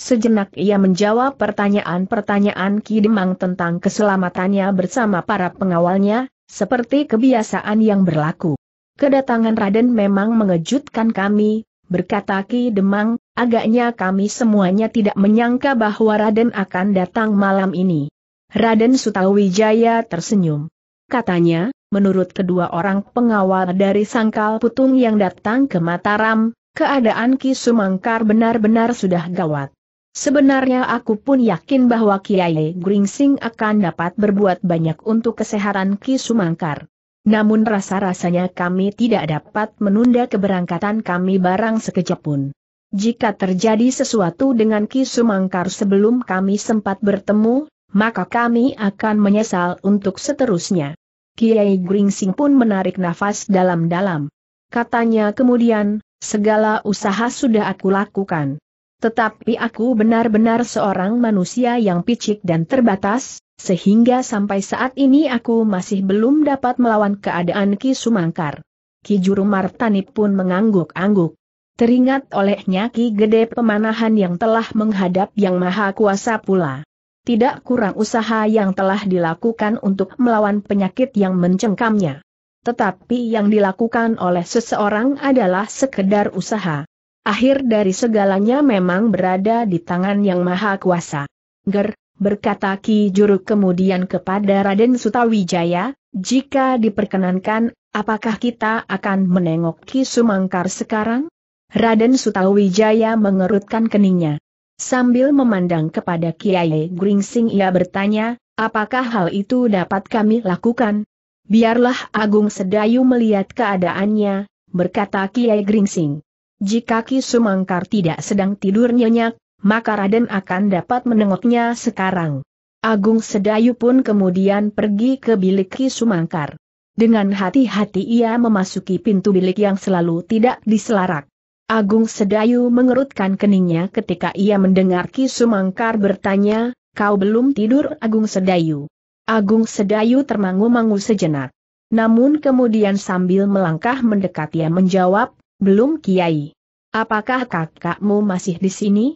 Sejenak ia menjawab pertanyaan-pertanyaan Ki Demang tentang keselamatannya bersama para pengawalnya, seperti kebiasaan yang berlaku. Kedatangan Raden memang mengejutkan kami, berkata Ki Demang, agaknya kami semuanya tidak menyangka bahwa Raden akan datang malam ini. Raden Sutawijaya tersenyum. Katanya, menurut kedua orang pengawal dari Sangkal Putung yang datang ke Mataram, keadaan Ki Sumangkar benar-benar sudah gawat. Sebenarnya aku pun yakin bahwa Kiai Gringsing akan dapat berbuat banyak untuk kesehatan Ki Sumangkar. Namun rasa-rasanya kami tidak dapat menunda keberangkatan kami barang sekejap pun. Jika terjadi sesuatu dengan Ki Sumangkar sebelum kami sempat bertemu, maka kami akan menyesal untuk seterusnya. Kiai Gringsing pun menarik nafas dalam-dalam. Katanya kemudian, segala usaha sudah aku lakukan. Tetapi aku benar-benar seorang manusia yang picik dan terbatas, sehingga sampai saat ini aku masih belum dapat melawan keadaan Ki Sumangkar. Ki Juru Martani pun mengangguk-angguk. Teringat olehnya Ki Gede Pemanahan yang telah menghadap Yang Maha Kuasa pula tidak kurang usaha yang telah dilakukan untuk melawan penyakit yang mencengkamnya. Tetapi yang dilakukan oleh seseorang adalah sekedar usaha. Akhir dari segalanya memang berada di tangan yang maha kuasa. Ger, berkata Ki Juru kemudian kepada Raden Sutawijaya, jika diperkenankan, apakah kita akan menengok Ki Sumangkar sekarang? Raden Sutawijaya mengerutkan keningnya. Sambil memandang kepada Kiai Gringsing ia bertanya, apakah hal itu dapat kami lakukan? Biarlah Agung Sedayu melihat keadaannya, berkata Kiai Gringsing. Jika Ki Sumangkar tidak sedang tidur nyenyak, maka Raden akan dapat menengoknya sekarang. Agung Sedayu pun kemudian pergi ke bilik Ki Sumangkar. Dengan hati-hati ia memasuki pintu bilik yang selalu tidak diselarak. Agung Sedayu mengerutkan keningnya ketika ia mendengar Ki Sumangkar bertanya, kau belum tidur Agung Sedayu. Agung Sedayu termangu-mangu sejenak. Namun kemudian sambil melangkah mendekat ia menjawab, belum Kiai. Apakah kakakmu masih di sini?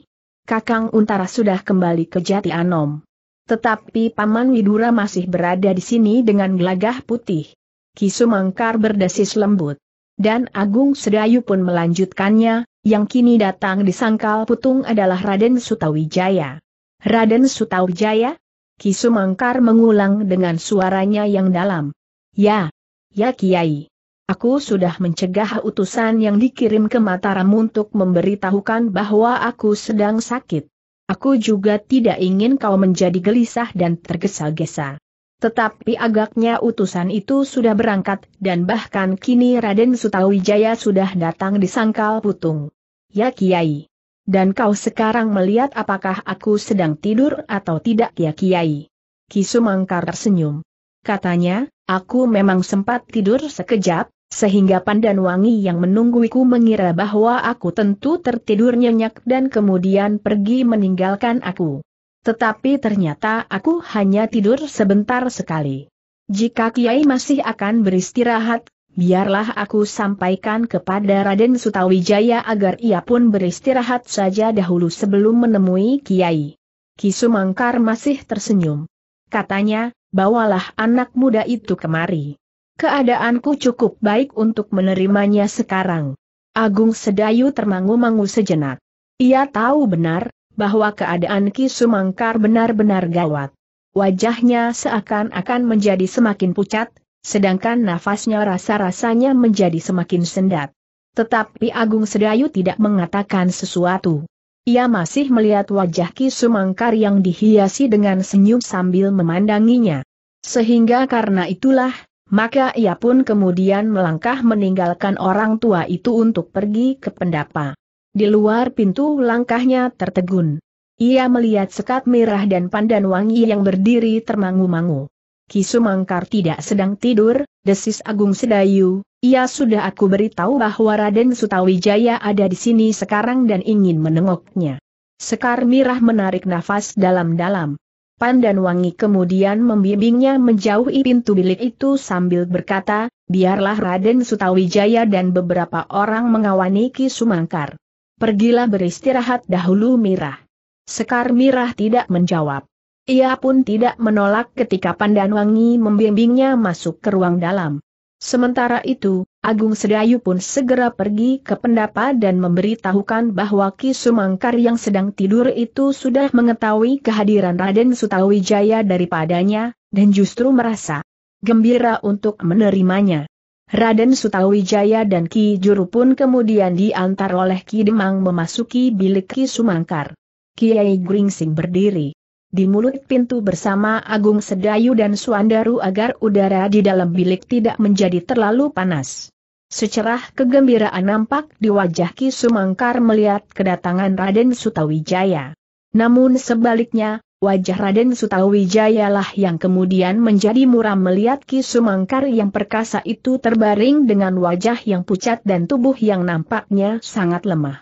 Kakang Untara sudah kembali ke Jati Anom. Tetapi Paman Widura masih berada di sini dengan gelagah putih. Kisumangkar berdesis lembut. Dan Agung Sedayu pun melanjutkannya, yang kini datang di Sangkal Putung adalah Raden Sutawijaya. Raden Sutawijaya? Kisumangkar mengulang dengan suaranya yang dalam. Ya, ya Kiai. Aku sudah mencegah utusan yang dikirim ke Mataram untuk memberitahukan bahwa aku sedang sakit. Aku juga tidak ingin kau menjadi gelisah dan tergesa-gesa. Tetapi agaknya utusan itu sudah berangkat dan bahkan kini Raden Sutawijaya sudah datang di Sangkal Putung. Ya Kiai. Dan kau sekarang melihat apakah aku sedang tidur atau tidak ya Kiai. Kisumangkar tersenyum. Katanya, aku memang sempat tidur sekejap, sehingga Pandan Wangi yang menungguiku mengira bahwa aku tentu tertidur nyenyak dan kemudian pergi meninggalkan aku. Tetapi ternyata aku hanya tidur sebentar sekali. Jika Kiai masih akan beristirahat, biarlah aku sampaikan kepada Raden Sutawijaya agar ia pun beristirahat saja dahulu sebelum menemui Kiai. Kisumangkar masih tersenyum. Katanya, bawalah anak muda itu kemari. Keadaanku cukup baik untuk menerimanya sekarang. Agung Sedayu termangu-mangu sejenak. Ia tahu benar, bahwa keadaan Ki Sumangkar benar-benar gawat. Wajahnya seakan-akan menjadi semakin pucat, sedangkan nafasnya rasa-rasanya menjadi semakin sendat. Tetapi Agung Sedayu tidak mengatakan sesuatu. Ia masih melihat wajah Ki Sumangkar yang dihiasi dengan senyum sambil memandanginya. Sehingga karena itulah, maka ia pun kemudian melangkah meninggalkan orang tua itu untuk pergi ke pendapa. Di luar pintu langkahnya tertegun. Ia melihat sekat merah dan pandan wangi yang berdiri termangu-mangu. Kisumangkar tidak sedang tidur, desis Agung Sedayu, ia sudah aku beritahu bahwa Raden Sutawijaya ada di sini sekarang dan ingin menengoknya. Sekar Mirah menarik nafas dalam-dalam. Pandan Wangi kemudian membimbingnya menjauhi pintu bilik itu sambil berkata, biarlah Raden Sutawijaya dan beberapa orang mengawani Ki Sumangkar. Pergilah beristirahat dahulu Mirah. Sekar Mirah tidak menjawab. Ia pun tidak menolak ketika Pandanwangi Wangi membimbingnya masuk ke ruang dalam. Sementara itu, Agung Sedayu pun segera pergi ke pendapa dan memberitahukan bahwa Ki Sumangkar yang sedang tidur itu sudah mengetahui kehadiran Raden Sutawijaya daripadanya, dan justru merasa gembira untuk menerimanya. Raden Sutawijaya dan Ki Juru pun kemudian diantar oleh Ki Demang memasuki bilik Ki Sumangkar. Kiai Gringsing berdiri di mulut pintu bersama Agung Sedayu dan Suandaru agar udara di dalam bilik tidak menjadi terlalu panas. Secerah kegembiraan nampak di wajah Ki Sumangkar melihat kedatangan Raden Sutawijaya. Namun sebaliknya, Wajah Raden Sutawijayalah yang kemudian menjadi muram melihat Ki Sumangkar yang perkasa itu terbaring dengan wajah yang pucat dan tubuh yang nampaknya sangat lemah.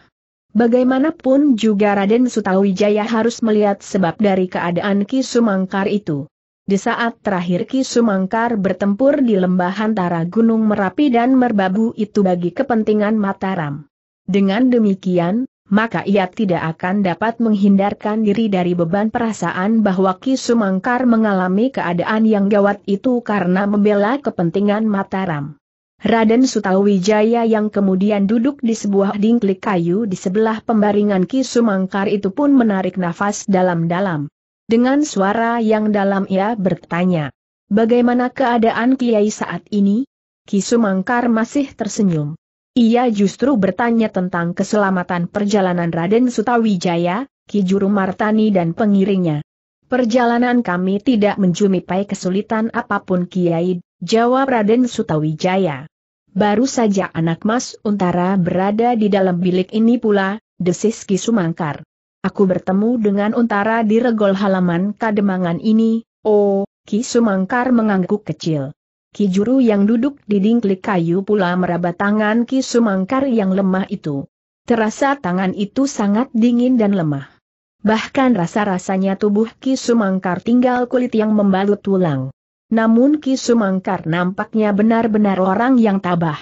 Bagaimanapun juga Raden Sutawijaya harus melihat sebab dari keadaan Ki Sumangkar itu. Di saat terakhir Ki Sumangkar bertempur di lembah antara Gunung Merapi dan Merbabu itu bagi kepentingan Mataram. Dengan demikian, maka ia tidak akan dapat menghindarkan diri dari beban perasaan bahwa Ki Sumangkar mengalami keadaan yang gawat itu karena membela kepentingan Mataram. Raden Sutawijaya yang kemudian duduk di sebuah dingklik kayu di sebelah pembaringan Ki Sumangkar itu pun menarik nafas dalam-dalam. Dengan suara yang dalam ia bertanya, Bagaimana keadaan Kiai saat ini? Ki Sumangkar masih tersenyum. Ia justru bertanya tentang keselamatan perjalanan Raden Sutawijaya, Kijuru Martani dan pengiringnya. Perjalanan kami tidak menjumpai kesulitan apapun Kiai, jawab Raden Sutawijaya. Baru saja anak mas Untara berada di dalam bilik ini pula, desis Ki Sumangkar. Aku bertemu dengan Untara di regol halaman kademangan ini, oh, Ki Sumangkar mengangguk kecil. Kijuru yang duduk di dingklik kayu pula meraba tangan Ki Sumangkar yang lemah itu. Terasa tangan itu sangat dingin dan lemah. Bahkan rasa-rasanya tubuh Ki Sumangkar tinggal kulit yang membalut tulang. Namun Ki Sumangkar nampaknya benar-benar orang yang tabah.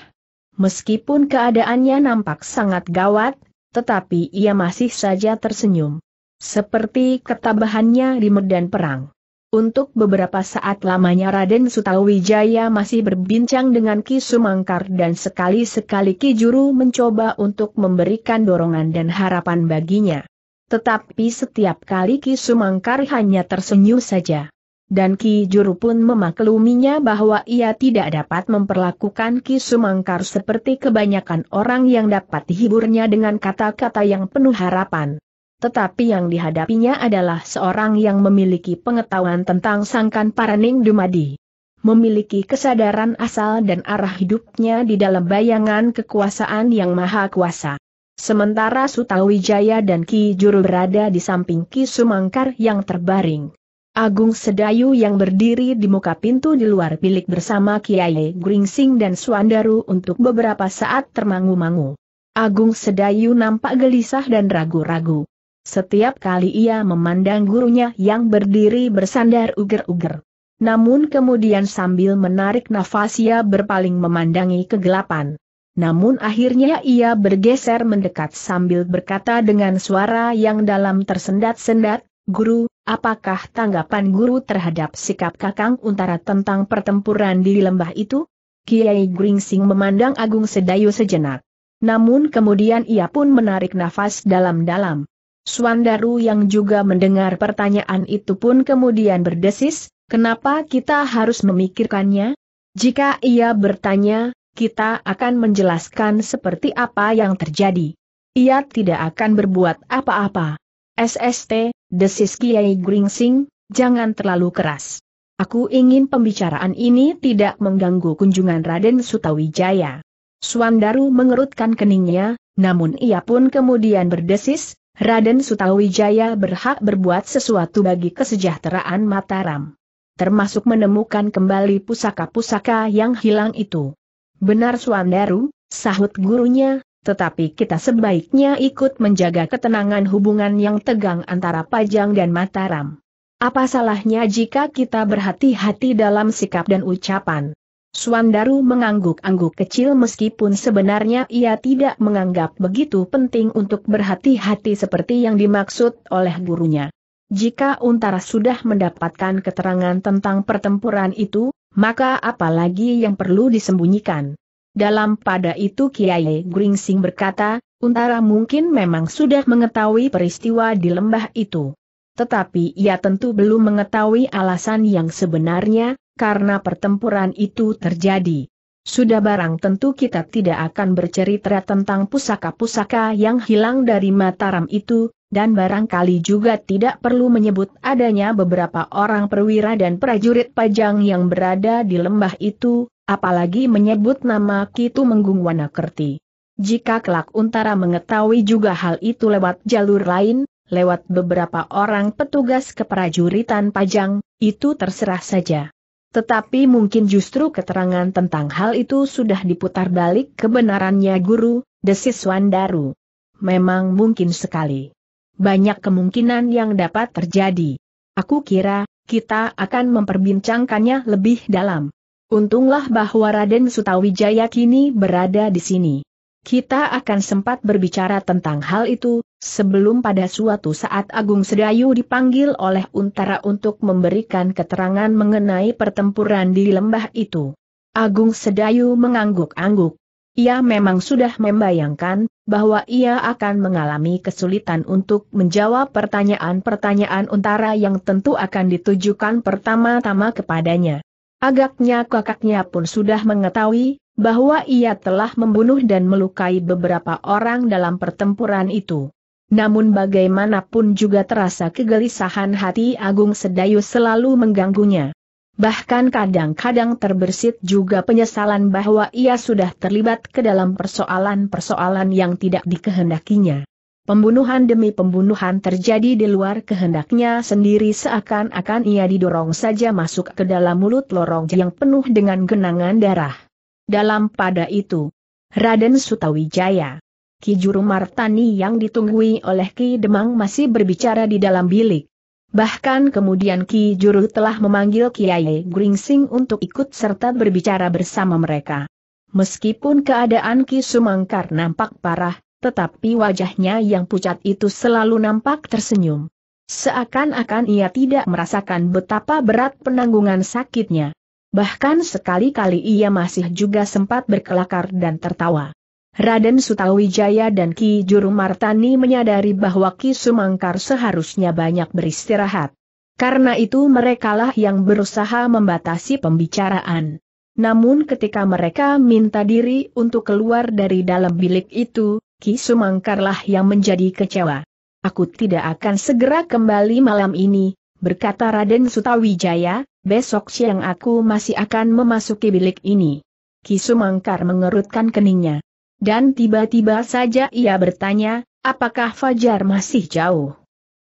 Meskipun keadaannya nampak sangat gawat, tetapi ia masih saja tersenyum. Seperti ketabahannya di medan perang. Untuk beberapa saat lamanya Raden Sutawijaya masih berbincang dengan Ki Sumangkar dan sekali-sekali Ki Juru mencoba untuk memberikan dorongan dan harapan baginya. Tetapi setiap kali Ki Sumangkar hanya tersenyum saja. Dan Ki Juru pun memakluminya bahwa ia tidak dapat memperlakukan Ki Sumangkar seperti kebanyakan orang yang dapat dihiburnya dengan kata-kata yang penuh harapan. Tetapi yang dihadapinya adalah seorang yang memiliki pengetahuan tentang sangkan paraning dumadi. Memiliki kesadaran asal dan arah hidupnya di dalam bayangan kekuasaan yang maha kuasa. Sementara Sutawijaya dan Ki Juru berada di samping Ki Sumangkar yang terbaring. Agung Sedayu yang berdiri di muka pintu di luar bilik bersama Kiai Gringsing dan Suandaru untuk beberapa saat termangu-mangu. Agung Sedayu nampak gelisah dan ragu-ragu. Setiap kali ia memandang gurunya yang berdiri bersandar uger-uger. Namun kemudian sambil menarik nafas ia berpaling memandangi kegelapan. Namun akhirnya ia bergeser mendekat sambil berkata dengan suara yang dalam tersendat-sendat, Guru, apakah tanggapan guru terhadap sikap Kakang Untara tentang pertempuran di lembah itu? Kiai Gringsing memandang Agung Sedayu sejenak. Namun kemudian ia pun menarik nafas dalam-dalam. Swandaru yang juga mendengar pertanyaan itu pun kemudian berdesis, kenapa kita harus memikirkannya? Jika ia bertanya, kita akan menjelaskan seperti apa yang terjadi. Ia tidak akan berbuat apa-apa. SST, desis Kiai Gringsing, jangan terlalu keras. Aku ingin pembicaraan ini tidak mengganggu kunjungan Raden Sutawijaya. Swandaru mengerutkan keningnya, namun ia pun kemudian berdesis, Raden Sutawijaya berhak berbuat sesuatu bagi kesejahteraan Mataram. Termasuk menemukan kembali pusaka-pusaka yang hilang itu. Benar Suandaru, sahut gurunya, tetapi kita sebaiknya ikut menjaga ketenangan hubungan yang tegang antara Pajang dan Mataram. Apa salahnya jika kita berhati-hati dalam sikap dan ucapan? Suandaru mengangguk-angguk kecil meskipun sebenarnya ia tidak menganggap begitu penting untuk berhati-hati seperti yang dimaksud oleh gurunya. Jika Untara sudah mendapatkan keterangan tentang pertempuran itu, maka apalagi yang perlu disembunyikan. Dalam pada itu Kiai Gringsing berkata, Untara mungkin memang sudah mengetahui peristiwa di lembah itu. Tetapi ia tentu belum mengetahui alasan yang sebenarnya, karena pertempuran itu terjadi. Sudah barang tentu kita tidak akan bercerita tentang pusaka-pusaka yang hilang dari Mataram itu, dan barangkali juga tidak perlu menyebut adanya beberapa orang perwira dan prajurit pajang yang berada di lembah itu, apalagi menyebut nama Kitu Menggung Wanakerti. Jika kelak Untara mengetahui juga hal itu lewat jalur lain, lewat beberapa orang petugas keprajuritan pajang, itu terserah saja. Tetapi mungkin justru keterangan tentang hal itu sudah diputar balik kebenarannya guru, desis Wandaru. Memang mungkin sekali. Banyak kemungkinan yang dapat terjadi. Aku kira, kita akan memperbincangkannya lebih dalam. Untunglah bahwa Raden Sutawijaya kini berada di sini. Kita akan sempat berbicara tentang hal itu, sebelum pada suatu saat Agung Sedayu dipanggil oleh Untara untuk memberikan keterangan mengenai pertempuran di lembah itu. Agung Sedayu mengangguk-angguk. Ia memang sudah membayangkan bahwa ia akan mengalami kesulitan untuk menjawab pertanyaan-pertanyaan Untara yang tentu akan ditujukan pertama-tama kepadanya. Agaknya kakaknya pun sudah mengetahui bahwa ia telah membunuh dan melukai beberapa orang dalam pertempuran itu. Namun bagaimanapun juga terasa kegelisahan hati Agung Sedayu selalu mengganggunya. Bahkan kadang-kadang terbersit juga penyesalan bahwa ia sudah terlibat ke dalam persoalan-persoalan yang tidak dikehendakinya. Pembunuhan demi pembunuhan terjadi di luar kehendaknya sendiri seakan-akan ia didorong saja masuk ke dalam mulut lorong yang penuh dengan genangan darah. Dalam pada itu, Raden Sutawijaya, Ki Juru Martani yang ditunggui oleh Ki Demang masih berbicara di dalam bilik. Bahkan kemudian Ki Juru telah memanggil Kiai Gringsing untuk ikut serta berbicara bersama mereka. Meskipun keadaan Ki Sumangkar nampak parah, tetapi wajahnya yang pucat itu selalu nampak tersenyum. Seakan-akan ia tidak merasakan betapa berat penanggungan sakitnya bahkan sekali-kali ia masih juga sempat berkelakar dan tertawa. Raden Sutawijaya dan Ki Juru Martani menyadari bahwa Ki Sumangkar seharusnya banyak beristirahat. Karena itu merekalah yang berusaha membatasi pembicaraan. Namun ketika mereka minta diri untuk keluar dari dalam bilik itu, Ki Sumangkarlah yang menjadi kecewa. Aku tidak akan segera kembali malam ini, berkata Raden Sutawijaya, besok siang aku masih akan memasuki bilik ini. Kisumangkar mengerutkan keningnya. Dan tiba-tiba saja ia bertanya, apakah Fajar masih jauh?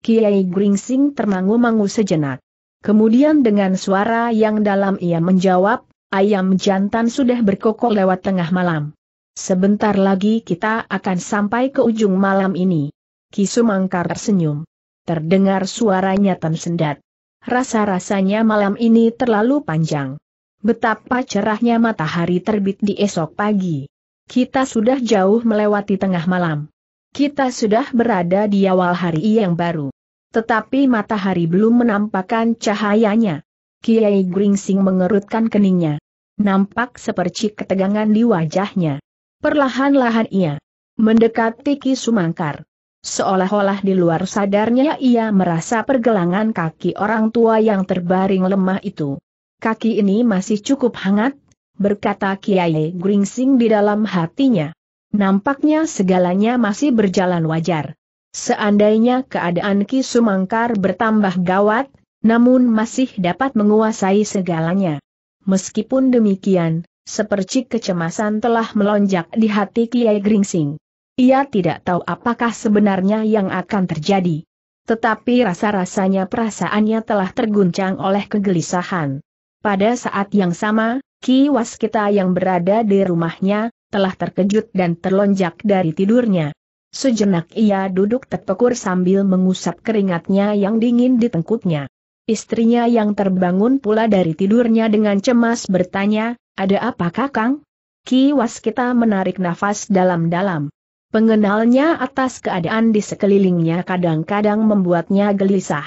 Kiai Gringsing termangu-mangu sejenak. Kemudian dengan suara yang dalam ia menjawab, ayam jantan sudah berkokok lewat tengah malam. Sebentar lagi kita akan sampai ke ujung malam ini. Kisumangkar tersenyum. Terdengar suaranya tersendat. Rasa-rasanya malam ini terlalu panjang. Betapa cerahnya matahari terbit di esok pagi. Kita sudah jauh melewati tengah malam. Kita sudah berada di awal hari yang baru. Tetapi matahari belum menampakkan cahayanya. Kiai Gringsing mengerutkan keningnya. Nampak seperti ketegangan di wajahnya. Perlahan-lahan ia mendekati Ki Sumangkar. Seolah-olah di luar sadarnya ia merasa pergelangan kaki orang tua yang terbaring lemah itu. Kaki ini masih cukup hangat, berkata Kiai Gringsing di dalam hatinya. Nampaknya segalanya masih berjalan wajar. Seandainya keadaan Ki Sumangkar bertambah gawat, namun masih dapat menguasai segalanya. Meskipun demikian, sepercik kecemasan telah melonjak di hati Kiai Gringsing. Ia tidak tahu apakah sebenarnya yang akan terjadi. Tetapi rasa-rasanya perasaannya telah terguncang oleh kegelisahan. Pada saat yang sama, Ki Waskita yang berada di rumahnya, telah terkejut dan terlonjak dari tidurnya. Sejenak ia duduk terpekur sambil mengusap keringatnya yang dingin di tengkuknya. Istrinya yang terbangun pula dari tidurnya dengan cemas bertanya, ada apa kakang? Ki Waskita menarik nafas dalam-dalam. Pengenalnya atas keadaan di sekelilingnya kadang-kadang membuatnya gelisah.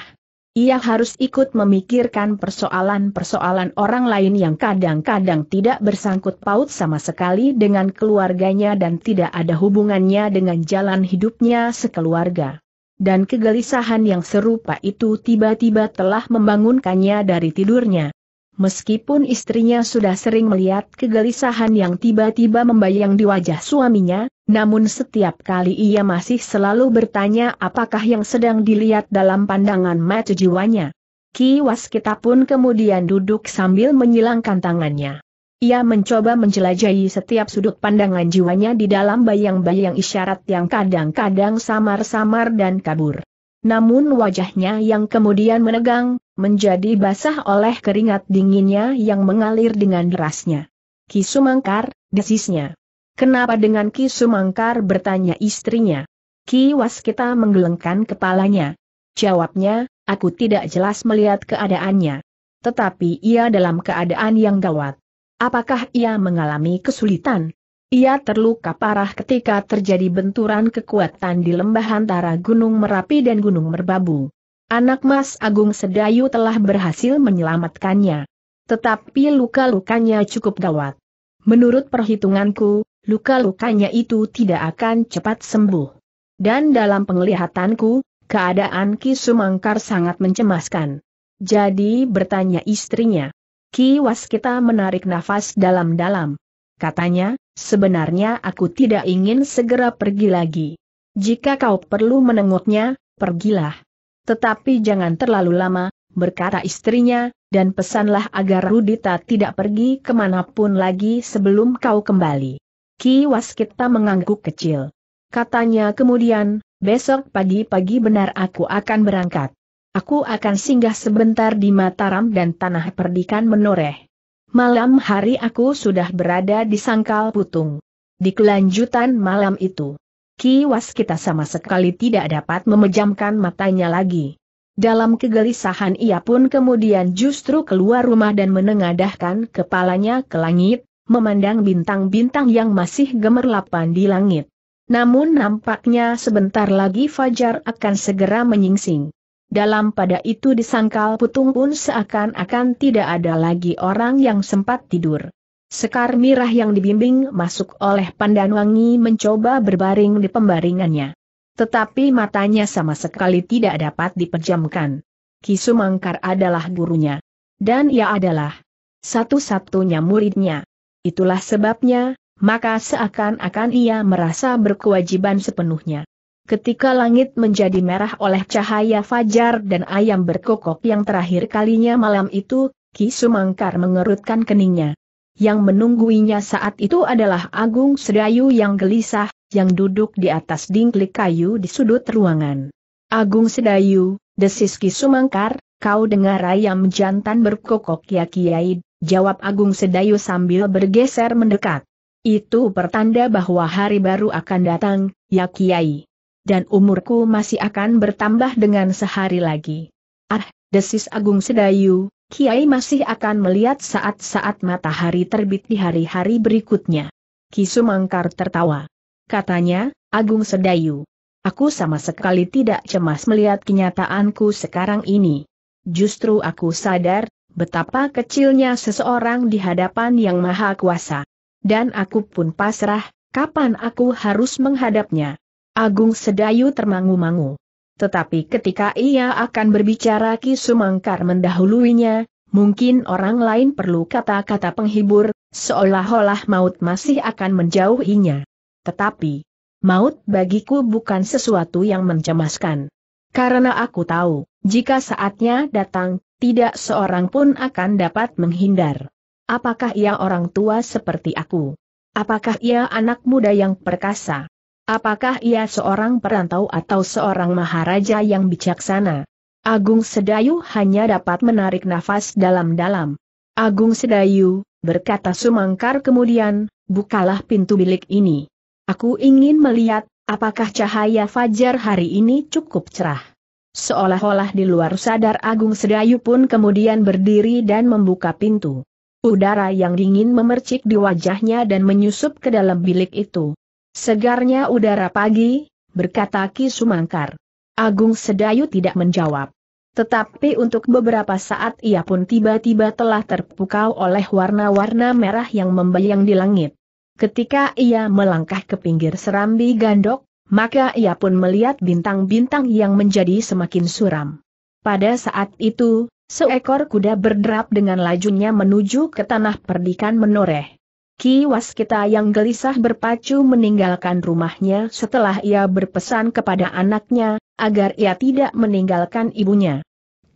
Ia harus ikut memikirkan persoalan-persoalan orang lain yang kadang-kadang tidak bersangkut paut sama sekali dengan keluarganya dan tidak ada hubungannya dengan jalan hidupnya sekeluarga. Dan kegelisahan yang serupa itu tiba-tiba telah membangunkannya dari tidurnya. Meskipun istrinya sudah sering melihat kegelisahan yang tiba-tiba membayang di wajah suaminya, namun setiap kali ia masih selalu bertanya apakah yang sedang dilihat dalam pandangan mata jiwanya. Ki Waskita pun kemudian duduk sambil menyilangkan tangannya. Ia mencoba menjelajahi setiap sudut pandangan jiwanya di dalam bayang-bayang isyarat yang kadang-kadang samar-samar dan kabur. Namun wajahnya yang kemudian menegang, menjadi basah oleh keringat dinginnya yang mengalir dengan derasnya. Kisumangkar, desisnya. Kenapa dengan Kisumangkar bertanya istrinya? Ki Waskita menggelengkan kepalanya. Jawabnya, aku tidak jelas melihat keadaannya. Tetapi ia dalam keadaan yang gawat. Apakah ia mengalami kesulitan? Ia terluka parah ketika terjadi benturan kekuatan di lembah antara Gunung Merapi dan Gunung Merbabu. Anak Mas Agung Sedayu telah berhasil menyelamatkannya. Tetapi luka-lukanya cukup gawat. Menurut perhitunganku, luka-lukanya itu tidak akan cepat sembuh. Dan dalam penglihatanku, keadaan Ki Sumangkar sangat mencemaskan. Jadi bertanya istrinya. Ki Waskita menarik nafas dalam-dalam. Katanya, sebenarnya aku tidak ingin segera pergi lagi. Jika kau perlu menengoknya, pergilah. Tetapi jangan terlalu lama, berkata istrinya, dan pesanlah agar Rudita tidak pergi kemanapun lagi sebelum kau kembali. Ki Waskita mengangguk kecil. Katanya kemudian, besok pagi-pagi benar aku akan berangkat. Aku akan singgah sebentar di Mataram dan Tanah Perdikan menoreh. Malam hari aku sudah berada di Sangkal Putung. Di kelanjutan malam itu. Kiwas kita sama sekali tidak dapat memejamkan matanya lagi. Dalam kegelisahan ia pun kemudian justru keluar rumah dan menengadahkan kepalanya ke langit, memandang bintang-bintang yang masih gemerlapan di langit. Namun nampaknya sebentar lagi Fajar akan segera menyingsing. Dalam pada itu disangkal putung pun seakan-akan tidak ada lagi orang yang sempat tidur. Sekar mirah yang dibimbing masuk oleh pandan wangi mencoba berbaring di pembaringannya. Tetapi matanya sama sekali tidak dapat dipejamkan. Kisumangkar adalah gurunya. Dan ia adalah satu-satunya muridnya. Itulah sebabnya, maka seakan-akan ia merasa berkewajiban sepenuhnya. Ketika langit menjadi merah oleh cahaya fajar dan ayam berkokok yang terakhir kalinya malam itu, Ki Sumangkar mengerutkan keningnya. Yang menungguinya saat itu adalah Agung Sedayu yang gelisah, yang duduk di atas dingklik kayu di sudut ruangan. Agung Sedayu, desis Ki Sumangkar, kau dengar ayam jantan berkokok ya kiai, jawab Agung Sedayu sambil bergeser mendekat. Itu pertanda bahwa hari baru akan datang, ya kiai. Dan umurku masih akan bertambah dengan sehari lagi. Ah, desis Agung Sedayu, Kiai masih akan melihat saat-saat matahari terbit di hari-hari berikutnya. Kisumangkar tertawa. Katanya, Agung Sedayu. Aku sama sekali tidak cemas melihat kenyataanku sekarang ini. Justru aku sadar, betapa kecilnya seseorang di hadapan yang maha kuasa. Dan aku pun pasrah, kapan aku harus menghadapnya. Agung Sedayu termangu-mangu. Tetapi ketika ia akan berbicara Ki Sumangkar mendahuluinya, mungkin orang lain perlu kata-kata penghibur, seolah-olah maut masih akan menjauhinya. Tetapi, maut bagiku bukan sesuatu yang mencemaskan. Karena aku tahu, jika saatnya datang, tidak seorang pun akan dapat menghindar. Apakah ia orang tua seperti aku? Apakah ia anak muda yang perkasa? Apakah ia seorang perantau atau seorang maharaja yang bijaksana? Agung Sedayu hanya dapat menarik nafas dalam-dalam. Agung Sedayu, berkata Sumangkar kemudian, bukalah pintu bilik ini. Aku ingin melihat, apakah cahaya fajar hari ini cukup cerah. Seolah-olah di luar sadar Agung Sedayu pun kemudian berdiri dan membuka pintu. Udara yang dingin memercik di wajahnya dan menyusup ke dalam bilik itu. Segarnya udara pagi, berkata Ki Sumangkar. Agung Sedayu tidak menjawab. Tetapi untuk beberapa saat ia pun tiba-tiba telah terpukau oleh warna-warna merah yang membayang di langit. Ketika ia melangkah ke pinggir serambi gandok, maka ia pun melihat bintang-bintang yang menjadi semakin suram. Pada saat itu, seekor kuda berderap dengan lajunya menuju ke tanah perdikan menoreh. Ki Waskita yang gelisah berpacu meninggalkan rumahnya setelah ia berpesan kepada anaknya, agar ia tidak meninggalkan ibunya.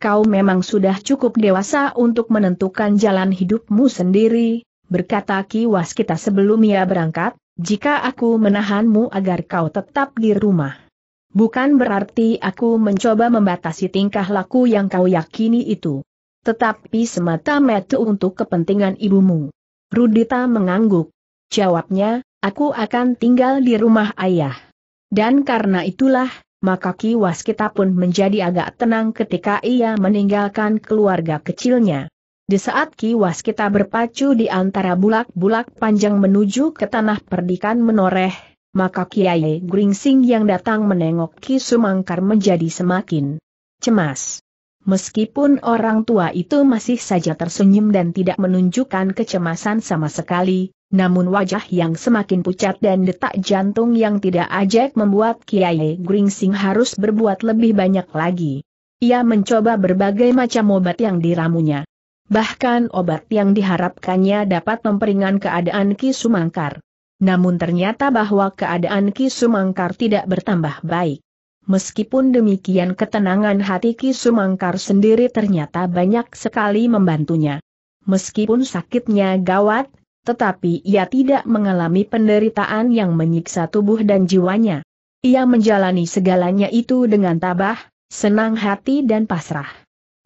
Kau memang sudah cukup dewasa untuk menentukan jalan hidupmu sendiri, berkata Ki Waskita sebelum ia berangkat, jika aku menahanmu agar kau tetap di rumah. Bukan berarti aku mencoba membatasi tingkah laku yang kau yakini itu. Tetapi semata-mata untuk kepentingan ibumu. Rudita mengangguk. Jawabnya, aku akan tinggal di rumah ayah. Dan karena itulah, maka Ki Waskita pun menjadi agak tenang ketika ia meninggalkan keluarga kecilnya. Di saat Ki Waskita berpacu di antara bulak-bulak panjang menuju ke tanah perdikan menoreh, maka Kiai Gringsing yang datang menengok Ki Sumangkar menjadi semakin cemas. Meskipun orang tua itu masih saja tersenyum dan tidak menunjukkan kecemasan sama sekali, namun wajah yang semakin pucat dan detak jantung yang tidak ajak membuat Kiai Gringsing harus berbuat lebih banyak lagi. Ia mencoba berbagai macam obat yang diramunya. Bahkan obat yang diharapkannya dapat memperingan keadaan Ki Sumangkar. Namun ternyata bahwa keadaan Ki Sumangkar tidak bertambah baik. Meskipun demikian ketenangan hati Ki Sumangkar sendiri ternyata banyak sekali membantunya. Meskipun sakitnya gawat, tetapi ia tidak mengalami penderitaan yang menyiksa tubuh dan jiwanya. Ia menjalani segalanya itu dengan tabah, senang hati dan pasrah.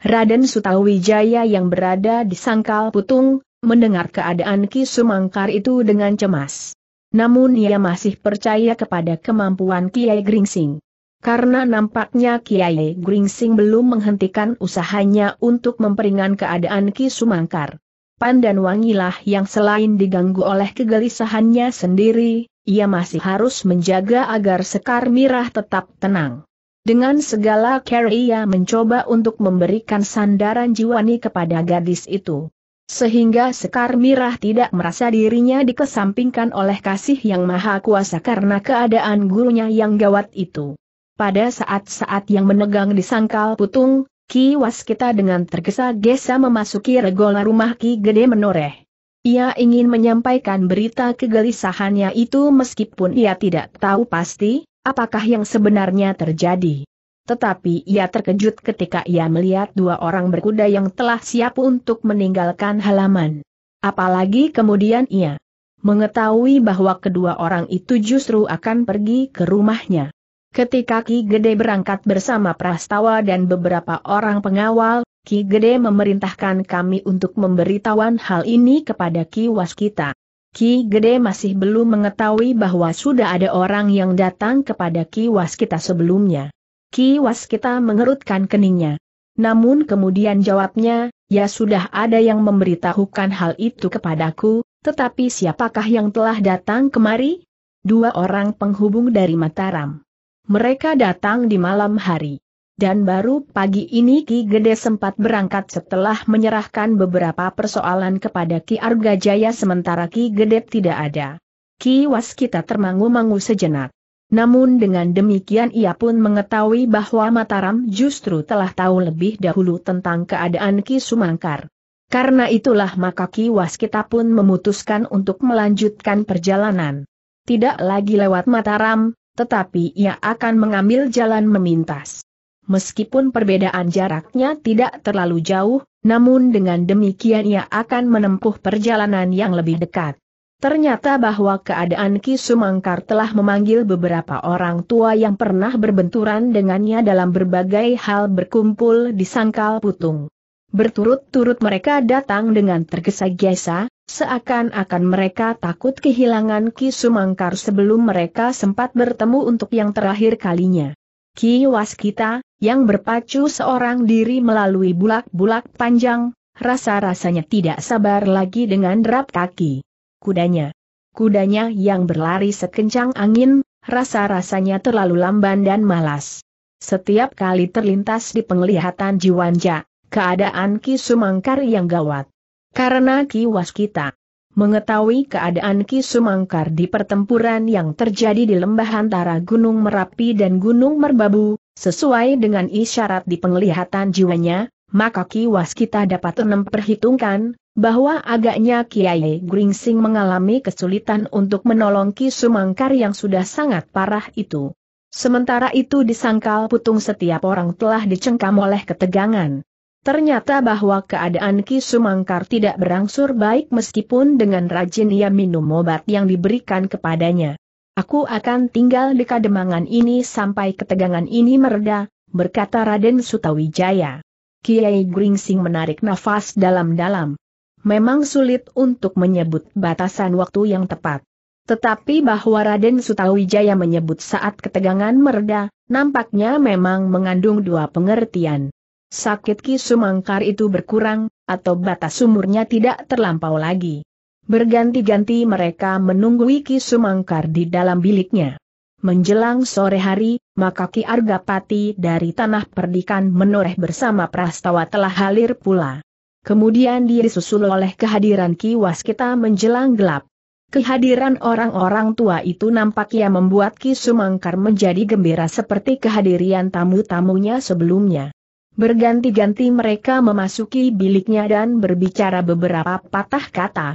Raden Sutawijaya yang berada di sangkal putung, mendengar keadaan Ki Sumangkar itu dengan cemas. Namun ia masih percaya kepada kemampuan Kiai Gringsing karena nampaknya Kiai Gringsing belum menghentikan usahanya untuk memperingan keadaan Ki Sumangkar. Pandan Wangilah yang selain diganggu oleh kegelisahannya sendiri, ia masih harus menjaga agar Sekar Mirah tetap tenang. Dengan segala care ia mencoba untuk memberikan sandaran jiwani kepada gadis itu. Sehingga Sekar Mirah tidak merasa dirinya dikesampingkan oleh kasih yang maha kuasa karena keadaan gurunya yang gawat itu. Pada saat-saat yang menegang di sangkal putung, Ki Waskita dengan tergesa-gesa memasuki regola rumah Ki Gede menoreh. Ia ingin menyampaikan berita kegelisahannya itu meskipun ia tidak tahu pasti, apakah yang sebenarnya terjadi. Tetapi ia terkejut ketika ia melihat dua orang berkuda yang telah siap untuk meninggalkan halaman. Apalagi kemudian ia mengetahui bahwa kedua orang itu justru akan pergi ke rumahnya. Ketika Ki Gede berangkat bersama Prastawa dan beberapa orang pengawal, Ki Gede memerintahkan kami untuk memberitahuan hal ini kepada Ki Waskita. Ki Gede masih belum mengetahui bahwa sudah ada orang yang datang kepada Ki Waskita sebelumnya. Ki Waskita mengerutkan keningnya. Namun kemudian jawabnya, ya sudah ada yang memberitahukan hal itu kepadaku, tetapi siapakah yang telah datang kemari? Dua orang penghubung dari Mataram. Mereka datang di malam hari. Dan baru pagi ini Ki Gede sempat berangkat setelah menyerahkan beberapa persoalan kepada Ki Arga Jaya sementara Ki Gede tidak ada. Ki Waskita termangu-mangu sejenak. Namun dengan demikian ia pun mengetahui bahwa Mataram justru telah tahu lebih dahulu tentang keadaan Ki Sumangkar. Karena itulah maka Ki Waskita pun memutuskan untuk melanjutkan perjalanan. Tidak lagi lewat Mataram, tetapi ia akan mengambil jalan memintas. Meskipun perbedaan jaraknya tidak terlalu jauh, namun dengan demikian ia akan menempuh perjalanan yang lebih dekat. Ternyata bahwa keadaan Ki Sumangkar telah memanggil beberapa orang tua yang pernah berbenturan dengannya dalam berbagai hal berkumpul di Sangkal Putung. Berturut-turut mereka datang dengan tergesa-gesa, Seakan-akan mereka takut kehilangan Ki Sumangkar sebelum mereka sempat bertemu untuk yang terakhir kalinya. Ki Waskita, yang berpacu seorang diri melalui bulak-bulak panjang, rasa-rasanya tidak sabar lagi dengan derap kaki. Kudanya. Kudanya yang berlari sekencang angin, rasa-rasanya terlalu lamban dan malas. Setiap kali terlintas di penglihatan Jiwanja, keadaan Ki Sumangkar yang gawat. Karena Ki Waskita mengetahui keadaan Ki Sumangkar di pertempuran yang terjadi di lembah antara Gunung Merapi dan Gunung Merbabu, sesuai dengan isyarat di penglihatan jiwanya, maka Ki Waskita dapat enam perhitungkan, bahwa agaknya Kiai Gringsing mengalami kesulitan untuk menolong Ki Sumangkar yang sudah sangat parah itu. Sementara itu di sangkal putung setiap orang telah dicengkam oleh ketegangan. Ternyata bahwa keadaan Ki Sumangkar tidak berangsur baik meskipun dengan rajin ia minum obat yang diberikan kepadanya. Aku akan tinggal di kademangan ini sampai ketegangan ini mereda, berkata Raden Sutawijaya. Kiai Gringsing menarik nafas dalam-dalam. Memang sulit untuk menyebut batasan waktu yang tepat. Tetapi bahwa Raden Sutawijaya menyebut saat ketegangan mereda, nampaknya memang mengandung dua pengertian sakit Ki Sumangkar itu berkurang, atau batas umurnya tidak terlampau lagi. Berganti-ganti mereka menunggui Ki Sumangkar di dalam biliknya. Menjelang sore hari, maka Ki Argapati dari tanah perdikan menoreh bersama Prastawa telah halir pula. Kemudian dia disusul oleh kehadiran Ki Waskita menjelang gelap. Kehadiran orang-orang tua itu nampaknya membuat Ki Sumangkar menjadi gembira seperti kehadiran tamu-tamunya sebelumnya. Berganti-ganti mereka memasuki biliknya dan berbicara beberapa patah kata.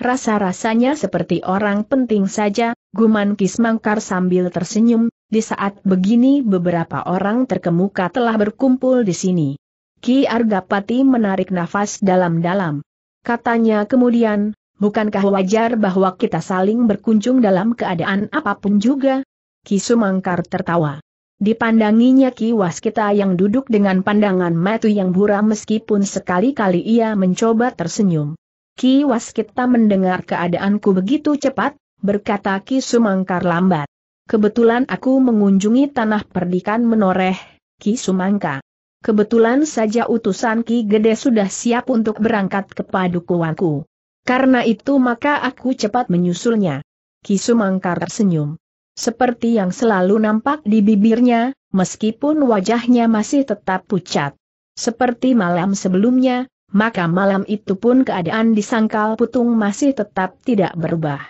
Rasa-rasanya seperti orang penting saja, guman Kismangkar sambil tersenyum, di saat begini beberapa orang terkemuka telah berkumpul di sini. Ki Argapati menarik nafas dalam-dalam. Katanya kemudian, bukankah wajar bahwa kita saling berkunjung dalam keadaan apapun juga? Ki Sumangkar tertawa. Dipandanginya Ki Waskita yang duduk dengan pandangan matu yang buram meskipun sekali-kali ia mencoba tersenyum. Ki Waskita mendengar keadaanku begitu cepat, berkata Ki Sumangkar lambat. Kebetulan aku mengunjungi tanah perdikan menoreh, Ki Sumangka. Kebetulan saja utusan Ki Gede sudah siap untuk berangkat ke padukuanku. Karena itu maka aku cepat menyusulnya. Ki Sumangkar tersenyum. Seperti yang selalu nampak di bibirnya, meskipun wajahnya masih tetap pucat. Seperti malam sebelumnya, maka malam itu pun keadaan di sangkal putung masih tetap tidak berubah.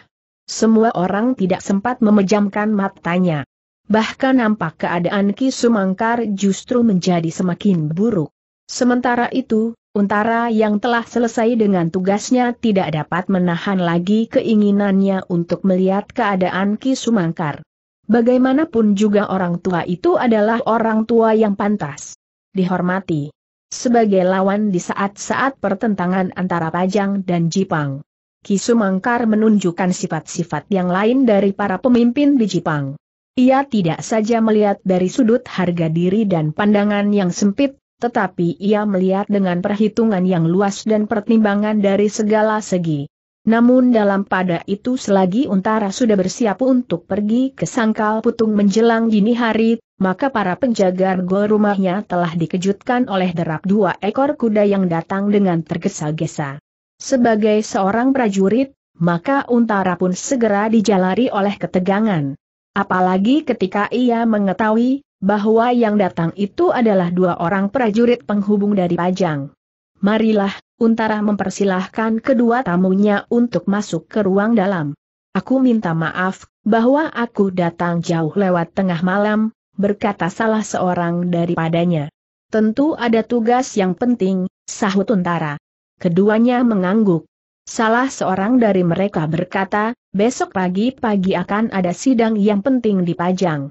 Semua orang tidak sempat memejamkan matanya. Bahkan nampak keadaan Ki Sumangkar justru menjadi semakin buruk. Sementara itu, Untara yang telah selesai dengan tugasnya tidak dapat menahan lagi keinginannya untuk melihat keadaan Ki Sumangkar. Bagaimanapun juga orang tua itu adalah orang tua yang pantas. Dihormati. Sebagai lawan di saat-saat pertentangan antara Pajang dan Jipang. Ki Sumangkar menunjukkan sifat-sifat yang lain dari para pemimpin di Jipang. Ia tidak saja melihat dari sudut harga diri dan pandangan yang sempit, tetapi ia melihat dengan perhitungan yang luas dan pertimbangan dari segala segi. Namun dalam pada itu selagi Untara sudah bersiap untuk pergi ke Sangkal Putung menjelang dini hari, maka para penjaga gol rumahnya telah dikejutkan oleh derap dua ekor kuda yang datang dengan tergesa-gesa. Sebagai seorang prajurit, maka Untara pun segera dijalari oleh ketegangan. Apalagi ketika ia mengetahui bahwa yang datang itu adalah dua orang prajurit penghubung dari Pajang. Marilah, Untara mempersilahkan kedua tamunya untuk masuk ke ruang dalam. Aku minta maaf, bahwa aku datang jauh lewat tengah malam, berkata salah seorang daripadanya. Tentu ada tugas yang penting, sahut Untara. Keduanya mengangguk. Salah seorang dari mereka berkata, besok pagi-pagi akan ada sidang yang penting di Pajang.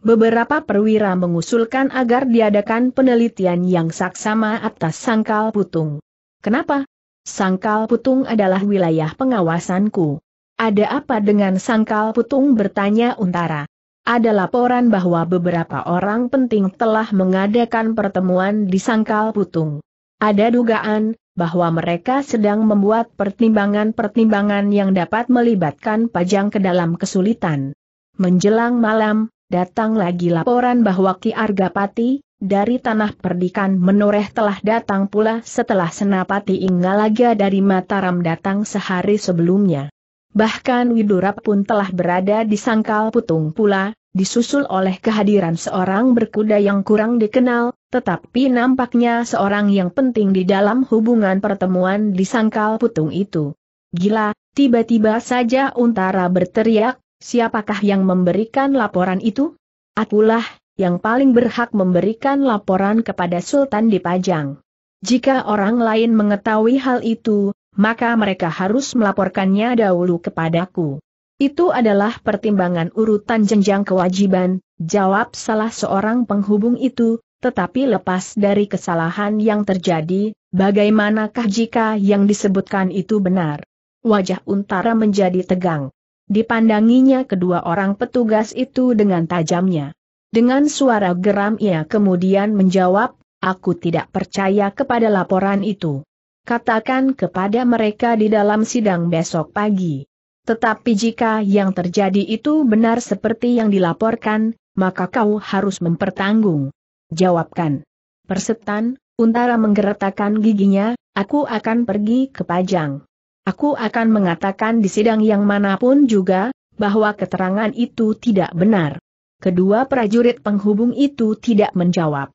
Beberapa perwira mengusulkan agar diadakan penelitian yang saksama atas sangkal putung. Kenapa? Sangkal putung adalah wilayah pengawasanku. Ada apa dengan sangkal putung bertanya Untara? Ada laporan bahwa beberapa orang penting telah mengadakan pertemuan di sangkal putung. Ada dugaan, bahwa mereka sedang membuat pertimbangan-pertimbangan yang dapat melibatkan pajang ke dalam kesulitan. Menjelang malam, datang lagi laporan bahwa Ki Argapati, dari tanah perdikan menoreh telah datang pula setelah Senapati Inggalaga dari Mataram datang sehari sebelumnya. Bahkan Widura pun telah berada di sangkal putung pula, disusul oleh kehadiran seorang berkuda yang kurang dikenal, tetapi nampaknya seorang yang penting di dalam hubungan pertemuan di sangkal putung itu. Gila, tiba-tiba saja Untara berteriak, Siapakah yang memberikan laporan itu? Akulah, yang paling berhak memberikan laporan kepada Sultan di Pajang. Jika orang lain mengetahui hal itu, maka mereka harus melaporkannya dahulu kepadaku. Itu adalah pertimbangan urutan jenjang kewajiban, jawab salah seorang penghubung itu, tetapi lepas dari kesalahan yang terjadi, bagaimanakah jika yang disebutkan itu benar? Wajah Untara menjadi tegang dipandanginya kedua orang petugas itu dengan tajamnya. Dengan suara geram ia kemudian menjawab, aku tidak percaya kepada laporan itu. Katakan kepada mereka di dalam sidang besok pagi. Tetapi jika yang terjadi itu benar seperti yang dilaporkan, maka kau harus mempertanggung. Jawabkan. Persetan, Untara menggeretakkan giginya, aku akan pergi ke Pajang. Aku akan mengatakan di sidang yang manapun juga, bahwa keterangan itu tidak benar. Kedua prajurit penghubung itu tidak menjawab.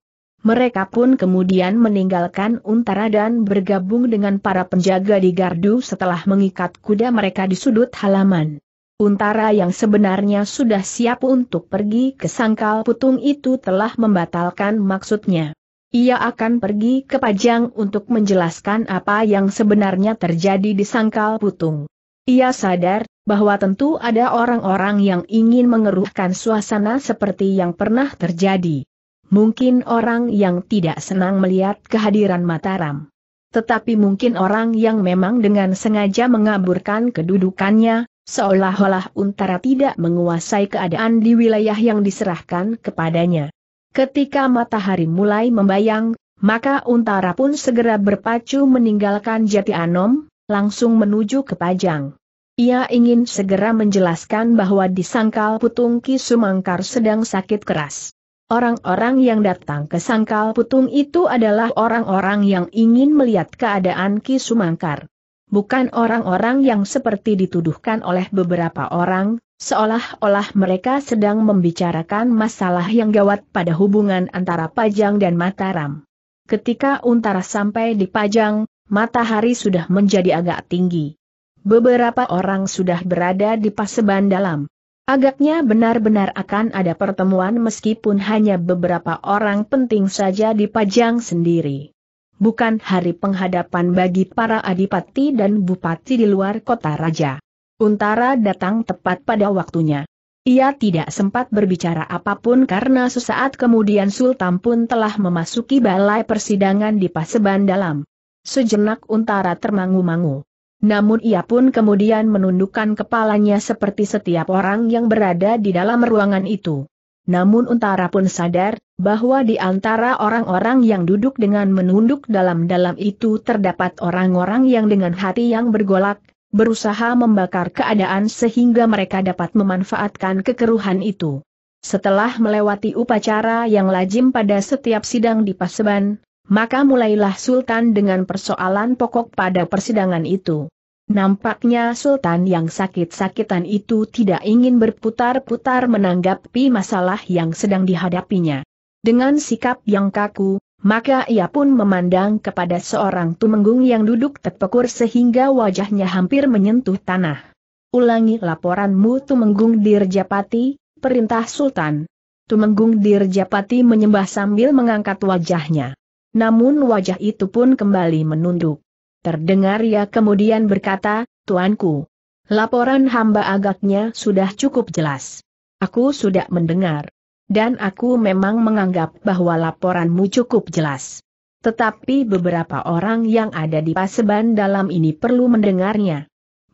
Mereka pun kemudian meninggalkan Untara dan bergabung dengan para penjaga di gardu setelah mengikat kuda mereka di sudut halaman. Untara yang sebenarnya sudah siap untuk pergi ke sangkal putung itu telah membatalkan maksudnya. Ia akan pergi ke Pajang untuk menjelaskan apa yang sebenarnya terjadi di Sangkal Putung. Ia sadar bahwa tentu ada orang-orang yang ingin mengeruhkan suasana seperti yang pernah terjadi. Mungkin orang yang tidak senang melihat kehadiran Mataram. Tetapi mungkin orang yang memang dengan sengaja mengaburkan kedudukannya, seolah-olah Untara tidak menguasai keadaan di wilayah yang diserahkan kepadanya. Ketika matahari mulai membayang, maka Untara pun segera berpacu meninggalkan Jati Anom, langsung menuju ke Pajang. Ia ingin segera menjelaskan bahwa di Sangkal Putung Ki Sumangkar sedang sakit keras. Orang-orang yang datang ke Sangkal Putung itu adalah orang-orang yang ingin melihat keadaan Ki Sumangkar. Bukan orang-orang yang seperti dituduhkan oleh beberapa orang, Seolah-olah mereka sedang membicarakan masalah yang gawat pada hubungan antara Pajang dan Mataram. Ketika Untara sampai di Pajang, matahari sudah menjadi agak tinggi. Beberapa orang sudah berada di paseban dalam. Agaknya benar-benar akan ada pertemuan meskipun hanya beberapa orang penting saja di Pajang sendiri. Bukan hari penghadapan bagi para adipati dan bupati di luar kota raja. Untara datang tepat pada waktunya. Ia tidak sempat berbicara apapun karena sesaat kemudian Sultan pun telah memasuki balai persidangan di Paseban Dalam. Sejenak Untara termangu-mangu. Namun ia pun kemudian menundukkan kepalanya seperti setiap orang yang berada di dalam ruangan itu. Namun Untara pun sadar, bahwa di antara orang-orang yang duduk dengan menunduk dalam-dalam itu terdapat orang-orang yang dengan hati yang bergolak, berusaha membakar keadaan sehingga mereka dapat memanfaatkan kekeruhan itu. Setelah melewati upacara yang lazim pada setiap sidang di Paseban, maka mulailah Sultan dengan persoalan pokok pada persidangan itu. Nampaknya Sultan yang sakit-sakitan itu tidak ingin berputar-putar menanggapi masalah yang sedang dihadapinya. Dengan sikap yang kaku, maka ia pun memandang kepada seorang tumenggung yang duduk terpekur sehingga wajahnya hampir menyentuh tanah. Ulangi laporanmu Tumenggung Dirjapati, perintah Sultan. Tumenggung Dirjapati menyembah sambil mengangkat wajahnya. Namun wajah itu pun kembali menunduk. Terdengar ia kemudian berkata, Tuanku, laporan hamba agaknya sudah cukup jelas. Aku sudah mendengar. Dan aku memang menganggap bahwa laporanmu cukup jelas. Tetapi beberapa orang yang ada di Paseban dalam ini perlu mendengarnya.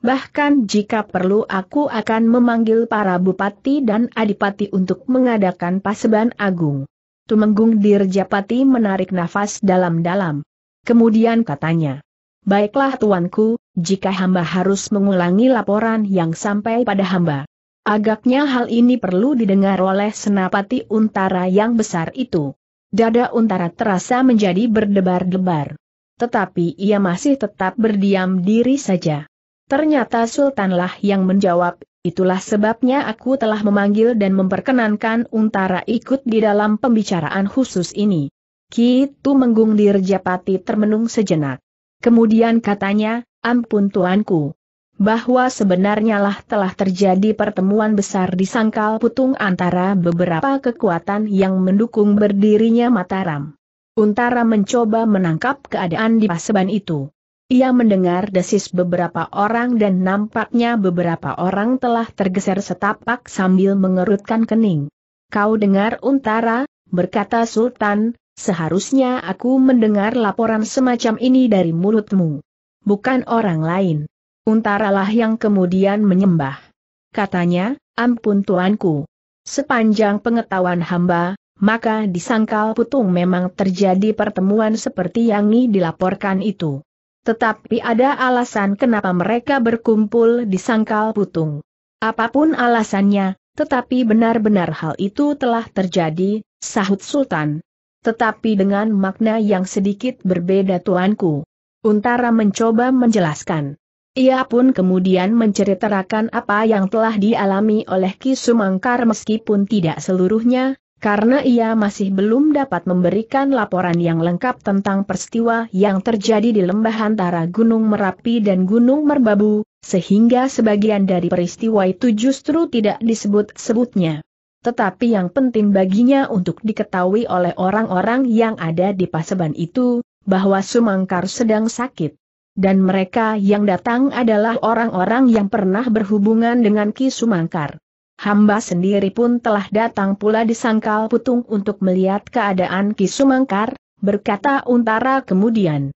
Bahkan jika perlu aku akan memanggil para bupati dan adipati untuk mengadakan paseban agung. Tumenggung Dirjapati menarik nafas dalam-dalam. Kemudian katanya, Baiklah tuanku, jika hamba harus mengulangi laporan yang sampai pada hamba. Agaknya hal ini perlu didengar oleh senapati untara yang besar itu. Dada untara terasa menjadi berdebar-debar. Tetapi ia masih tetap berdiam diri saja. Ternyata Sultanlah yang menjawab, itulah sebabnya aku telah memanggil dan memperkenankan untara ikut di dalam pembicaraan khusus ini. Kitu Menggung Dirjapati termenung sejenak. Kemudian katanya, ampun tuanku bahwa sebenarnya lah telah terjadi pertemuan besar di sangkal putung antara beberapa kekuatan yang mendukung berdirinya Mataram. Untara mencoba menangkap keadaan di paseban itu. Ia mendengar desis beberapa orang dan nampaknya beberapa orang telah tergeser setapak sambil mengerutkan kening. Kau dengar Untara, berkata Sultan, seharusnya aku mendengar laporan semacam ini dari mulutmu. Bukan orang lain. Untaralah yang kemudian menyembah. Katanya, ampun tuanku. Sepanjang pengetahuan hamba, maka disangkal putung memang terjadi pertemuan seperti yang ini dilaporkan itu. Tetapi ada alasan kenapa mereka berkumpul di sangkal putung. Apapun alasannya, tetapi benar-benar hal itu telah terjadi, sahut Sultan. Tetapi dengan makna yang sedikit berbeda tuanku. Untara mencoba menjelaskan. Ia pun kemudian menceritakan apa yang telah dialami oleh Ki Sumangkar meskipun tidak seluruhnya, karena ia masih belum dapat memberikan laporan yang lengkap tentang peristiwa yang terjadi di lembah antara Gunung Merapi dan Gunung Merbabu, sehingga sebagian dari peristiwa itu justru tidak disebut-sebutnya. Tetapi yang penting baginya untuk diketahui oleh orang-orang yang ada di Paseban itu, bahwa Sumangkar sedang sakit dan mereka yang datang adalah orang-orang yang pernah berhubungan dengan Ki Sumangkar. Hamba sendiri pun telah datang pula di Sangkal Putung untuk melihat keadaan Ki Sumangkar, berkata Untara kemudian.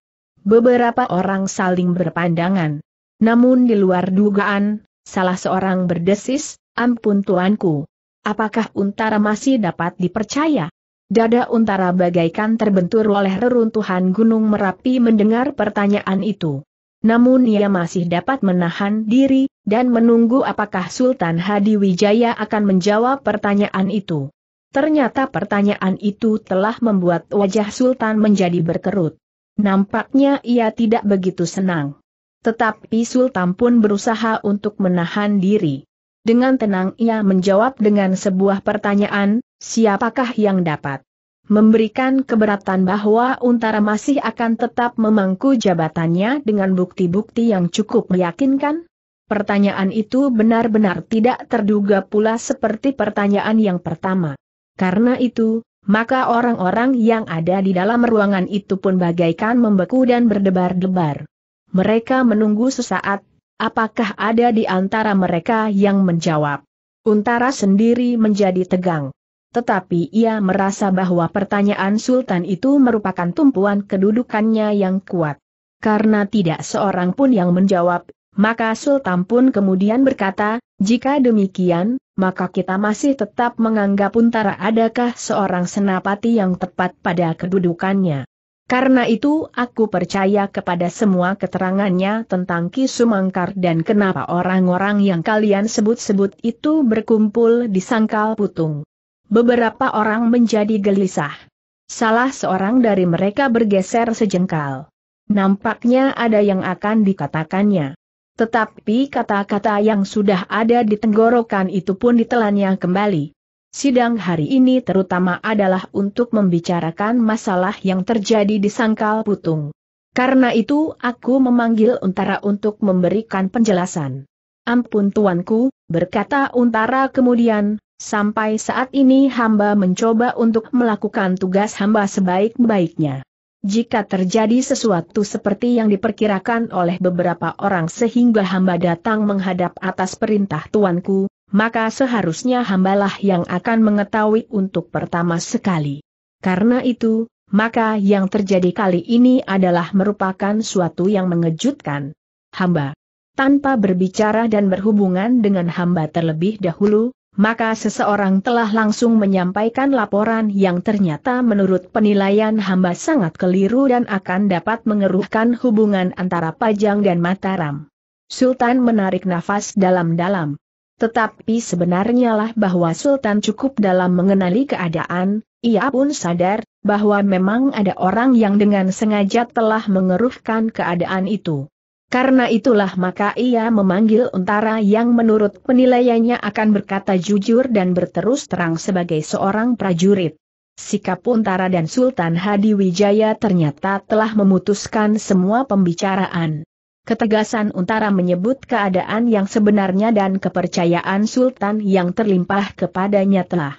Beberapa orang saling berpandangan. Namun di luar dugaan, salah seorang berdesis, ampun tuanku. Apakah Untara masih dapat dipercaya? Dada Untara bagaikan terbentur oleh reruntuhan Gunung Merapi mendengar pertanyaan itu. Namun ia masih dapat menahan diri, dan menunggu apakah Sultan Hadi Wijaya akan menjawab pertanyaan itu. Ternyata pertanyaan itu telah membuat wajah Sultan menjadi berkerut. Nampaknya ia tidak begitu senang. Tetapi Sultan pun berusaha untuk menahan diri. Dengan tenang ia menjawab dengan sebuah pertanyaan, siapakah yang dapat memberikan keberatan bahwa Untara masih akan tetap memangku jabatannya dengan bukti-bukti yang cukup meyakinkan? Pertanyaan itu benar-benar tidak terduga pula seperti pertanyaan yang pertama. Karena itu, maka orang-orang yang ada di dalam ruangan itu pun bagaikan membeku dan berdebar-debar. Mereka menunggu sesaat Apakah ada di antara mereka yang menjawab? Untara sendiri menjadi tegang. Tetapi ia merasa bahwa pertanyaan Sultan itu merupakan tumpuan kedudukannya yang kuat. Karena tidak seorang pun yang menjawab, maka Sultan pun kemudian berkata, jika demikian, maka kita masih tetap menganggap Untara adakah seorang senapati yang tepat pada kedudukannya. Karena itu aku percaya kepada semua keterangannya tentang Kisumangkar dan kenapa orang-orang yang kalian sebut-sebut itu berkumpul di sangkal putung. Beberapa orang menjadi gelisah. Salah seorang dari mereka bergeser sejengkal. Nampaknya ada yang akan dikatakannya. Tetapi kata-kata yang sudah ada di tenggorokan itu pun ditelannya kembali. Sidang hari ini terutama adalah untuk membicarakan masalah yang terjadi di Sangkal Putung. Karena itu aku memanggil Untara untuk memberikan penjelasan. Ampun tuanku, berkata Untara kemudian, sampai saat ini hamba mencoba untuk melakukan tugas hamba sebaik-baiknya. Jika terjadi sesuatu seperti yang diperkirakan oleh beberapa orang sehingga hamba datang menghadap atas perintah tuanku, maka seharusnya hambalah yang akan mengetahui untuk pertama sekali. Karena itu, maka yang terjadi kali ini adalah merupakan suatu yang mengejutkan. Hamba tanpa berbicara dan berhubungan dengan hamba terlebih dahulu, maka seseorang telah langsung menyampaikan laporan yang ternyata menurut penilaian hamba sangat keliru dan akan dapat mengeruhkan hubungan antara Pajang dan Mataram. Sultan menarik nafas dalam-dalam. Tetapi sebenarnya lah bahwa Sultan cukup dalam mengenali keadaan, ia pun sadar, bahwa memang ada orang yang dengan sengaja telah mengeruhkan keadaan itu. Karena itulah maka ia memanggil untara yang menurut penilaiannya akan berkata jujur dan berterus terang sebagai seorang prajurit. Sikap untara dan Sultan Hadi Wijaya ternyata telah memutuskan semua pembicaraan ketegasan Untara menyebut keadaan yang sebenarnya dan kepercayaan Sultan yang terlimpah kepadanya telah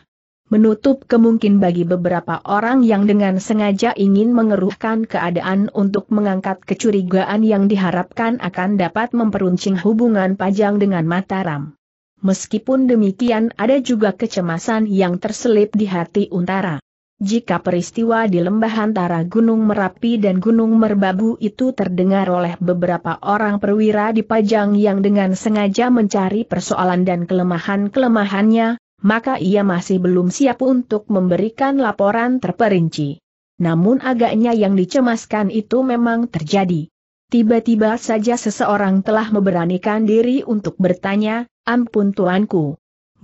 menutup kemungkin bagi beberapa orang yang dengan sengaja ingin mengeruhkan keadaan untuk mengangkat kecurigaan yang diharapkan akan dapat memperuncing hubungan Pajang dengan Mataram. Meskipun demikian ada juga kecemasan yang terselip di hati Untara. Jika peristiwa di lembah antara Gunung Merapi dan Gunung Merbabu itu terdengar oleh beberapa orang perwira di Pajang yang dengan sengaja mencari persoalan dan kelemahan-kelemahannya, maka ia masih belum siap untuk memberikan laporan terperinci. Namun agaknya yang dicemaskan itu memang terjadi. Tiba-tiba saja seseorang telah memberanikan diri untuk bertanya, ampun tuanku,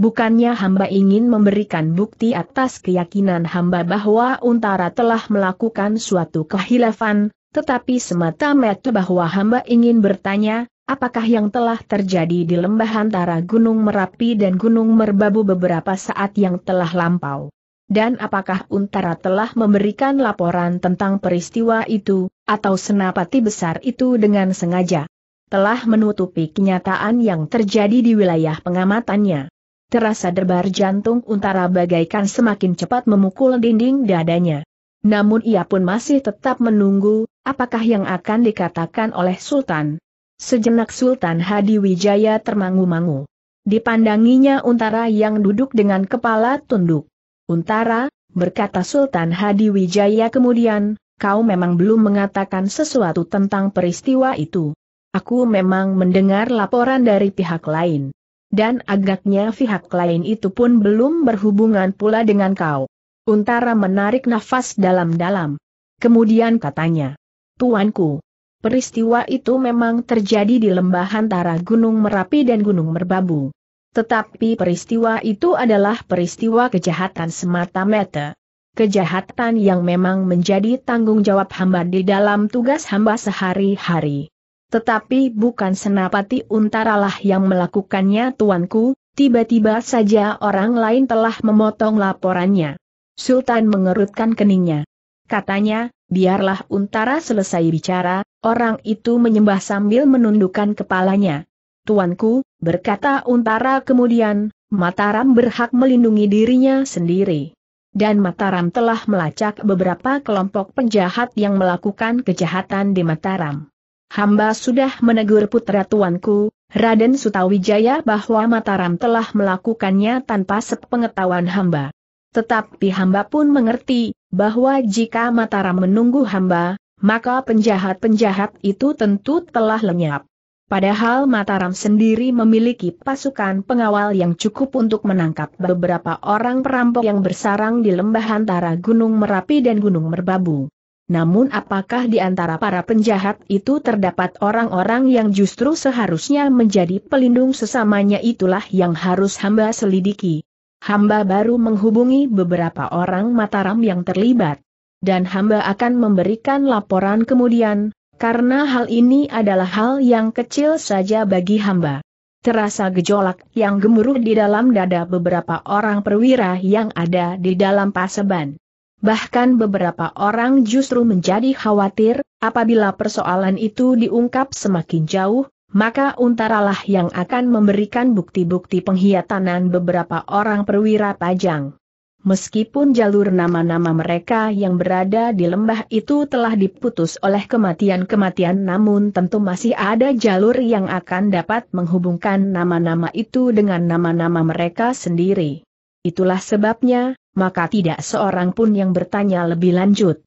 Bukannya hamba ingin memberikan bukti atas keyakinan hamba bahwa Untara telah melakukan suatu kehilafan, tetapi semata-mata bahwa hamba ingin bertanya, apakah yang telah terjadi di lembah antara Gunung Merapi dan Gunung Merbabu beberapa saat yang telah lampau? Dan apakah Untara telah memberikan laporan tentang peristiwa itu, atau senapati besar itu dengan sengaja? Telah menutupi kenyataan yang terjadi di wilayah pengamatannya terasa debar jantung Untara bagaikan semakin cepat memukul dinding dadanya. Namun ia pun masih tetap menunggu, apakah yang akan dikatakan oleh Sultan. Sejenak Sultan Hadi Wijaya termangu-mangu. Dipandanginya Untara yang duduk dengan kepala tunduk. Untara, berkata Sultan Hadi Wijaya kemudian, kau memang belum mengatakan sesuatu tentang peristiwa itu. Aku memang mendengar laporan dari pihak lain dan agaknya pihak lain itu pun belum berhubungan pula dengan kau. Untara menarik nafas dalam-dalam. Kemudian katanya, Tuanku, peristiwa itu memang terjadi di lembah antara Gunung Merapi dan Gunung Merbabu. Tetapi peristiwa itu adalah peristiwa kejahatan semata-mata. Kejahatan yang memang menjadi tanggung jawab hamba di dalam tugas hamba sehari-hari. Tetapi bukan senapati untaralah yang melakukannya tuanku, tiba-tiba saja orang lain telah memotong laporannya. Sultan mengerutkan keningnya. Katanya, biarlah untara selesai bicara, orang itu menyembah sambil menundukkan kepalanya. Tuanku, berkata untara kemudian, Mataram berhak melindungi dirinya sendiri. Dan Mataram telah melacak beberapa kelompok penjahat yang melakukan kejahatan di Mataram hamba sudah menegur putra tuanku, Raden Sutawijaya bahwa Mataram telah melakukannya tanpa sepengetahuan hamba. Tetapi hamba pun mengerti, bahwa jika Mataram menunggu hamba, maka penjahat-penjahat itu tentu telah lenyap. Padahal Mataram sendiri memiliki pasukan pengawal yang cukup untuk menangkap beberapa orang perampok yang bersarang di lembah antara Gunung Merapi dan Gunung Merbabu namun apakah di antara para penjahat itu terdapat orang-orang yang justru seharusnya menjadi pelindung sesamanya itulah yang harus hamba selidiki. Hamba baru menghubungi beberapa orang Mataram yang terlibat. Dan hamba akan memberikan laporan kemudian, karena hal ini adalah hal yang kecil saja bagi hamba. Terasa gejolak yang gemuruh di dalam dada beberapa orang perwira yang ada di dalam paseban bahkan beberapa orang justru menjadi khawatir, apabila persoalan itu diungkap semakin jauh, maka untaralah yang akan memberikan bukti-bukti pengkhianatan beberapa orang perwira pajang. Meskipun jalur nama-nama mereka yang berada di lembah itu telah diputus oleh kematian-kematian namun tentu masih ada jalur yang akan dapat menghubungkan nama-nama itu dengan nama-nama mereka sendiri. Itulah sebabnya, maka tidak seorang pun yang bertanya lebih lanjut.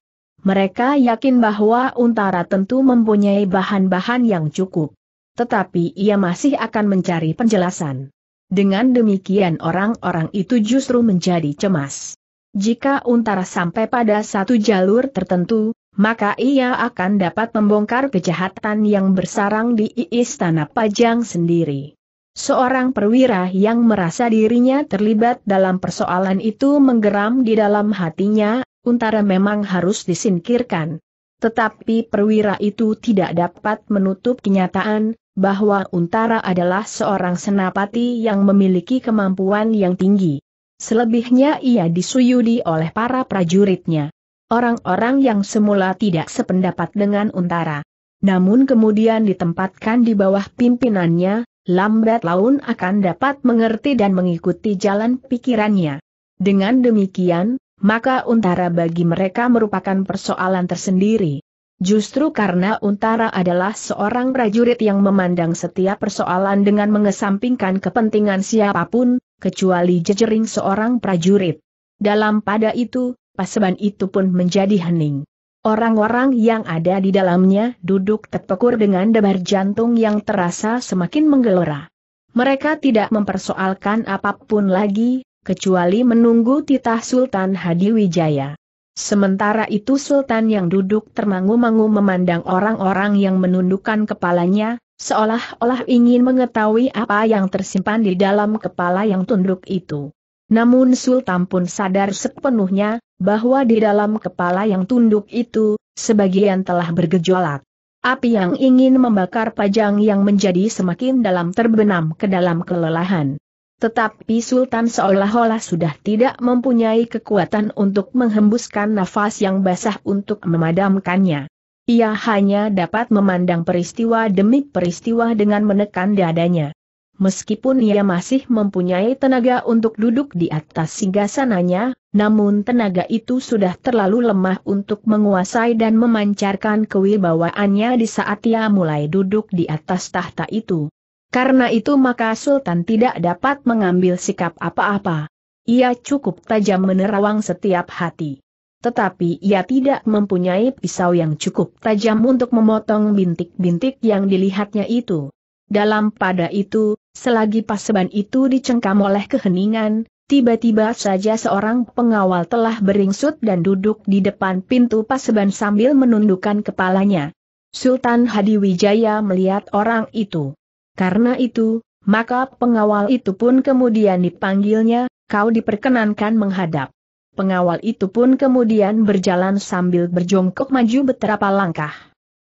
Mereka yakin bahwa Untara tentu mempunyai bahan-bahan yang cukup. Tetapi ia masih akan mencari penjelasan. Dengan demikian orang-orang itu justru menjadi cemas. Jika Untara sampai pada satu jalur tertentu, maka ia akan dapat membongkar kejahatan yang bersarang di istana Pajang sendiri. Seorang perwira yang merasa dirinya terlibat dalam persoalan itu menggeram di dalam hatinya, Untara memang harus disingkirkan. Tetapi perwira itu tidak dapat menutup kenyataan, bahwa Untara adalah seorang senapati yang memiliki kemampuan yang tinggi. Selebihnya ia disuyudi oleh para prajuritnya. Orang-orang yang semula tidak sependapat dengan Untara. Namun kemudian ditempatkan di bawah pimpinannya, lambat laun akan dapat mengerti dan mengikuti jalan pikirannya. Dengan demikian, maka untara bagi mereka merupakan persoalan tersendiri. Justru karena Untara adalah seorang prajurit yang memandang setiap persoalan dengan mengesampingkan kepentingan siapapun, kecuali jejering seorang prajurit. Dalam pada itu, paseban itu pun menjadi hening. Orang-orang yang ada di dalamnya duduk terpekur dengan debar jantung yang terasa semakin menggelora. Mereka tidak mempersoalkan apapun lagi, kecuali menunggu titah Sultan Hadi Wijaya. Sementara itu Sultan yang duduk termangu-mangu memandang orang-orang yang menundukkan kepalanya, seolah-olah ingin mengetahui apa yang tersimpan di dalam kepala yang tunduk itu. Namun Sultan pun sadar sepenuhnya, bahwa di dalam kepala yang tunduk itu, sebagian telah bergejolak. Api yang ingin membakar pajang yang menjadi semakin dalam terbenam ke dalam kelelahan. Tetapi Sultan seolah-olah sudah tidak mempunyai kekuatan untuk menghembuskan nafas yang basah untuk memadamkannya. Ia hanya dapat memandang peristiwa demi peristiwa dengan menekan dadanya meskipun ia masih mempunyai tenaga untuk duduk di atas singgasananya, namun tenaga itu sudah terlalu lemah untuk menguasai dan memancarkan kewibawaannya di saat ia mulai duduk di atas tahta itu. Karena itu maka Sultan tidak dapat mengambil sikap apa-apa. Ia cukup tajam menerawang setiap hati. Tetapi ia tidak mempunyai pisau yang cukup tajam untuk memotong bintik-bintik yang dilihatnya itu. Dalam pada itu, Selagi paseban itu dicengkam oleh keheningan, tiba-tiba saja seorang pengawal telah beringsut dan duduk di depan pintu paseban sambil menundukkan kepalanya. Sultan Hadi Wijaya melihat orang itu. Karena itu, maka pengawal itu pun kemudian dipanggilnya, kau diperkenankan menghadap. Pengawal itu pun kemudian berjalan sambil berjongkok maju beberapa langkah.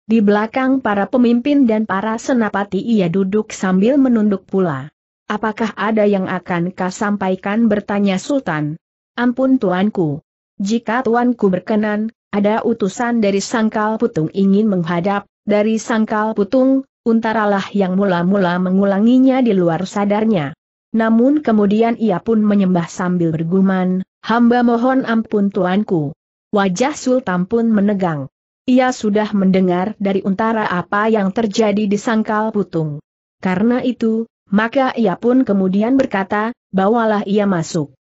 Di belakang para pemimpin dan para senapati ia duduk sambil menunduk pula. Apakah ada yang akan kau sampaikan bertanya Sultan? Ampun tuanku. Jika tuanku berkenan, ada utusan dari Sangkal Putung ingin menghadap, dari Sangkal Putung, untaralah yang mula-mula mengulanginya di luar sadarnya. Namun kemudian ia pun menyembah sambil bergumam. hamba mohon ampun tuanku. Wajah Sultan pun menegang. Ia sudah mendengar dari untara apa yang terjadi di sangkal putung. Karena itu, maka ia pun kemudian berkata, bawalah ia masuk.